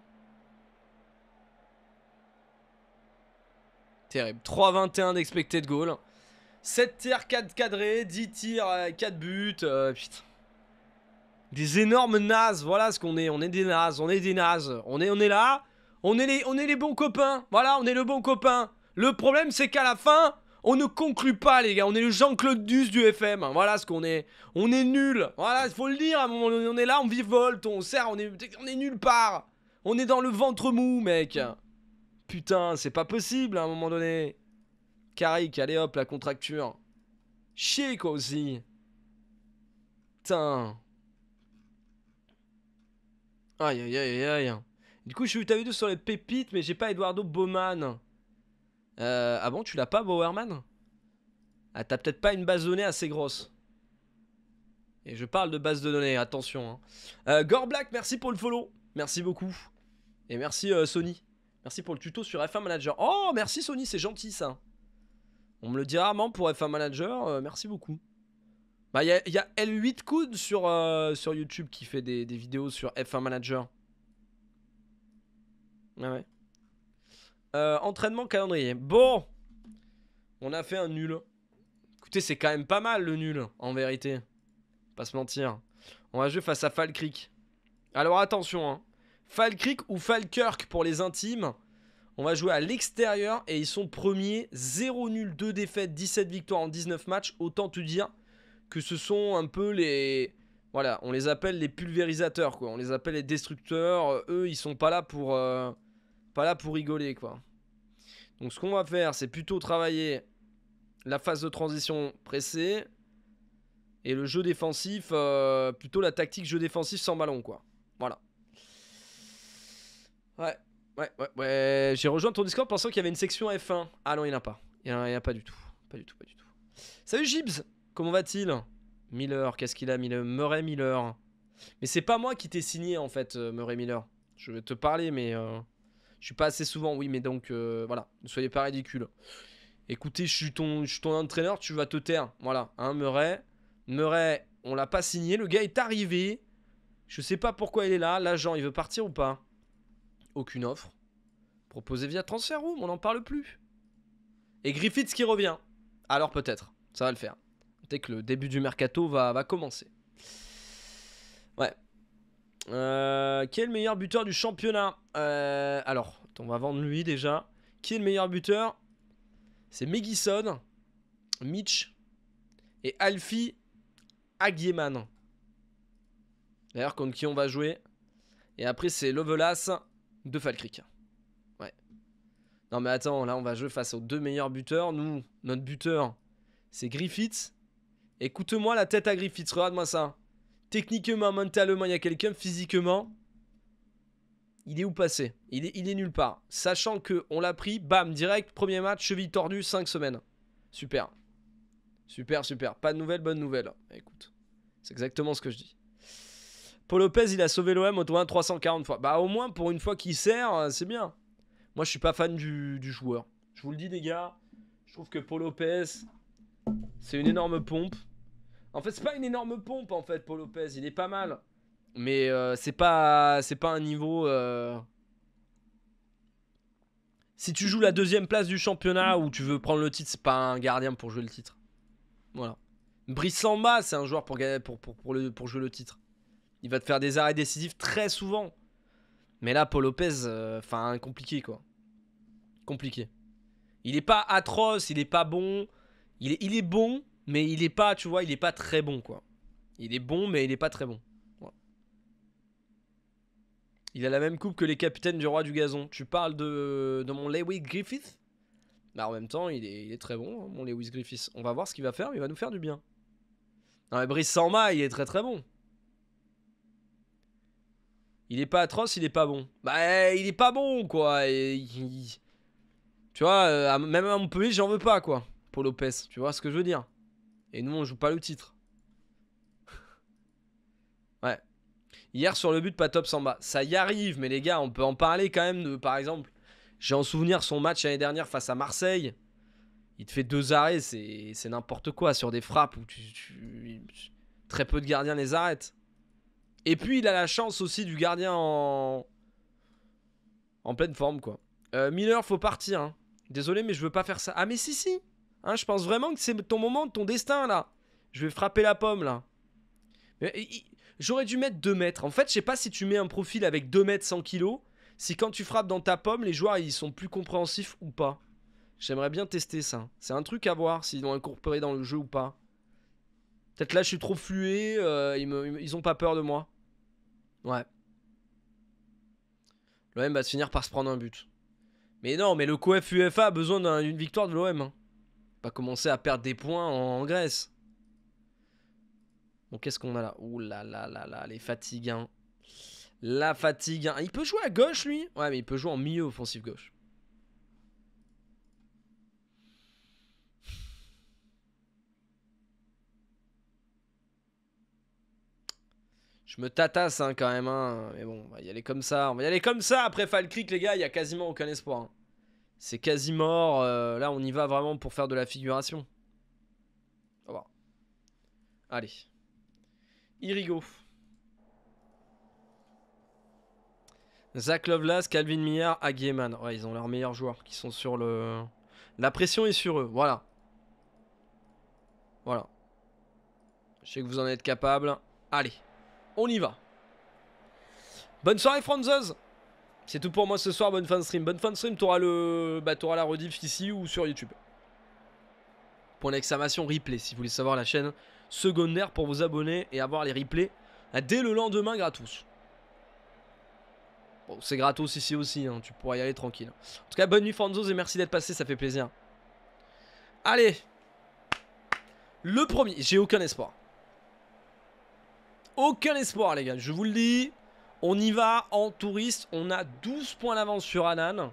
Terrible. 3-21 de goal. 7 tirs, 4 cadrés, 10 tirs, 4 euh, buts. Euh, des énormes nazes, voilà ce qu'on est. On est des nazes, on est des nazes. On est, on est là, on est, les, on est les bons copains. Voilà, on est le bon copain. Le problème, c'est qu'à la fin, on ne conclut pas, les gars. On est le Jean-Claude Duss du FM. Hein. Voilà ce qu'on est. On est nul. Voilà, il faut le dire. un moment, on est là, on vivolte, on sert, on est, on est nulle part. On est dans le ventre mou, mec. Putain, c'est pas possible à un moment donné. Carrick, allez hop, la contracture. quoi, aussi. Putain. Aïe, aïe, aïe, aïe. Du coup, je suis vu sur les pépites, mais j'ai pas Eduardo Bowman. Euh, ah bon, tu l'as pas, Bowerman Ah, t'as peut-être pas une base de données assez grosse. Et je parle de base de données, attention. Hein. Euh, Gore Black, merci pour le follow. Merci beaucoup. Et merci euh, Sony. Merci pour le tuto sur F1 Manager. Oh, merci Sony, c'est gentil ça. On me le dit rarement pour F1 Manager, euh, merci beaucoup. Bah, il y, a L8 Coud sur, euh, sur YouTube qui fait des, vidéos sur F1 Manager. Ah ouais. Euh, entraînement calendrier. Bon, on a fait un nul. Écoutez, c'est quand même pas mal le nul, en vérité. Pas se mentir. On va jouer face à Falkrik. Alors attention, hein. ou Falkirk pour les intimes. On va jouer à l'extérieur et ils sont premiers. 0 0 2 défaites, 17 victoires en 19 matchs. Autant te dire que ce sont un peu les... Voilà, on les appelle les pulvérisateurs, quoi. On les appelle les destructeurs. Eux, ils sont pas là pour, euh, pas là pour rigoler, quoi. Donc ce qu'on va faire, c'est plutôt travailler la phase de transition pressée et le jeu défensif, euh, plutôt la tactique jeu défensif sans ballon, quoi. Voilà. Ouais, Ouais, ouais, ouais. J'ai rejoint ton Discord pensant qu'il y avait une section F1. Ah non, il n'y en a pas. Il n'y a pas du tout. Pas du tout, pas du tout. Salut Gibbs Comment va-t-il Miller, qu'est-ce qu'il a Miller Murray Miller. Mais c'est pas moi qui t'ai signé en fait, euh, Murray Miller. Je vais te parler, mais euh, je suis pas assez souvent, oui, mais donc euh, voilà, ne soyez pas ridicule. Écoutez, je suis ton, je suis ton entraîneur, tu vas te taire. Voilà, hein, Murray. Murray, on l'a pas signé, le gars est arrivé. Je sais pas pourquoi il est là. L'agent, il veut partir ou pas aucune offre. Proposé via ou on n'en parle plus. Et Griffiths qui revient. Alors peut-être, ça va le faire. Peut-être que le début du mercato va, va commencer. Ouais. Euh, qui est le meilleur buteur du championnat euh, Alors, on va vendre lui déjà. Qui est le meilleur buteur C'est Megison, Mitch et Alfie Aguieman. D'ailleurs, contre qui on va jouer. Et après, c'est Lovelace de Falcric, Ouais. Non mais attends, là on va jouer face aux deux meilleurs buteurs. Nous, notre buteur, c'est Griffiths. Écoute-moi la tête à Griffiths, regarde-moi ça. Techniquement, mentalement, il y a quelqu'un, physiquement. Il est où passé il est, il est nulle part. Sachant que on l'a pris, bam, direct, premier match, cheville tordue, 5 semaines. Super. Super, super. Pas de nouvelles, bonne nouvelle. Écoute, c'est exactement ce que je dis. Paul Lopez, il a sauvé l'OM au moins 340 fois. Bah, au moins, pour une fois qu'il sert, euh, c'est bien. Moi, je suis pas fan du, joueur. Je vous le dis, les gars. Je trouve que Paul Lopez, c'est une énorme pompe. En fait, c'est pas une énorme pompe, en fait, Paul Lopez. Il est pas mal. Mais euh, c'est pas, pas un niveau. Euh, si tu joues la deuxième place du championnat ou tu veux prendre le titre, c'est pas un gardien pour jouer le titre. Voilà. Brice Samba, c'est un joueur pour, pour, pour, pour jouer le titre. Il va te faire des arrêts décisifs très souvent. Mais là, Paul Lopez, euh, enfin, compliqué quoi. Compliqué. Il est pas atroce, il est pas bon. Il est, bon, mais il est pas, tu vois, il est pas très bon quoi. Il est bon, mais il n'est pas très bon. Il a la même coupe que les capitaines du roi du gazon. Tu parles de, mon Lewis Griffith Bah en même temps, il est, très bon, hein, mon Lewis Griffith. On va voir ce qu'il va faire, mais il va nous faire du bien. Non mais Brice Samba, il est très très bon. Il est pas atroce, il est pas bon. Bah, eh, il est pas bon, quoi. Tu vois, euh, même à Montpellier, j'en veux pas, quoi. Pour Lopez, tu vois ce que je veux dire. Et nous, on joue pas le titre. [laughs] ouais. Hier, sur le but, pas top bas. Ça y arrive, mais les gars, on peut en parler quand même, de, par exemple. J'ai en souvenir son match l'année dernière face à Marseille. Il te fait deux arrêts, c'est n'importe quoi. Sur des frappes où très peu de gardiens les arrêtent. Et puis il a la chance aussi du gardien en, en pleine forme quoi. Euh, Miller, faut partir. Hein. Désolé, mais je veux pas faire ça. Ah mais si si. Hein, je pense vraiment que c'est ton moment, ton destin là. Je vais frapper la pomme là. J'aurais dû mettre 2 mètres. En fait, je sais pas si tu mets un profil avec 2 mètres 100 kilos, si quand tu frappes dans ta pomme, les joueurs ils sont plus compréhensifs ou pas. J'aimerais bien tester ça. C'est un truc à voir s'ils l'ont incorporé dans le jeu ou pas. Peut-être là je suis trop flué. Euh, ils, ils ont pas peur de moi. Ouais. L'OM va finir par se prendre un but. Mais non, mais le COEF UEFA a besoin d'une victoire de l'OM. Hein. Pas commencer à perdre des points en, Grèce. Bon, qu'est-ce qu'on a là Ouh là là là là, les fatigues. Hein. La fatigue. Hein. Il peut jouer à gauche, lui Ouais, mais il peut jouer en milieu offensif gauche. Je me tatasse hein, quand même. Hein. Mais bon, on va y aller comme ça. On va y aller comme ça après Fall les gars. Il n'y a quasiment aucun espoir. Hein. C'est quasi mort. Euh, là, on y va vraiment pour faire de la figuration. Au revoir. Allez. Irigo. Zach Lovelace, Calvin Millard, Aguieman. Ouais, ils ont leurs meilleurs joueurs qui sont sur le... La pression est sur eux, voilà. Voilà. Je sais que vous en êtes capable. Allez on y va. Bonne soirée, Franzos C'est tout pour moi ce soir, bonne fin de stream. Bonne fin de stream, t'auras le... bah, auras la rediff ici ou sur YouTube. Point d'exclamation replay, si vous voulez savoir la chaîne secondaire pour vous abonner et avoir les replays bah, dès le lendemain gratos. Bon, c'est gratos ici aussi, hein, tu pourras y aller tranquille. En tout cas, bonne nuit Franzos et merci d'être passé, ça fait plaisir. Allez Le premier, j'ai aucun espoir aucun espoir, les gars. Je vous le dis. On y va en touriste. On a 12 points d'avance sur Anan.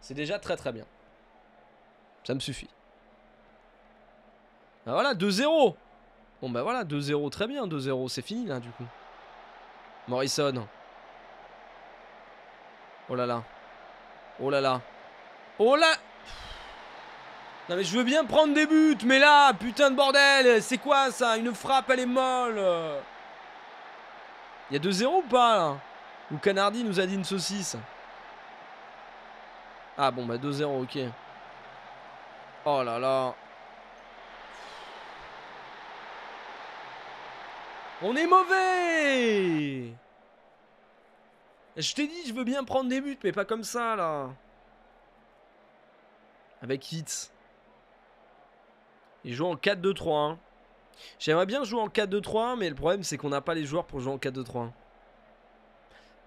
C'est déjà très très bien. Ça me suffit. Ben voilà, 2-0. Bon ben voilà, 2-0, très bien, 2-0. C'est fini là, du coup. Morrison. Oh là là. Oh là là. Oh là mais je veux bien prendre des buts, mais là, putain de bordel, c'est quoi ça Une frappe, elle est molle. Il y a 2-0 ou pas là Ou Canardi nous a dit une saucisse Ah bon, bah 2-0, ok. Oh là là. On est mauvais Je t'ai dit, je veux bien prendre des buts, mais pas comme ça, là. Avec Hits. Il joue en 4 2 3 J'aimerais bien jouer en 4 2 3 mais le problème, c'est qu'on n'a pas les joueurs pour jouer en 4 2 3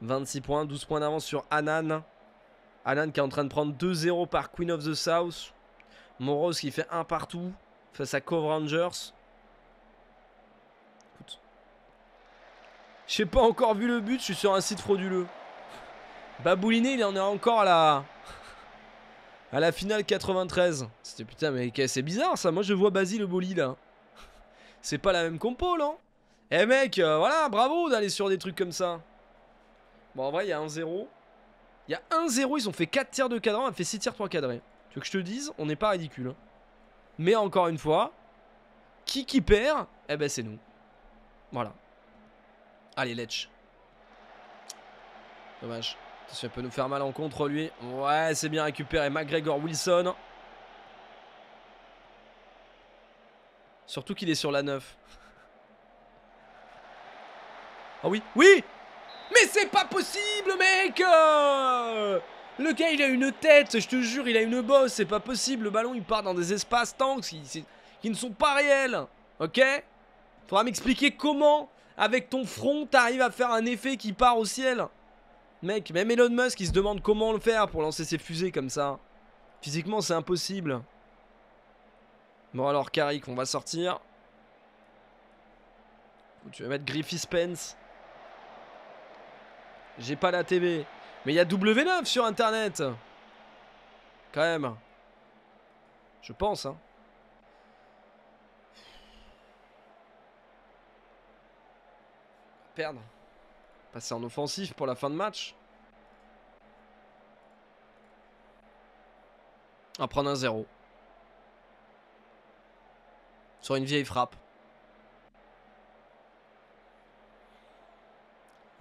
26 points, 12 points d'avance sur Anan. Anan qui est en train de prendre 2-0 par Queen of the South. Morose qui fait 1 partout face à Cove Rangers. Je pas encore vu le but, je suis sur un site frauduleux. Babouliné, il en est encore là. la à la finale 93. C'était putain, mais c'est bizarre ça. Moi, je vois Basile le Boli là. c'est pas la même compo là. Eh mec, euh, voilà, bravo d'aller sur des trucs comme ça. Bon, en vrai, il y a 1-0. Il y a 1-0, ils ont fait 4 tiers de cadran, on a fait 6 tiers 3 cadrés. Tu veux que je te dise, on n'est pas ridicule. Hein. Mais encore une fois, qui qui perd Eh ben, c'est nous. Voilà. Allez, Letch. Dommage. Ça peut nous faire mal en contre lui. Ouais, c'est bien récupéré. McGregor Wilson. Surtout qu'il est sur la 9. Ah oh oui, oui Mais c'est pas possible, mec euh, Le gars, il a une tête, je te jure, il a une bosse, c'est pas possible. Le ballon, il part dans des espaces tanks qui, qui ne sont pas réels. Ok Faudra m'expliquer comment, avec ton front, t'arrives à faire un effet qui part au ciel. Mec, même Elon Musk, il se demande comment le faire pour lancer ses fusées comme ça. Physiquement, c'est impossible. Bon alors, Carrick, on va sortir. Tu vas mettre Griffith Spence. J'ai pas la TV. Mais il y a W9 sur Internet. Quand même. Je pense, hein. Perdre. Passer en offensif pour la fin de match. va prendre un 0. Sur une vieille frappe.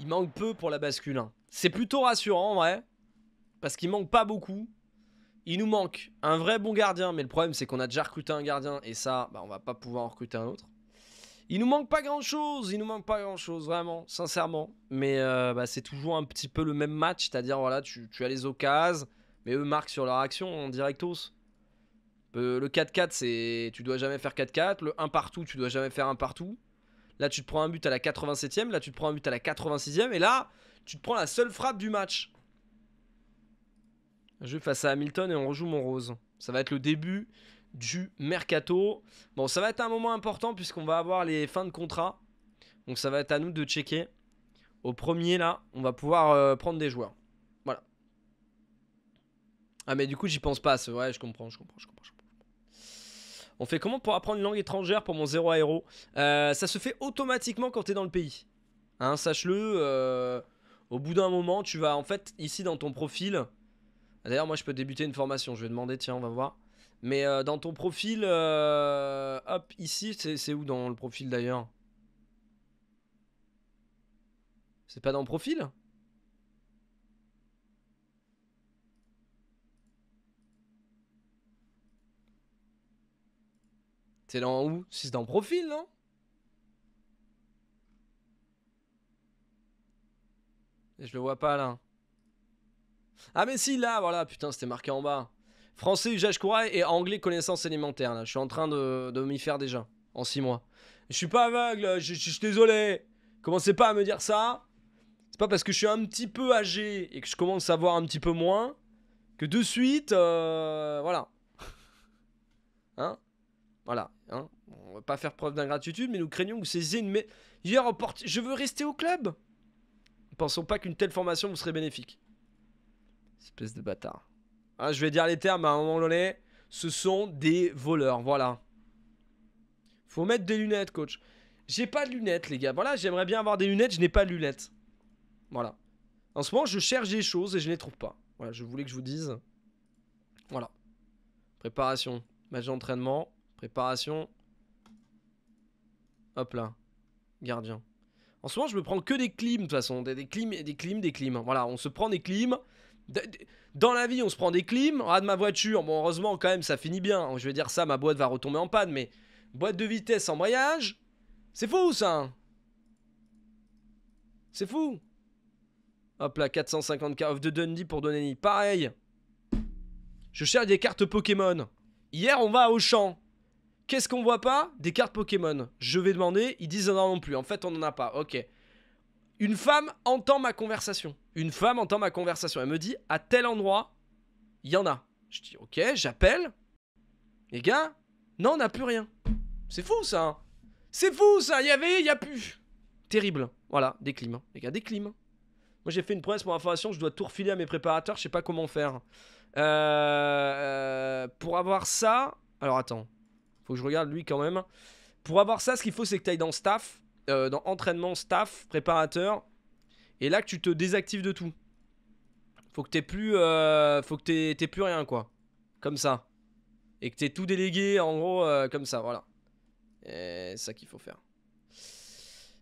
Il manque peu pour la bascule hein. C'est plutôt rassurant en vrai. Parce qu'il manque pas beaucoup. Il nous manque un vrai bon gardien. Mais le problème c'est qu'on a déjà recruté un gardien. Et ça, bah, on va pas pouvoir en recruter un autre. Il nous manque pas grand chose, il nous manque pas grand chose, vraiment, sincèrement. Mais euh, bah, c'est toujours un petit peu le même match, c'est-à-dire, voilà, tu, as les occasions, mais eux marquent sur leur action en directos. Euh, le 4-4, c'est tu dois jamais faire 4-4. Le 1 partout, tu dois jamais faire 1 partout. Là, tu te prends un but à la 87e, là, tu te prends un but à la 86e, et là, tu te prends la seule frappe du match. Je vais face à Hamilton et on rejoue mon rose. Ça va être le début du mercato. Bon, ça va être un moment important puisqu'on va avoir les fins de contrat. Donc ça va être à nous de checker. Au premier là, on va pouvoir euh, prendre des joueurs. Voilà. Ah mais du coup j'y pense pas. Ouais, je comprends, je comprends, je comprends, On fait comment pour apprendre une langue étrangère pour mon zéro aéro euh, Ça se fait automatiquement quand t'es dans le pays. Hein, sache-le. Euh, au bout d'un moment, tu vas en fait ici dans ton profil. D'ailleurs, moi je peux débuter une formation. Je vais demander, tiens, on va voir. Mais euh, dans ton profil, euh, hop, ici, c'est où dans le profil d'ailleurs C'est pas dans le profil C'est dans où C'est dans profil, non Je le vois pas là. Ah mais si, là, voilà, putain, c'était marqué en bas. Français, usage courant et anglais, connaissances élémentaire Je suis en train de, de m'y faire déjà, en 6 mois. Je suis pas aveugle, je, je, suis désolé. Commencez pas à me dire ça. C'est pas parce que je suis un petit peu âgé et que je commence à voir un petit peu moins que de suite, euh, voilà. Hein Voilà. Hein On va pas faire preuve d'ingratitude, mais nous craignons que vous saisiez Hier, je veux rester au club Pensons pas qu'une telle formation vous serait bénéfique. Espèce de bâtard. Hein, je vais dire les termes à un moment donné. Ce sont des voleurs, voilà. Faut mettre des lunettes, coach. J'ai pas de lunettes, les gars. Voilà, j'aimerais bien avoir des lunettes, je n'ai pas de lunettes. Voilà. En ce moment, je cherche des choses et je ne les trouve pas. Voilà, je voulais que je vous dise. Voilà. Préparation. Match d'entraînement. Préparation. Hop là. Gardien. En ce moment, je me prends que des clims, de toute façon. Des, des clims, des clims, des clims. Voilà, on se prend des clims. Dans la vie, on se prend des clims, on ah, de ma voiture, bon heureusement quand même ça finit bien, je vais dire ça, ma boîte va retomber en panne, mais boîte de vitesse, embrayage, c'est fou ça C'est fou Hop là, 450K off de Dundee pour ni pareil Je cherche des cartes Pokémon. Hier, on va au champ Qu'est-ce qu'on voit pas Des cartes Pokémon. Je vais demander, ils disent non non plus, en fait on en a pas, ok. Une femme entend ma conversation. Une femme entend ma conversation. Elle me dit à tel endroit, il y en a. Je dis ok, j'appelle. Les gars, non, on n'a plus rien. C'est fou ça. Hein. C'est fou ça. Il y avait, il y a plus. Terrible. Voilà, déclime. Les gars, déclime. Moi j'ai fait une promesse pour information, je dois tout refiler à mes préparateurs, je sais pas comment faire. Euh, euh, pour avoir ça... Alors attends, faut que je regarde lui quand même. Pour avoir ça, ce qu'il faut c'est que tu ailles dans staff, euh, dans entraînement staff, préparateur, et là que tu te désactives de tout. Faut que t'aies plus, euh, faut que plus rien quoi, comme ça. Et que t'aies tout délégué en gros euh, comme ça, voilà. C'est ça qu'il faut faire.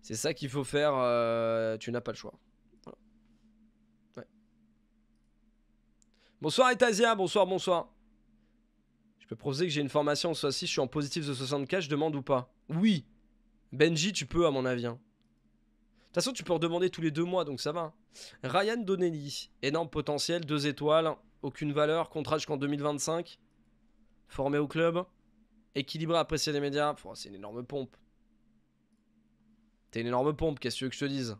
C'est ça qu'il faut faire. Euh, tu n'as pas le choix. Bonsoir Etasia, bonsoir, bonsoir. Je peux proposer que j'ai une formation en si je suis en positif de 64, je demande ou pas. Oui. Benji, tu peux à mon avis. Hein. De toute façon, tu peux demander tous les deux mois, donc ça va. Hein. Ryan Donnelly, énorme potentiel, deux étoiles, aucune valeur, contrat jusqu'en 2025, formé au club, équilibré, apprécié des médias. Oh, c'est une énorme pompe. T'es une énorme pompe, qu'est-ce que tu veux que je te dise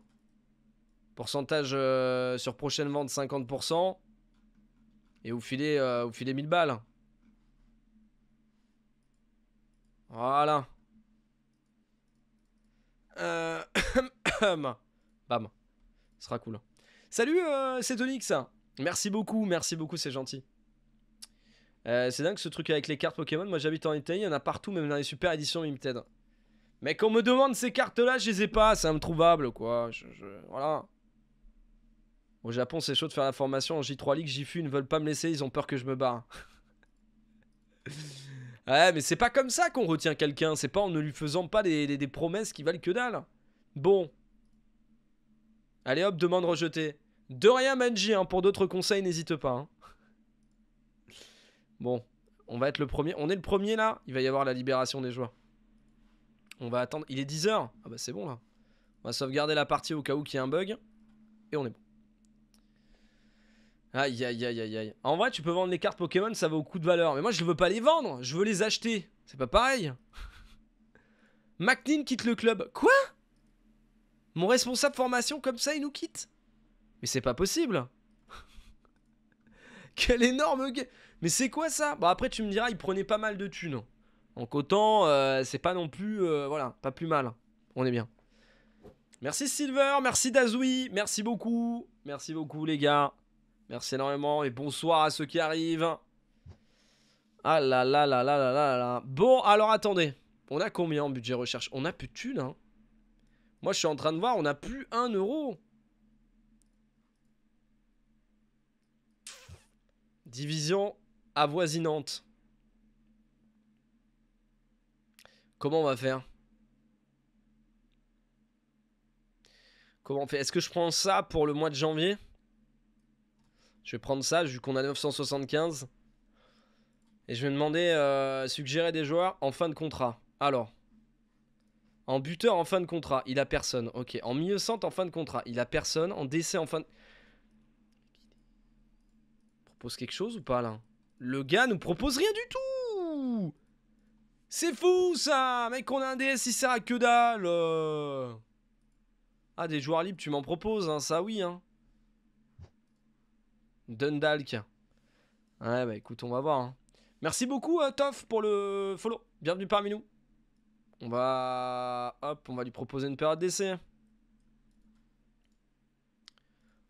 Pourcentage euh, sur prochaine vente 50%. Et au filet, vous 1000 euh, balles. Voilà. Euh... [coughs] [coughs] Bah, Bam. Ce sera cool. Salut, euh, c'est Tonix. Merci beaucoup, merci beaucoup, c'est gentil. Euh, c'est dingue ce truc avec les cartes Pokémon. Moi j'habite en Italie, il y en a partout, même dans les super éditions limited. Mais qu'on me demande ces cartes-là, je les ai pas, c'est introuvable quoi. Voilà. Au Japon, c'est chaud de faire la formation en J3 League, Jifu, ils ne veulent pas me laisser, ils ont peur que je me barre. [laughs] ouais, mais c'est pas comme ça qu'on retient quelqu'un, c'est pas en ne lui faisant pas des promesses qui valent que dalle. Bon, Allez hop, demande rejetée. De rien, Manji, hein, pour d'autres conseils, n'hésite pas. Hein. Bon, on va être le premier. On est le premier là Il va y avoir la libération des joueurs. On va attendre. Il est 10h Ah bah c'est bon là. On va sauvegarder la partie au cas où qu'il y a un bug. Et on est bon. Aïe aïe aïe aïe aïe. En vrai, tu peux vendre les cartes Pokémon, ça va au coup de valeur. Mais moi, je veux pas les vendre, je veux les acheter. C'est pas pareil. [laughs] McNean quitte le club. Quoi mon responsable formation comme ça, il nous quitte. Mais c'est pas possible. [laughs] Quel énorme Mais c'est quoi ça Bon bah, après tu me diras, il prenait pas mal de thunes. En cotant, euh, c'est pas non plus, euh, voilà, pas plus mal. On est bien. Merci Silver, merci Dazoui, merci beaucoup, merci beaucoup les gars. Merci énormément et bonsoir à ceux qui arrivent. Ah là là là là là là là. Bon, alors attendez. On a combien en budget recherche On a plus de thunes, hein moi, je suis en train de voir, on n'a plus un euro. Division avoisinante. Comment on va faire Comment on fait Est-ce que je prends ça pour le mois de janvier Je vais prendre ça vu qu'on a 975. Et je vais demander, euh, suggérer des joueurs en fin de contrat. Alors, en buteur en fin de contrat, il a personne. Ok. En milieu centre en fin de contrat, il a personne. En décès en fin de. Propose quelque chose ou pas là Le gars nous propose rien du tout C'est fou ça Mec, on a un DS, il sert à que dalle Ah, des joueurs libres, tu m'en proposes, hein, ça oui. Hein. Dundalk. Ouais, bah écoute, on va voir. Hein. Merci beaucoup, Tof euh, Toff, pour le follow. Bienvenue parmi nous. On va... on va lui proposer une période d'essai.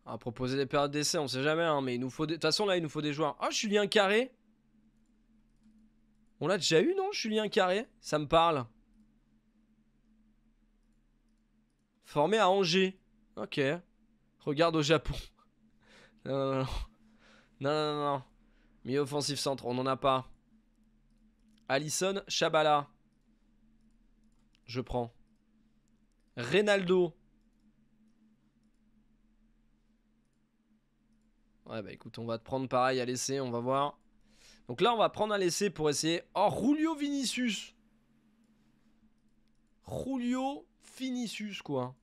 On va proposer des périodes d'essai, on sait jamais, hein, mais il nous faut... De toute façon, là, il nous faut des joueurs. Ah, oh, Julien Carré On l'a déjà eu, non, Julien Carré Ça me parle. Formé à Angers. Ok. Regarde au Japon. [laughs] non, non, non. Non, non, non. offensif centre, on n'en a pas. Allison Chabala. Je prends. Reynaldo. Ouais, bah écoute, on va te prendre pareil à l'essai, on va voir. Donc là, on va prendre à l'essai pour essayer. Oh, Julio Vinicius. Julio Vinicius, quoi.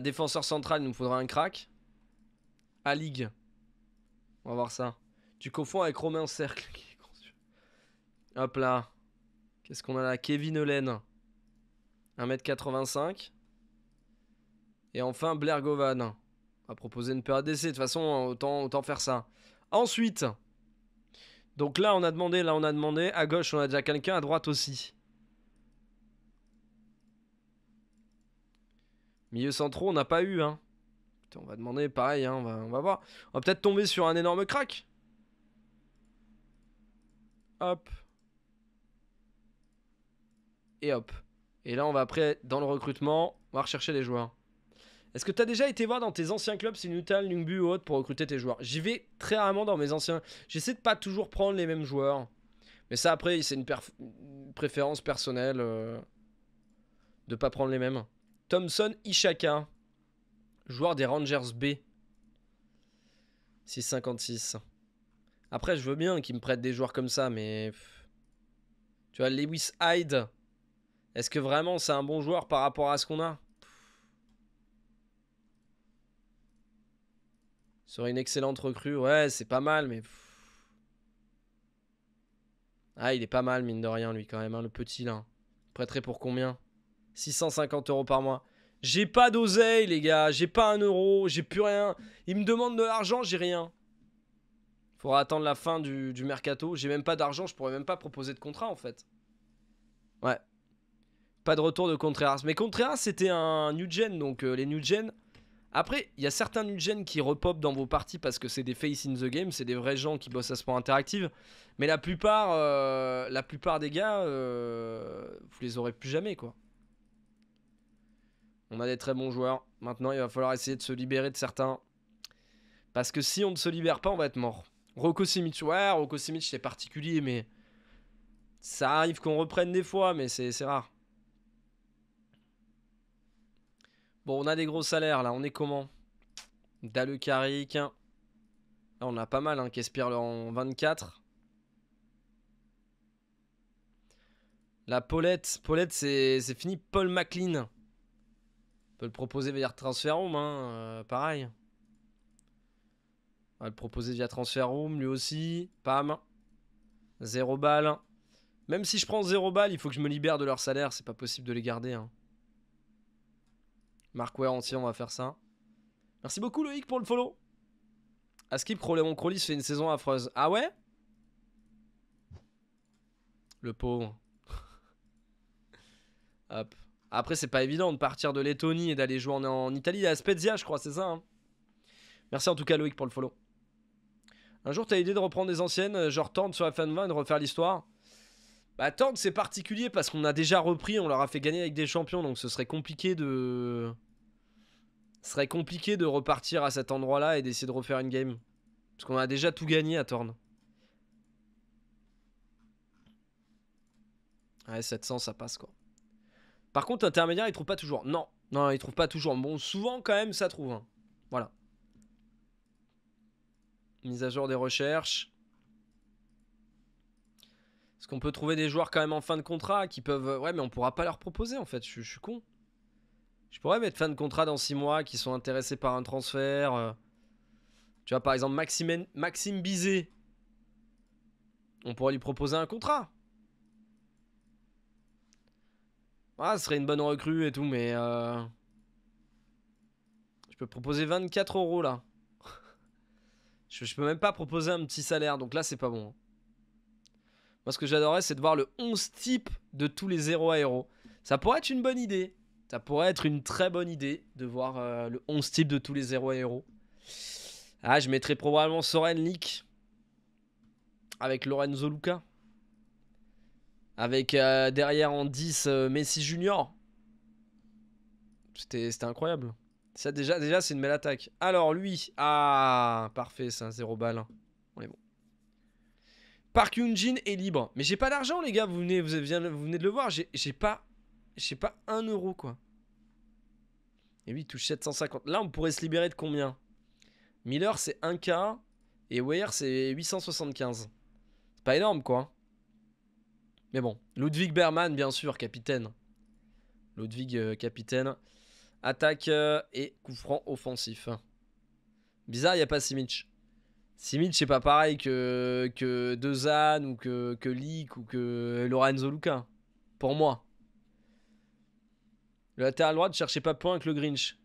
défenseur central, il nous faudra un crack. À Ligue. On va voir ça. Tu confonds avec Romain Cercle. Hop là. Qu'est-ce qu'on a là Kevin Helen. 1m85. Et enfin, Blair Govan a proposé une période d'essai. De toute façon, autant, autant faire ça. Ensuite, donc là, on a demandé, là, on a demandé. À gauche, on a déjà quelqu'un, à droite aussi. Milieu centraux, on n'a pas eu. Hein. on va demander pareil, hein, on, va, on va voir. On va peut-être tomber sur un énorme crack. Hop. Et hop. Et là, on va après, dans le recrutement, on va rechercher des joueurs. Est-ce que tu as déjà été voir dans tes anciens clubs si Nungbu ou autre pour recruter tes joueurs J'y vais très rarement dans mes anciens. J'essaie de pas toujours prendre les mêmes joueurs. Mais ça, après, c'est une, préférence personnelle euh, de pas prendre les mêmes. Thompson Ishaka, joueur des Rangers B. 6,56. Après, je veux bien qu'ils me prêtent des joueurs comme ça, mais. Tu vois, Lewis Hyde, est-ce que vraiment c'est un bon joueur par rapport à ce qu'on a serait une excellente recrue, ouais, c'est pas mal, mais... Ah, il est pas mal, mine de rien, lui, quand même, hein, le petit, là. Prêterait pour combien 650 euros par mois. J'ai pas d'oseille, les gars. J'ai pas un euro. J'ai plus rien. Il me demande de l'argent, j'ai rien. Faudra attendre la fin du, du mercato. J'ai même pas d'argent. Je pourrais même pas proposer de contrat, en fait. Ouais, pas de retour de Contreras. Mais Contreras, c'était un New Gen, donc euh, les New Gen. Après, il y a certains New Gen qui repopent dans vos parties parce que c'est des face in the game, c'est des vrais gens qui bossent à ce point interactif Mais la plupart, euh, la plupart des gars, euh, vous les aurez plus jamais, quoi. On a des très bons joueurs. Maintenant, il va falloir essayer de se libérer de certains. Parce que si on ne se libère pas, on va être mort. Rocco Simic, ouais, Rocco c'est particulier, mais ça arrive qu'on reprenne des fois, mais c'est rare. Bon, on a des gros salaires là, on est comment Dalekarik. Là, ah, on a pas mal hein, qui en 24. La Paulette, Paulette c'est fini. Paul McLean. On peut le proposer via transfer hein, euh, pareil. On va le proposer via Room, lui aussi. Pam. Zéro balle. Même si je prends zéro balle, il faut que je me libère de leur salaire. C'est pas possible de les garder. Hein. Markware entier, on va faire ça. Merci beaucoup Loïc pour le follow. À Skip, Crowley, mon fait une saison affreuse. Ah ouais Le pauvre. [laughs] Hop. Après, c'est pas évident de partir de Lettonie et d'aller jouer en, Italie à Spezia, je crois, c'est ça. Hein Merci en tout cas Loïc pour le follow. Un jour, t'as l'idée de reprendre des anciennes, euh, genre tente sur la fin 20 et de refaire l'histoire bah, Thorn c'est particulier parce qu'on a déjà repris, on leur a fait gagner avec des champions, donc ce serait compliqué de. Ce serait compliqué de repartir à cet endroit-là et d'essayer de refaire une game. Parce qu'on a déjà tout gagné à Torn. Ouais, 700, ça passe quoi. Par contre, intermédiaire, il trouve pas toujours. Non, non, il trouve pas toujours. Bon, souvent quand même, ça trouve. Hein. Voilà. Mise à jour des recherches. Parce qu'on peut trouver des joueurs quand même en fin de contrat qui peuvent. Euh, ouais, mais on pourra pas leur proposer en fait. Je, suis con. Je pourrais mettre fin de contrat dans 6 mois qui sont intéressés par un transfert. Euh. Tu vois, par exemple, Maxime, Maxime Bizet. On pourrait lui proposer un contrat. Ah, ce serait une bonne recrue et tout, mais. Euh. Je peux proposer 24 euros là. [laughs] je, je peux même pas proposer un petit salaire, donc là, c'est pas bon. Moi, ce que j'adorerais, c'est de voir le 11 type de tous les 0 à héros. Ça pourrait être une bonne idée. Ça pourrait être une très bonne idée de voir euh, le 11 type de tous les 0 à héros. Ah, je mettrais probablement Soren Leak. Avec Lorenzo Luca. Avec euh, derrière en 10 euh, Messi Junior. C'était incroyable. Ça, déjà, déjà c'est une belle attaque. Alors, lui. Ah, parfait, c'est un 0 balle. Hein. Park Hyunjin est libre. Mais j'ai pas d'argent, les gars. Vous venez, vous, venez de le voir. J'ai pas, j'ai pas un euro, quoi. Et oui il touche 750. Là, on pourrait se libérer de combien Miller, c'est 1K. Et Weyer c'est 875. C'est pas énorme, quoi. Mais bon. Ludwig Berman, bien sûr, capitaine. Ludwig, euh, capitaine. Attaque euh, et coup franc offensif. Bizarre, il a pas Simic. Simic, c'est pas pareil que, que Dezan ou que, que ou que Lorenzo Luca. Pour moi. Le latéral droit ne cherchait pas point avec le Grinch.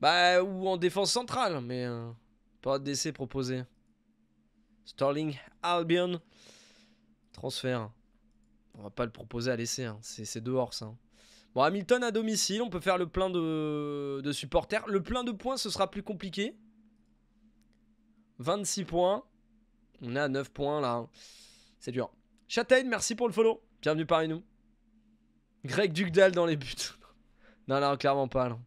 Bah, ou en défense centrale, mais euh, pas d'essai proposé. Sterling, Albion. Transfert. On va pas le proposer à l'essai. Hein. C'est dehors, ça. Hein. Bon, Hamilton à domicile. On peut faire le plein de, de supporters. Le plein de points, ce sera plus compliqué. 26 points. On est à 9 points là. Hein. C'est dur. Châtaigne, merci pour le follow. Bienvenue parmi nous. Greg Dugdal dans les buts. [laughs] non, non, clairement pas. là.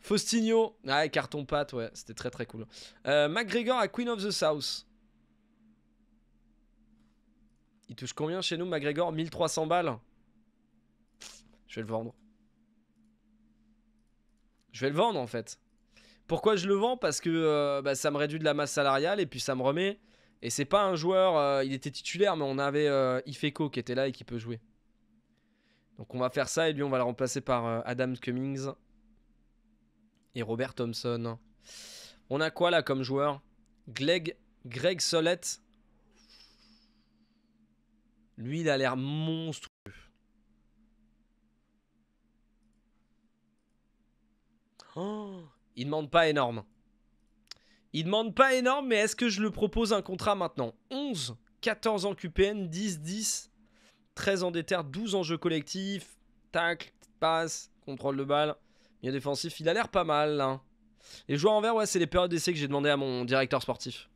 Faustinho. Ah, carton pâte, ouais. C'était très très cool. MacGregor euh, McGregor à Queen of the South. Il touche combien chez nous, McGregor 1300 balles. Je vais le vendre. Je vais le vendre en fait. Pourquoi je le vends Parce que euh, bah, ça me réduit de la masse salariale et puis ça me remet. Et c'est pas un joueur, euh, il était titulaire, mais on avait euh, Ifeko qui était là et qui peut jouer. Donc on va faire ça et lui on va le remplacer par Adam Cummings et Robert Thompson. On a quoi là comme joueur Greg, Greg Solet. Lui il a l'air monstrueux. Oh il demande pas énorme. Il demande pas énorme, mais est-ce que je le propose un contrat maintenant 11, 14 en QPN, 10, 10, 13 en déter, 12 en jeu collectif, tacle, passe, contrôle de balle, milieu défensif. Il a l'air pas mal, Les hein. joueurs envers, ouais, c'est les périodes d'essai que j'ai demandé à mon directeur sportif.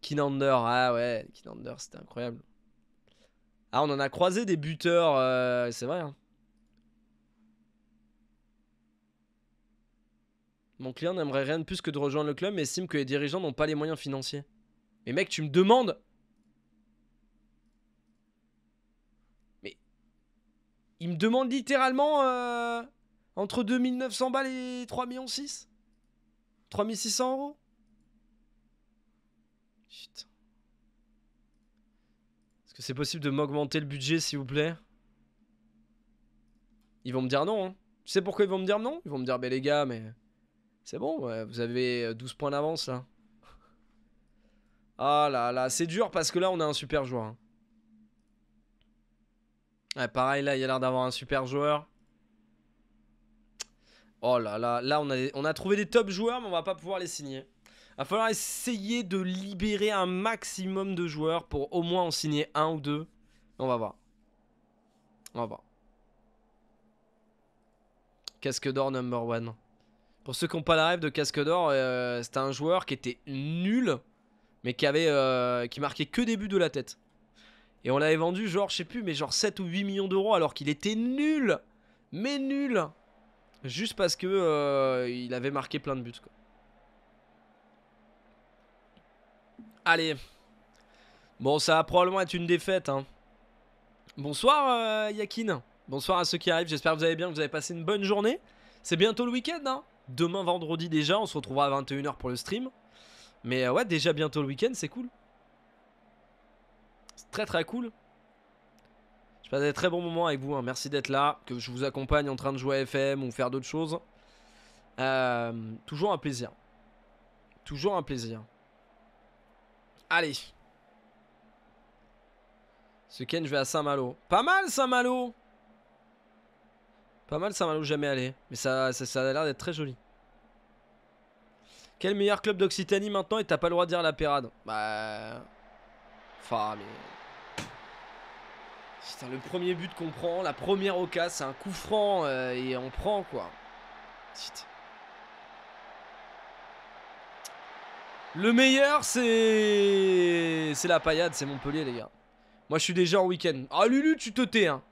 Kinander, ah ouais, Kinander, c'était incroyable. Ah, on en a croisé des buteurs, euh, c'est vrai. Hein. Mon client n'aimerait rien de plus que de rejoindre le club, mais estime que les dirigeants n'ont pas les moyens financiers. Mais mec, tu me demandes Mais... Il me demande littéralement... Euh, entre 2900 balles et 3 millions 6 3600 euros Putain. Est-ce que c'est possible de m'augmenter le budget, s'il vous plaît Ils vont me dire non, hein. Tu sais pourquoi ils vont me dire non Ils vont me dire, ben les gars, mais... C'est bon, vous avez 12 euh, points d'avance là. Ah là là, c'est dur parce que là on a un super joueur. Hein. pareil, là il y a l'air d'avoir un super joueur. Oh là là, là on a, on a trouvé des top joueurs mais on va pas pouvoir les signer. Va falloir essayer de libérer un maximum de joueurs pour au moins en signer un ou deux. On va voir. On va voir. que d'or number one. Pour ceux qui n'ont pas la rêve de Casque d'Or, euh, c'était un joueur qui était nul, mais qui avait euh, qui marquait que des buts de la tête. Et on l'avait vendu genre, je sais plus, mais genre 7 ou 8 millions d'euros alors qu'il était nul Mais nul Juste parce que euh, il avait marqué plein de buts. Allez. Bon, ça va probablement être une défaite. Hein. Bonsoir Yakin. Bonsoir à ceux qui arrivent, j'espère que vous allez bien, que vous avez passé une bonne journée. C'est bientôt le week-end, hein demain vendredi déjà, on se retrouvera à 21h pour le stream. Mais euh, ouais, déjà bientôt le week-end, c'est cool. C'est très très cool. Je passe des très bons moments avec vous, hein. merci d'être là, que je vous accompagne en train de jouer à FM ou faire d'autres choses. Euh, toujours un plaisir. Toujours un plaisir. Allez. Ce week-end, je vais à Saint-Malo. Pas mal Saint-Malo pas mal ça malo jamais allé, mais ça, ça, a l'air d'être très joli. Quel meilleur club d'Occitanie maintenant et t'as pas le droit de dire la pérade Bah... Enfin, mais... Putain, le premier but qu'on prend, la première occasion, c'est un coup franc euh, et on prend quoi. Le meilleur, c'est... C'est la paillade, c'est Montpellier, les gars. Moi, je suis déjà en week-end. Ah, Lulu, tu te tais, hein.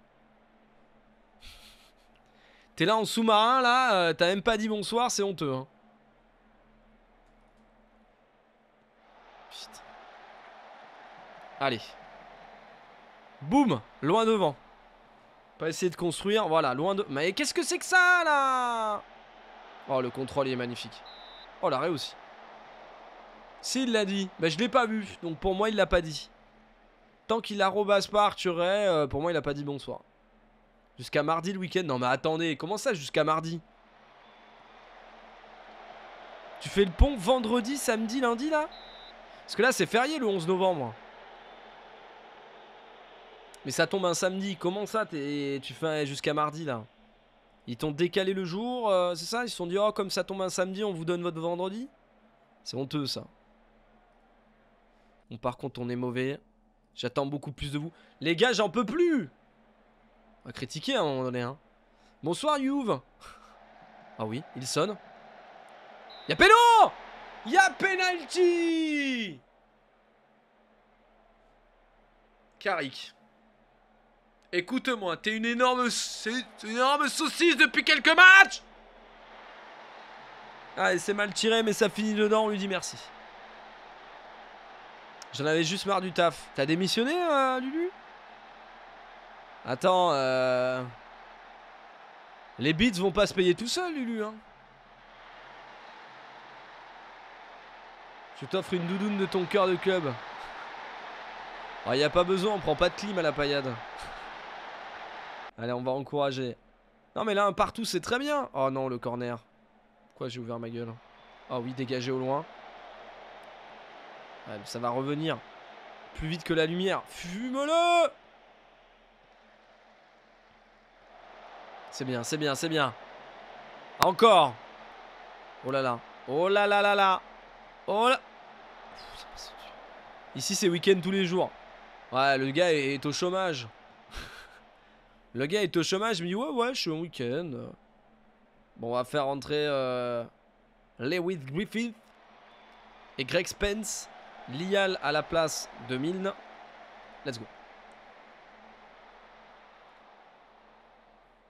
T'es là en sous-marin, là, euh, t'as même pas dit bonsoir, c'est honteux. Hein. Allez. Boum Loin devant. Pas essayer de construire, voilà, loin de... Mais qu'est-ce que c'est que ça, là Oh, le contrôle, il est magnifique. Oh, l'arrêt aussi. S'il l'a dit, mais je l'ai pas vu, donc pour moi, il l'a pas dit. Tant qu'il arrobasse pas Arturet, euh, pour moi, il a pas dit bonsoir. Jusqu'à mardi le week-end Non mais attendez, comment ça jusqu'à mardi Tu fais le pont vendredi, samedi, lundi là Parce que là c'est férié le 11 novembre. Mais ça tombe un samedi, comment ça tu fais jusqu'à mardi là Ils t'ont décalé le jour, euh, c'est ça Ils se sont dit oh comme ça tombe un samedi on vous donne votre vendredi C'est honteux ça. Bon, par contre on est mauvais. J'attends beaucoup plus de vous. Les gars, j'en peux plus on va critiquer à un moment donné. Hein. Bonsoir Youve Ah oui, il sonne. Y'a péno Y'a penalty Karik. Écoute-moi, t'es une énorme, une énorme saucisse depuis quelques matchs il ah, c'est mal tiré, mais ça finit dedans, on lui dit merci. J'en avais juste marre du taf. T'as démissionné, euh, Lulu Attends, euh... Les beats vont pas se payer tout seuls, Lulu, hein. Je t'offre une doudoune de ton cœur de club. Il oh, n'y a pas besoin, on prend pas de clim à la paillade. Allez, on va encourager. Non, mais là, un partout, c'est très bien. Oh non, le corner. Quoi, j'ai ouvert ma gueule Oh oui, dégagé au loin. Ouais, ça va revenir. Plus vite que la lumière. Fume-le C'est bien, c'est bien, c'est bien. Encore. Oh là là. Oh là là là là. Oh là. Ici, c'est week-end tous les jours. Ouais, le gars est au chômage. [laughs] le gars est au chômage. Il me dit Ouais, ouais, je suis en week-end. Bon, on va faire entrer euh, Lewis Griffith et Greg Spence. Lial à la place de Milne. Let's go.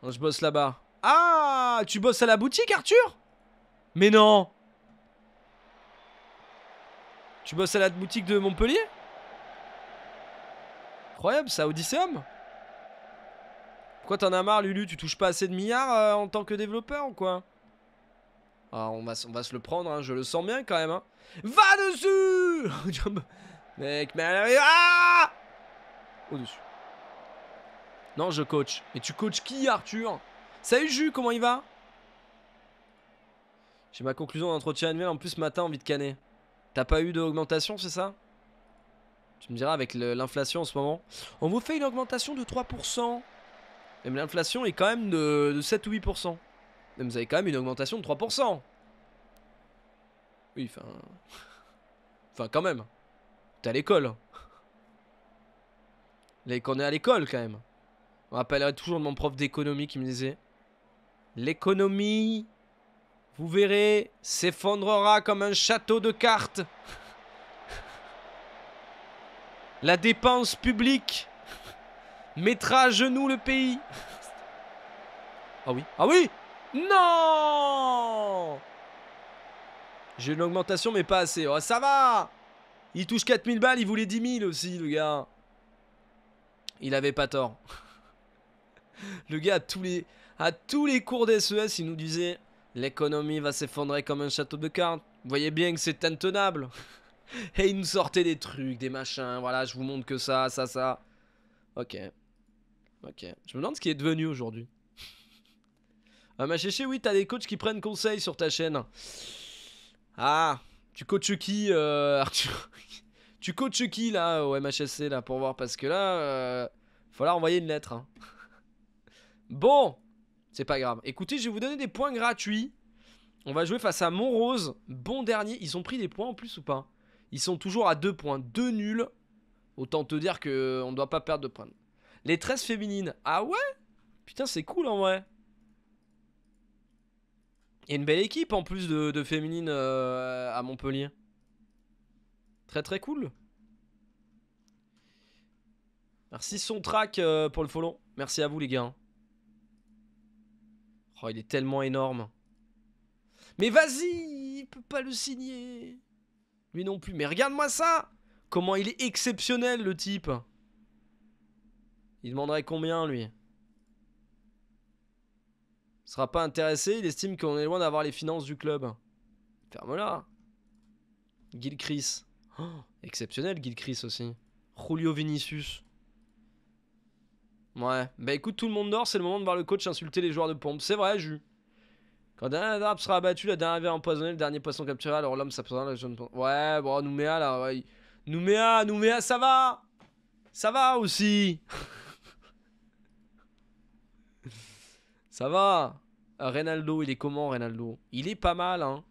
Je bosse là-bas. Ah Tu bosses à la boutique, Arthur Mais non Tu bosses à la boutique de Montpellier Incroyable, ça, Odysseum Pourquoi t'en as marre, Lulu Tu touches pas assez de milliards euh, en tant que développeur ou quoi ah, on, va, va se le prendre, hein, je le sens bien quand même. Hein. Va dessus [laughs] Mec, mais... Ah Au-dessus. Non, je coach. Et tu coaches qui, Arthur Salut, Ju comment il va J'ai ma conclusion d'entretien annuel en plus matin, envie de canner. T'as pas eu d'augmentation, c'est ça Tu me diras avec l'inflation en ce moment. On vous fait une augmentation de 3%. Même l'inflation est quand même de, 7 ou 8%. Mais vous avez quand même une augmentation de 3%. Oui, enfin... [laughs] Enfin, quand même. T'es à l'école. Qu'on est à l'école, quand même. On rappellerait toujours de mon prof d'économie qui me disait L'économie, vous verrez, s'effondrera comme un château de cartes. [laughs] La dépense publique mettra à genoux le pays. Ah oui, ah oui Non J'ai une augmentation mais pas assez. Oh, ça va Il touche 4000 balles, il voulait 10 000 aussi, le gars. Il avait pas tort. [laughs] Le gars, à tous les, tous les cours des e il nous disait L'économie va s'effondrer comme un château de cartes. Vous voyez bien que c'est intenable. [laughs] Et il nous sortait des trucs, des machins. Voilà, je vous montre que ça, ça, ça. Ok. Ok. Je me demande ce qui est devenu aujourd'hui. [laughs] Ah, oui, t'as des coachs qui prennent conseil sur ta chaîne. Ah, tu coaches qui, euh, [laughs] Arthur Tu coaches qui, là, au MHSC, là, pour voir Parce que là, il euh, faut falloir envoyer une lettre. Hein. Bon, c'est pas grave. Écoutez, je vais vous donner des points gratuits. On va jouer face à Montrose. Bon dernier. Ils ont pris des points en plus ou pas Ils sont toujours à 2 points. 2 nuls. Autant te dire qu'on euh, ne doit pas perdre de points. Les 13 féminines. Ah ouais Putain, c'est cool en vrai. Il y a une belle équipe en plus de, féminines euh, à Montpellier. Très très cool. Merci son track euh, pour le follow. Merci à vous les gars. Oh, il est tellement énorme. Mais vas-y, il peut pas le signer. Lui non plus. Mais regarde-moi ça Comment il est exceptionnel, le type. Il demanderait combien, lui Il sera pas intéressé. Il estime qu'on est loin d'avoir les finances du club. Ferme-la. Gil Chris. Oh, exceptionnel, Gil Chris aussi. Julio Vinicius. Ouais, bah écoute, tout le monde dort, c'est le moment de voir le coach insulter les joueurs de pompe. C'est vrai, Jus. Quand un arbre sera abattu, la dernière verre empoisonnée, le dernier poisson capturé, alors l'homme à la jeune pompe. Ouais, bon, Nouméa là, ouais. Nouméa, Nouméa, ça va Ça va aussi [laughs] Ça va Reynaldo, il est comment Reynaldo Il est pas mal, hein.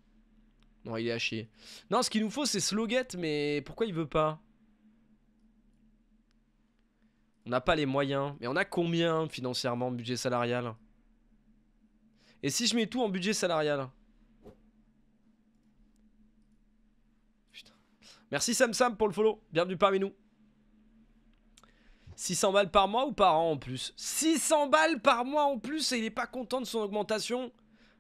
Non, il est haché. Non, ce qu'il nous faut, c'est Sloguette, mais pourquoi il veut pas on n'a pas les moyens. Mais on a combien financièrement, budget salarial Et si je mets tout en budget salarial Putain. Merci Sam Sam pour le follow. Bienvenue parmi nous. 600 balles par mois ou par an en plus 600 balles par mois en plus et il est pas content de son augmentation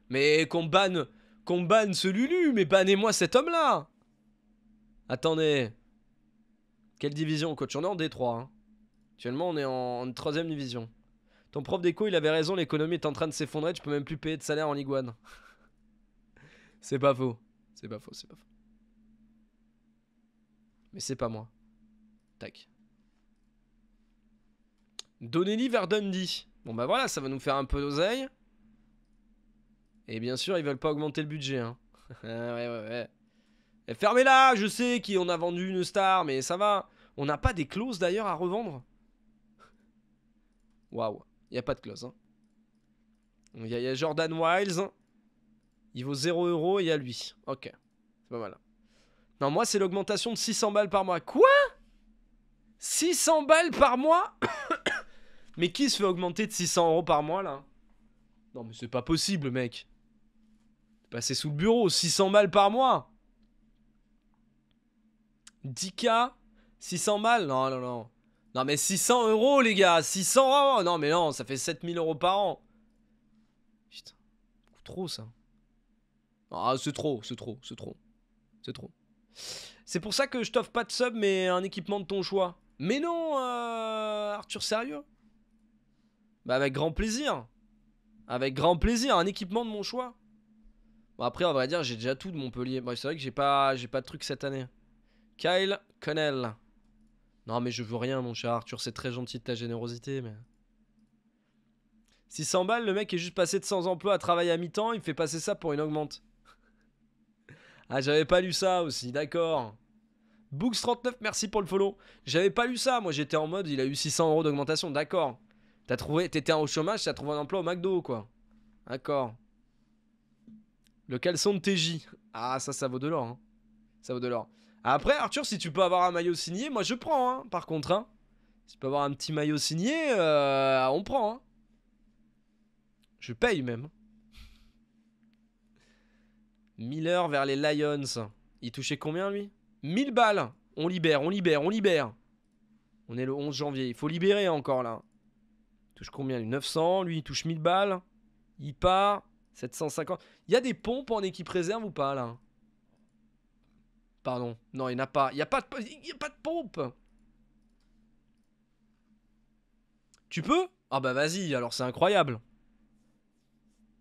Mais qu'on banne, qu'on banne ce Lulu, mais bannez-moi cet homme-là Attendez. Quelle division, coach On est en D3. Actuellement, on est en, troisième division. Ton prof d'éco, il avait raison, l'économie est en train de s'effondrer, Je peux même plus payer de salaire en Ligue [laughs] c'est pas faux. C'est pas faux, c'est pas faux. Mais c'est pas moi. Tac. Donnelly vers Dundee. Bon bah voilà, ça va nous faire un peu d'oseille. Et bien sûr, ils veulent pas augmenter le budget. Hein. [laughs] ouais, ouais, ouais. Eh, fermez-la, je sais qu'on a vendu une star, mais ça va. On n'a pas des clauses d'ailleurs à revendre Waouh, il n'y a pas de clause hein. Il y, a Jordan Wiles. Hein. Il vaut 0€, il y a lui. Ok, c'est pas mal. Non, moi, c'est l'augmentation de 600 balles par mois. Quoi 600 balles par mois [coughs] Mais qui se fait augmenter de 600 euros par mois, là Non, mais c'est pas possible, mec. passé sous le bureau, 600 balles par mois. 10K 600 balles Non, non, non. Non mais 600 euros les gars 600 euros Non mais non, ça fait 7000 euros par an. Putain, trop ça. Ah c'est trop, c'est trop, c'est trop. C'est trop. C'est pour ça que je t'offre pas de sub mais un équipement de ton choix. Mais non, euh, Arthur, sérieux Bah avec grand plaisir. Avec grand plaisir, un équipement de mon choix. Bon après, on va dire, j'ai déjà tout de Montpellier. Bon, c'est vrai que j'ai pas, j'ai pas de truc cette année. Kyle Connell. Non, mais je veux rien, mon cher Arthur, c'est très gentil de ta générosité, mais. 600 balles, le mec est juste passé de sans emploi à travailler à mi-temps, il me fait passer ça pour une augmente. [laughs] ah, j'avais pas lu ça aussi, d'accord. Books39, merci pour le follow. J'avais pas lu ça, moi j'étais en mode, il a eu 600 euros d'augmentation, d'accord. T'as trouvé, t'étais au chômage, t'as trouvé un emploi au McDo, quoi. D'accord. Le caleçon de TJ. Ah, ça, ça vaut de l'or. Hein. Ça vaut de l'or. Après, Arthur, si tu peux avoir un maillot signé, moi je prends, hein. par contre. Hein, si tu peux avoir un petit maillot signé, euh, on prend. Hein. Je paye même. Miller vers les Lions. Il touchait combien lui 1000 balles. On libère, on libère, on libère. On est le 11 janvier. Il faut libérer encore là. Il touche combien lui 900. Lui, il touche 1000 balles. Il part. 750. Il y a des pompes en équipe réserve ou pas là Pardon. Non, il n'y a pas. Il n'y a, pas de... a pas de pompe. Tu peux Ah bah vas-y, alors c'est incroyable.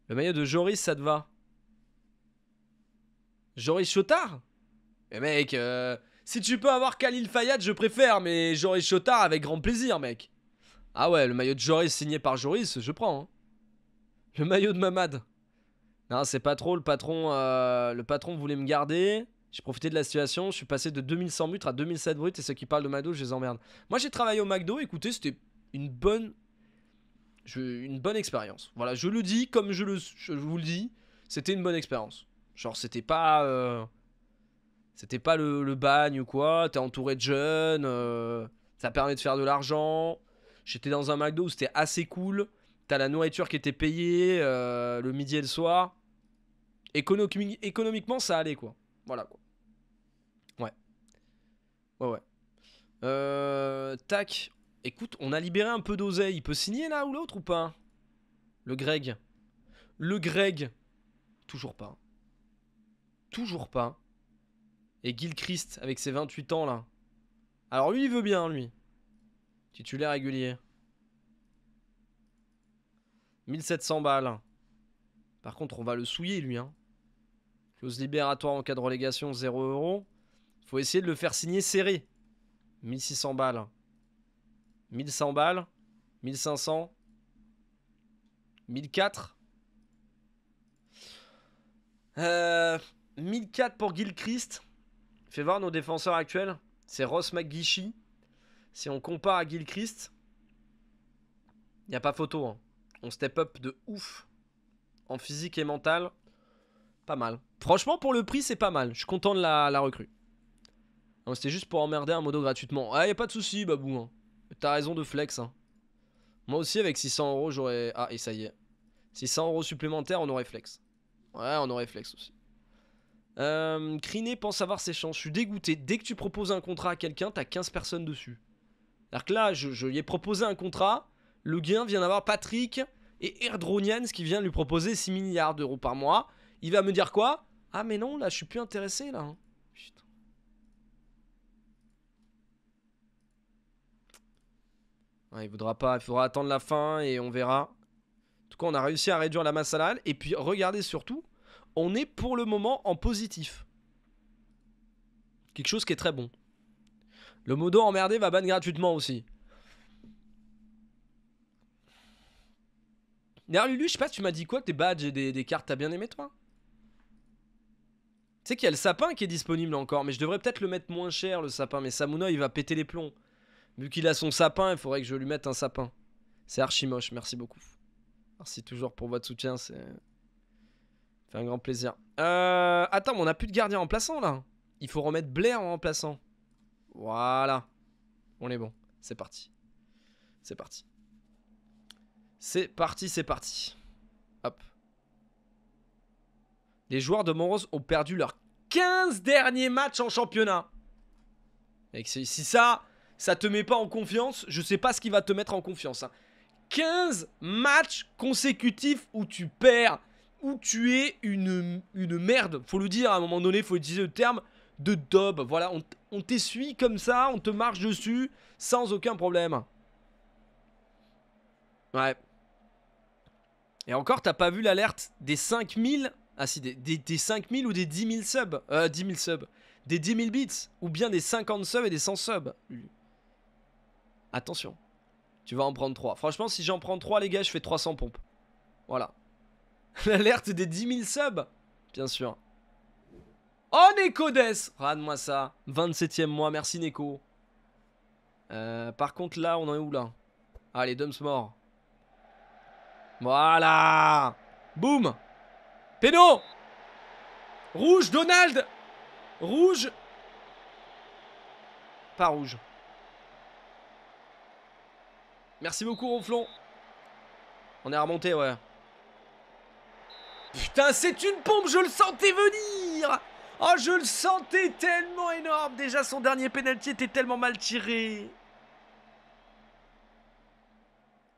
Le maillot de Joris, ça te va Joris Chotard Mais eh mec, euh, si tu peux avoir Khalil Fayad, je préfère, mais Joris Chotard avec grand plaisir, mec. Ah ouais, le maillot de Joris signé par Joris, je prends. Hein. Le maillot de Mamad. Non, c'est pas trop, le patron, euh, le patron voulait me garder. J'ai profité de la situation, je suis passé de 2100 buts à 2007 bruts et ceux qui parlent de McDo, je les emmerde. Moi, j'ai travaillé au McDo, écoutez, c'était une bonne une bonne expérience. Voilà, je le dis comme je, le, vous le dis, c'était une bonne expérience. Genre, c'était pas euh, c'était pas le, bagne ou quoi, t'es entouré de jeunes, euh, ça permet de faire de l'argent. J'étais dans un McDo où c'était assez cool, t'as la nourriture qui était payée euh, le midi et le soir. économiquement, ça allait quoi. Voilà quoi. Ouais. Ouais, ouais. Euh, tac. Écoute, on a libéré un peu d'oseille. Il peut signer là ou l'autre ou pas Le Greg. Le Greg. Toujours pas. Toujours pas. Et Gilchrist avec ses 28 ans là. Alors lui, il veut bien, lui. Titulaire régulier. 1700 balles. Par contre, on va le souiller, lui. Hein. Clause libératoire en cas de relégation, 0 euros. Faut essayer de le faire signer serré. 1600 balles. 1100 balles. 1500. 1004. Euh, 1004 pour Gilchrist. Fais voir nos défenseurs actuels. C'est Ross McGuichy. Si on compare à Gilchrist, il n'y a pas photo. Hein. On step up de ouf. En physique et mental. Pas mal. Franchement, pour le prix, c'est pas mal. Je suis content de la, recrue. C'était juste pour emmerder un modo gratuitement. Ah, y a pas de souci, Babou. Hein. T'as raison de flex. Hein. Moi aussi, avec 600 euros, j'aurais. Ah, et ça y est. 600 euros supplémentaires, on aurait flex. Ouais, on aurait flex aussi. Euh, Criné pense avoir ses chances. Je suis dégoûté. Dès que tu proposes un contrat à quelqu'un, t'as 15 personnes dessus. Alors que là, je, lui ai proposé un contrat. Le gain vient d'avoir Patrick et Erdronian, qui vient lui proposer 6 milliards d'euros par mois. Il va me dire quoi ah mais non, là, je suis plus intéressé, là. Hein. Putain. il voudra pas, il faudra attendre la fin et on verra. En tout cas, on a réussi à réduire la masse salariale. Et puis, regardez surtout, on est pour le moment en positif. Quelque chose qui est très bon. Le modo emmerdé va ban gratuitement aussi. D'ailleurs, Lulu, je sais pas, tu m'as dit quoi Tes badges et des, des cartes, t'as bien aimé toi c'est qu'il y a le sapin qui est disponible encore, mais je devrais peut-être le mettre moins cher le sapin. Mais Samuna, il va péter les plombs. Vu qu'il a son sapin, il faudrait que je lui mette un sapin. C'est archi moche, merci beaucoup. Merci toujours pour votre soutien, c'est. Fait un grand plaisir. Euh... Attends, mais on a plus de gardien remplaçant là. Il faut remettre Blair en remplaçant. Voilà. On est bon. C'est parti. C'est parti. C'est parti, c'est parti. Hop. Les joueurs de Monrose ont perdu leurs 15 derniers matchs en championnat. si ça, ça te met pas en confiance, je sais pas ce qui va te mettre en confiance. 15 hein. matchs consécutifs où tu perds, où tu es une, une merde. Faut le dire, à un moment donné, faut utiliser le terme de dob. Voilà, on, on t'essuie comme ça, on te marche dessus, sans aucun problème. Ouais. Et encore, t'as pas vu l'alerte des 5000 ah si, des, 5000 ou des 10 000 subs Euh, 10 000 subs. Des 10 000 bits ou bien des 50 subs et des 100 subs. Attention. Tu vas en prendre 3. Franchement, si j'en prends 3, les gars, je fais 300 pompes. Voilà. [laughs] L'alerte des 10 000 subs Bien sûr. Oh, Des Rade-moi ça. 27ème mois, merci Neko. Euh, par contre, là, on en est où, là Allez, ah, Dumps Voilà Boum Péno Rouge, Donald Rouge Pas rouge. Merci beaucoup, Ronflon. On est remonté, ouais. Putain, c'est une pompe, je le sentais venir Oh, je le sentais tellement énorme Déjà, son dernier penalty était tellement mal tiré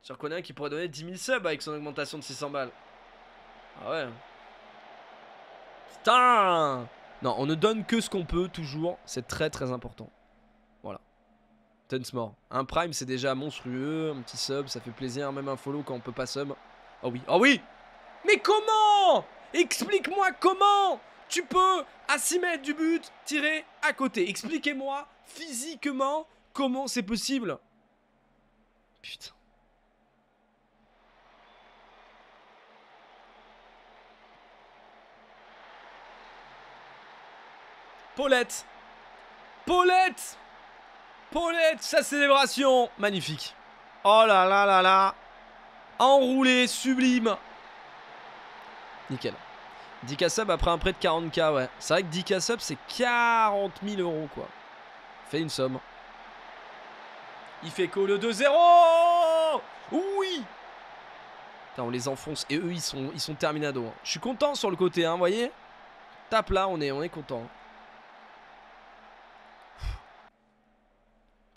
Je reconnais un qui pourrait donner 10 000 subs avec son augmentation de 600 balles. Ah ouais Putain Non, on ne donne que ce qu'on peut, toujours. C'est très très important. Voilà. Tunsmore. Un prime, c'est déjà monstrueux. Un petit sub, ça fait plaisir. Même un follow quand on peut pas sub. Oh oui. Oh oui Mais comment Explique-moi comment tu peux, à 6 mètres du but, tirer à côté. Expliquez-moi physiquement comment c'est possible. Putain. Paulette Paulette Paulette, sa célébration Magnifique Oh là là là là Enroulé, sublime Nickel. 10 après un prêt de 40K, ouais. C'est vrai que 10 c'est 40 000 euros, quoi. Fait une somme. Il fait que le 2-0 Oui Putain, on les enfonce. Et eux, ils sont, ils sont terminados. Hein. Je suis content sur le côté, hein, voyez Tape là, on est, on est content.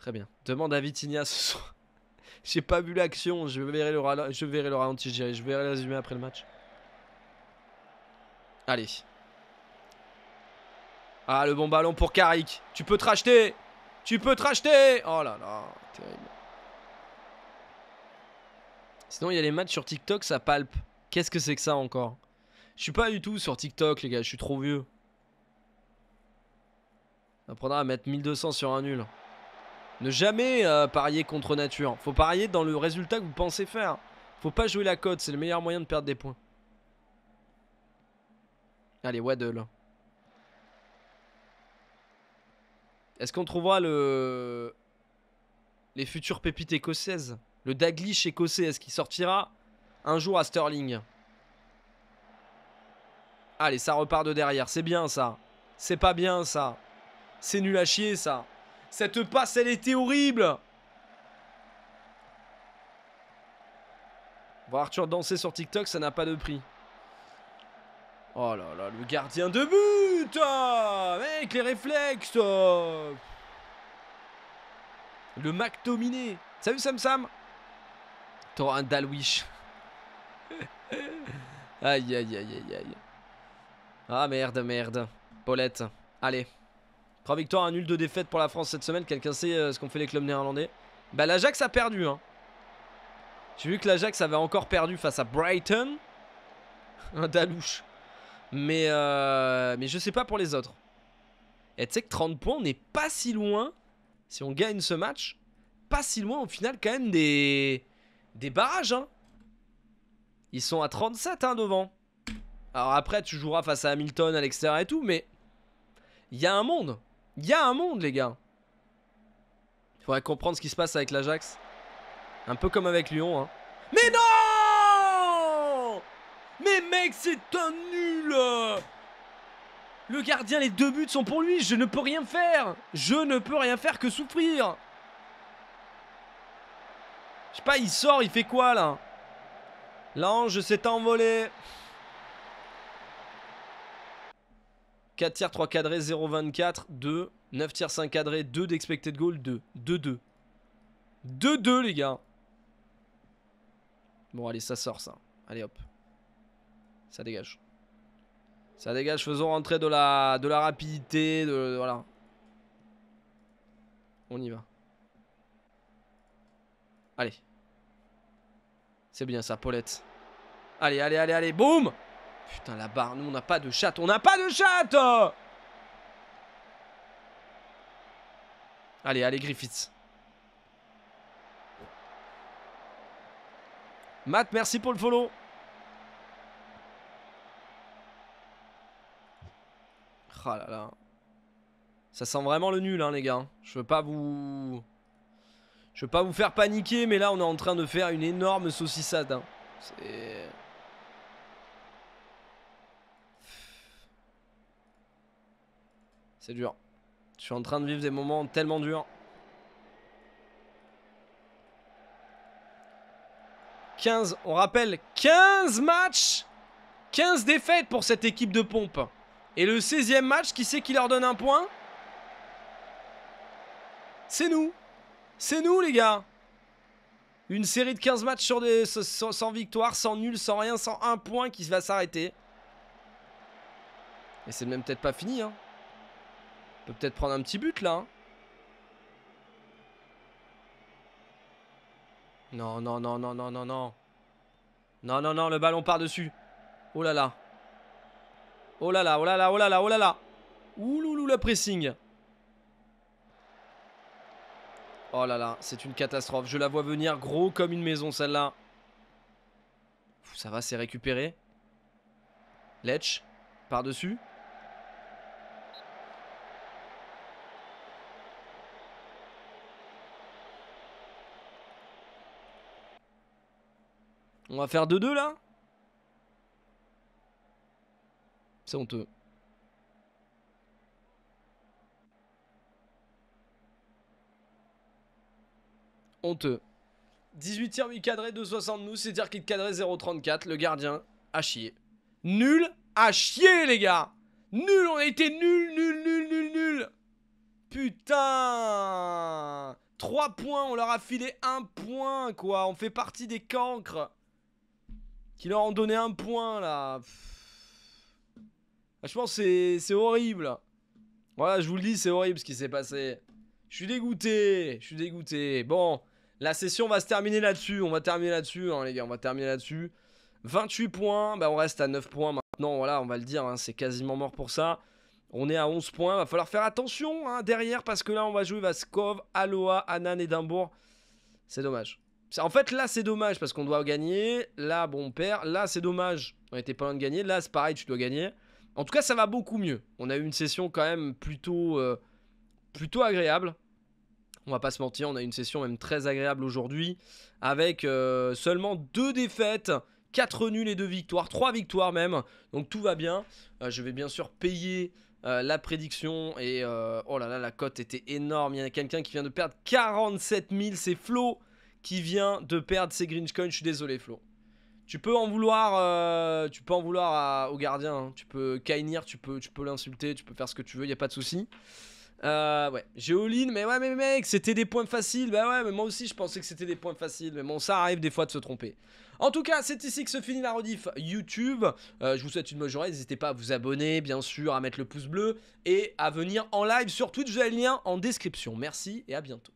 Très bien. Demande à Vitinia ce soir. [laughs] J'ai pas vu l'action, je verrai le, je verrai le ralenti, je verrai le après le match. Allez. Ah, le bon ballon pour Karik. Tu peux te racheter Tu peux te racheter Oh là là, terrible. Sinon, il y a les matchs sur TikTok, ça palpe. Qu'est-ce que c'est que ça encore Je suis pas du tout sur TikTok, les gars, je suis trop vieux. On apprendra à mettre 1200 sur un nul. Ne jamais euh, parier contre nature. Faut parier dans le résultat que vous pensez faire. Faut pas jouer la cote, c'est le meilleur moyen de perdre des points. Allez, Waddle. Est-ce qu'on trouvera le... les futures pépites écossaises Le Daglish écossais, est-ce qu'il sortira un jour à Sterling Allez, ça repart de derrière. C'est bien ça. C'est pas bien ça. C'est nul à chier ça. Cette passe, elle était horrible. Voir Arthur danser sur TikTok, ça n'a pas de prix. Oh là là, le gardien de but Mec, ah, les réflexes ah. Le Mac dominé Salut Sam Sam T'auras un Dalwish. [laughs] aïe, aïe, aïe, aïe, aïe. Ah merde, merde. Paulette, allez. 3 victoires, un nul, de défaite pour la France cette semaine. Quelqu'un sait euh, ce qu'ont fait les clubs néerlandais Bah l'Ajax a perdu. Hein. J'ai vu que l'Ajax avait encore perdu face à Brighton. [laughs] Un dalouche. Mais, euh, mais je sais pas pour les autres. Et tu sais que 30 points, on n'est pas si loin. Si on gagne ce match, pas si loin au final quand même des, des barrages. Hein. Ils sont à 37 hein, devant. Alors après, tu joueras face à Hamilton à l'extérieur et tout, mais il y a un monde. Il y a un monde, les gars. Il faudrait comprendre ce qui se passe avec l'Ajax. Un peu comme avec Lyon. Hein. Mais non Mais mec, c'est un nul Le gardien, les deux buts sont pour lui. Je ne peux rien faire. Je ne peux rien faire que souffrir. Je sais pas, il sort, il fait quoi là L'ange s'est envolé. 4 tiers, 3 cadrés, 0,24, 2. 9 tiers, 5 cadrés, 2 d'expected goal, 2. 2-2. 2-2, les gars. Bon, allez, ça sort, ça. Allez, hop. Ça dégage. Ça dégage, faisons rentrer de la, de la rapidité, de voilà. On y va. Allez. C'est bien ça, Paulette. Allez, allez, allez, allez, boum Putain, la barre. Nous, on n'a pas de chatte. On n'a pas de chatte hein. Allez, allez, Griffiths. Matt, merci pour le follow. Oh là là. Ça sent vraiment le nul, hein, les gars. Je veux pas vous... Je veux pas vous faire paniquer, mais là, on est en train de faire une énorme saucissade. Hein. C'est... C'est dur. Je suis en train de vivre des moments tellement durs. 15, on rappelle, 15 matchs 15 défaites pour cette équipe de pompe. Et le 16e match, qui c'est qui leur donne un point C'est nous. C'est nous, les gars. Une série de 15 matchs sans, sans victoire, sans nul, sans rien, sans un point qui va s'arrêter. Et c'est même peut-être pas fini, hein. On peut peut-être prendre un petit but là. Hein. non, non, non, non, non, non, non. Non, non, non, le ballon par dessus. Oh là là. Oh là là, oh là là, oh là là, oh là là. Ouloulou le pressing. Oh là là, c'est une catastrophe. Je la vois venir gros comme une maison celle-là. Ça va, c'est récupéré. Letch, par-dessus. On va faire 2-2 là C'est honteux. Honteux. 18 tirs 8 cadrés, nous C'est dire qu'il cadrait 0,34. Le gardien, A chier. Nul à chier, les gars. Nul, on a été nul, nul, nul, nul, nul. Putain 3 points, on leur a filé un point, quoi. On fait partie des cancres. Qui leur ont donné un point là. Je que c'est horrible. Voilà, je vous le dis, c'est horrible ce qui s'est passé. Je suis dégoûté, je suis dégoûté. Bon, la session va se terminer là-dessus. On va terminer là-dessus, hein, les gars, on va terminer là-dessus. 28 points, bah, on reste à 9 points maintenant, voilà, on va le dire, hein, c'est quasiment mort pour ça. On est à 11 points, va falloir faire attention hein, derrière parce que là on va jouer Vaskov, Aloha, Anan, Edimbourg. C'est dommage. En fait, là, c'est dommage parce qu'on doit gagner. Là, bon, on perd. Là, c'est dommage. On était pas loin de gagner. Là, c'est pareil, tu dois gagner. En tout cas, ça va beaucoup mieux. On a eu une session quand même plutôt, euh, plutôt agréable. On va pas se mentir, on a eu une session même très agréable aujourd'hui. Avec euh, seulement deux défaites. quatre nuls et deux victoires, trois victoires même. Donc tout va bien. Euh, je vais bien sûr payer la prédiction. Et oh là là, la cote était énorme. Il y en a quelqu'un qui vient de perdre 47 000. C'est Flo qui vient de perdre ses Grinch Coins. Je suis désolé, Flo. Tu peux en vouloir, euh, tu peux en vouloir au gardien. Hein. Tu peux Kainir, tu peux, tu peux l'insulter, tu peux faire ce que tu veux, Il y a pas de souci. Euh, ouais, Géoline, mais ouais, mais mec, c'était des points faciles. Bah ouais, mais moi aussi je pensais que c'était des points faciles. Mais bon, ça arrive des fois de se tromper. En tout cas, c'est ici que se finit la rediff YouTube. Euh, je vous souhaite une bonne journée. N'hésitez pas à vous abonner, bien sûr, à mettre le pouce bleu et à venir en live sur Twitch. Vous avez le lien en description. Merci et à bientôt.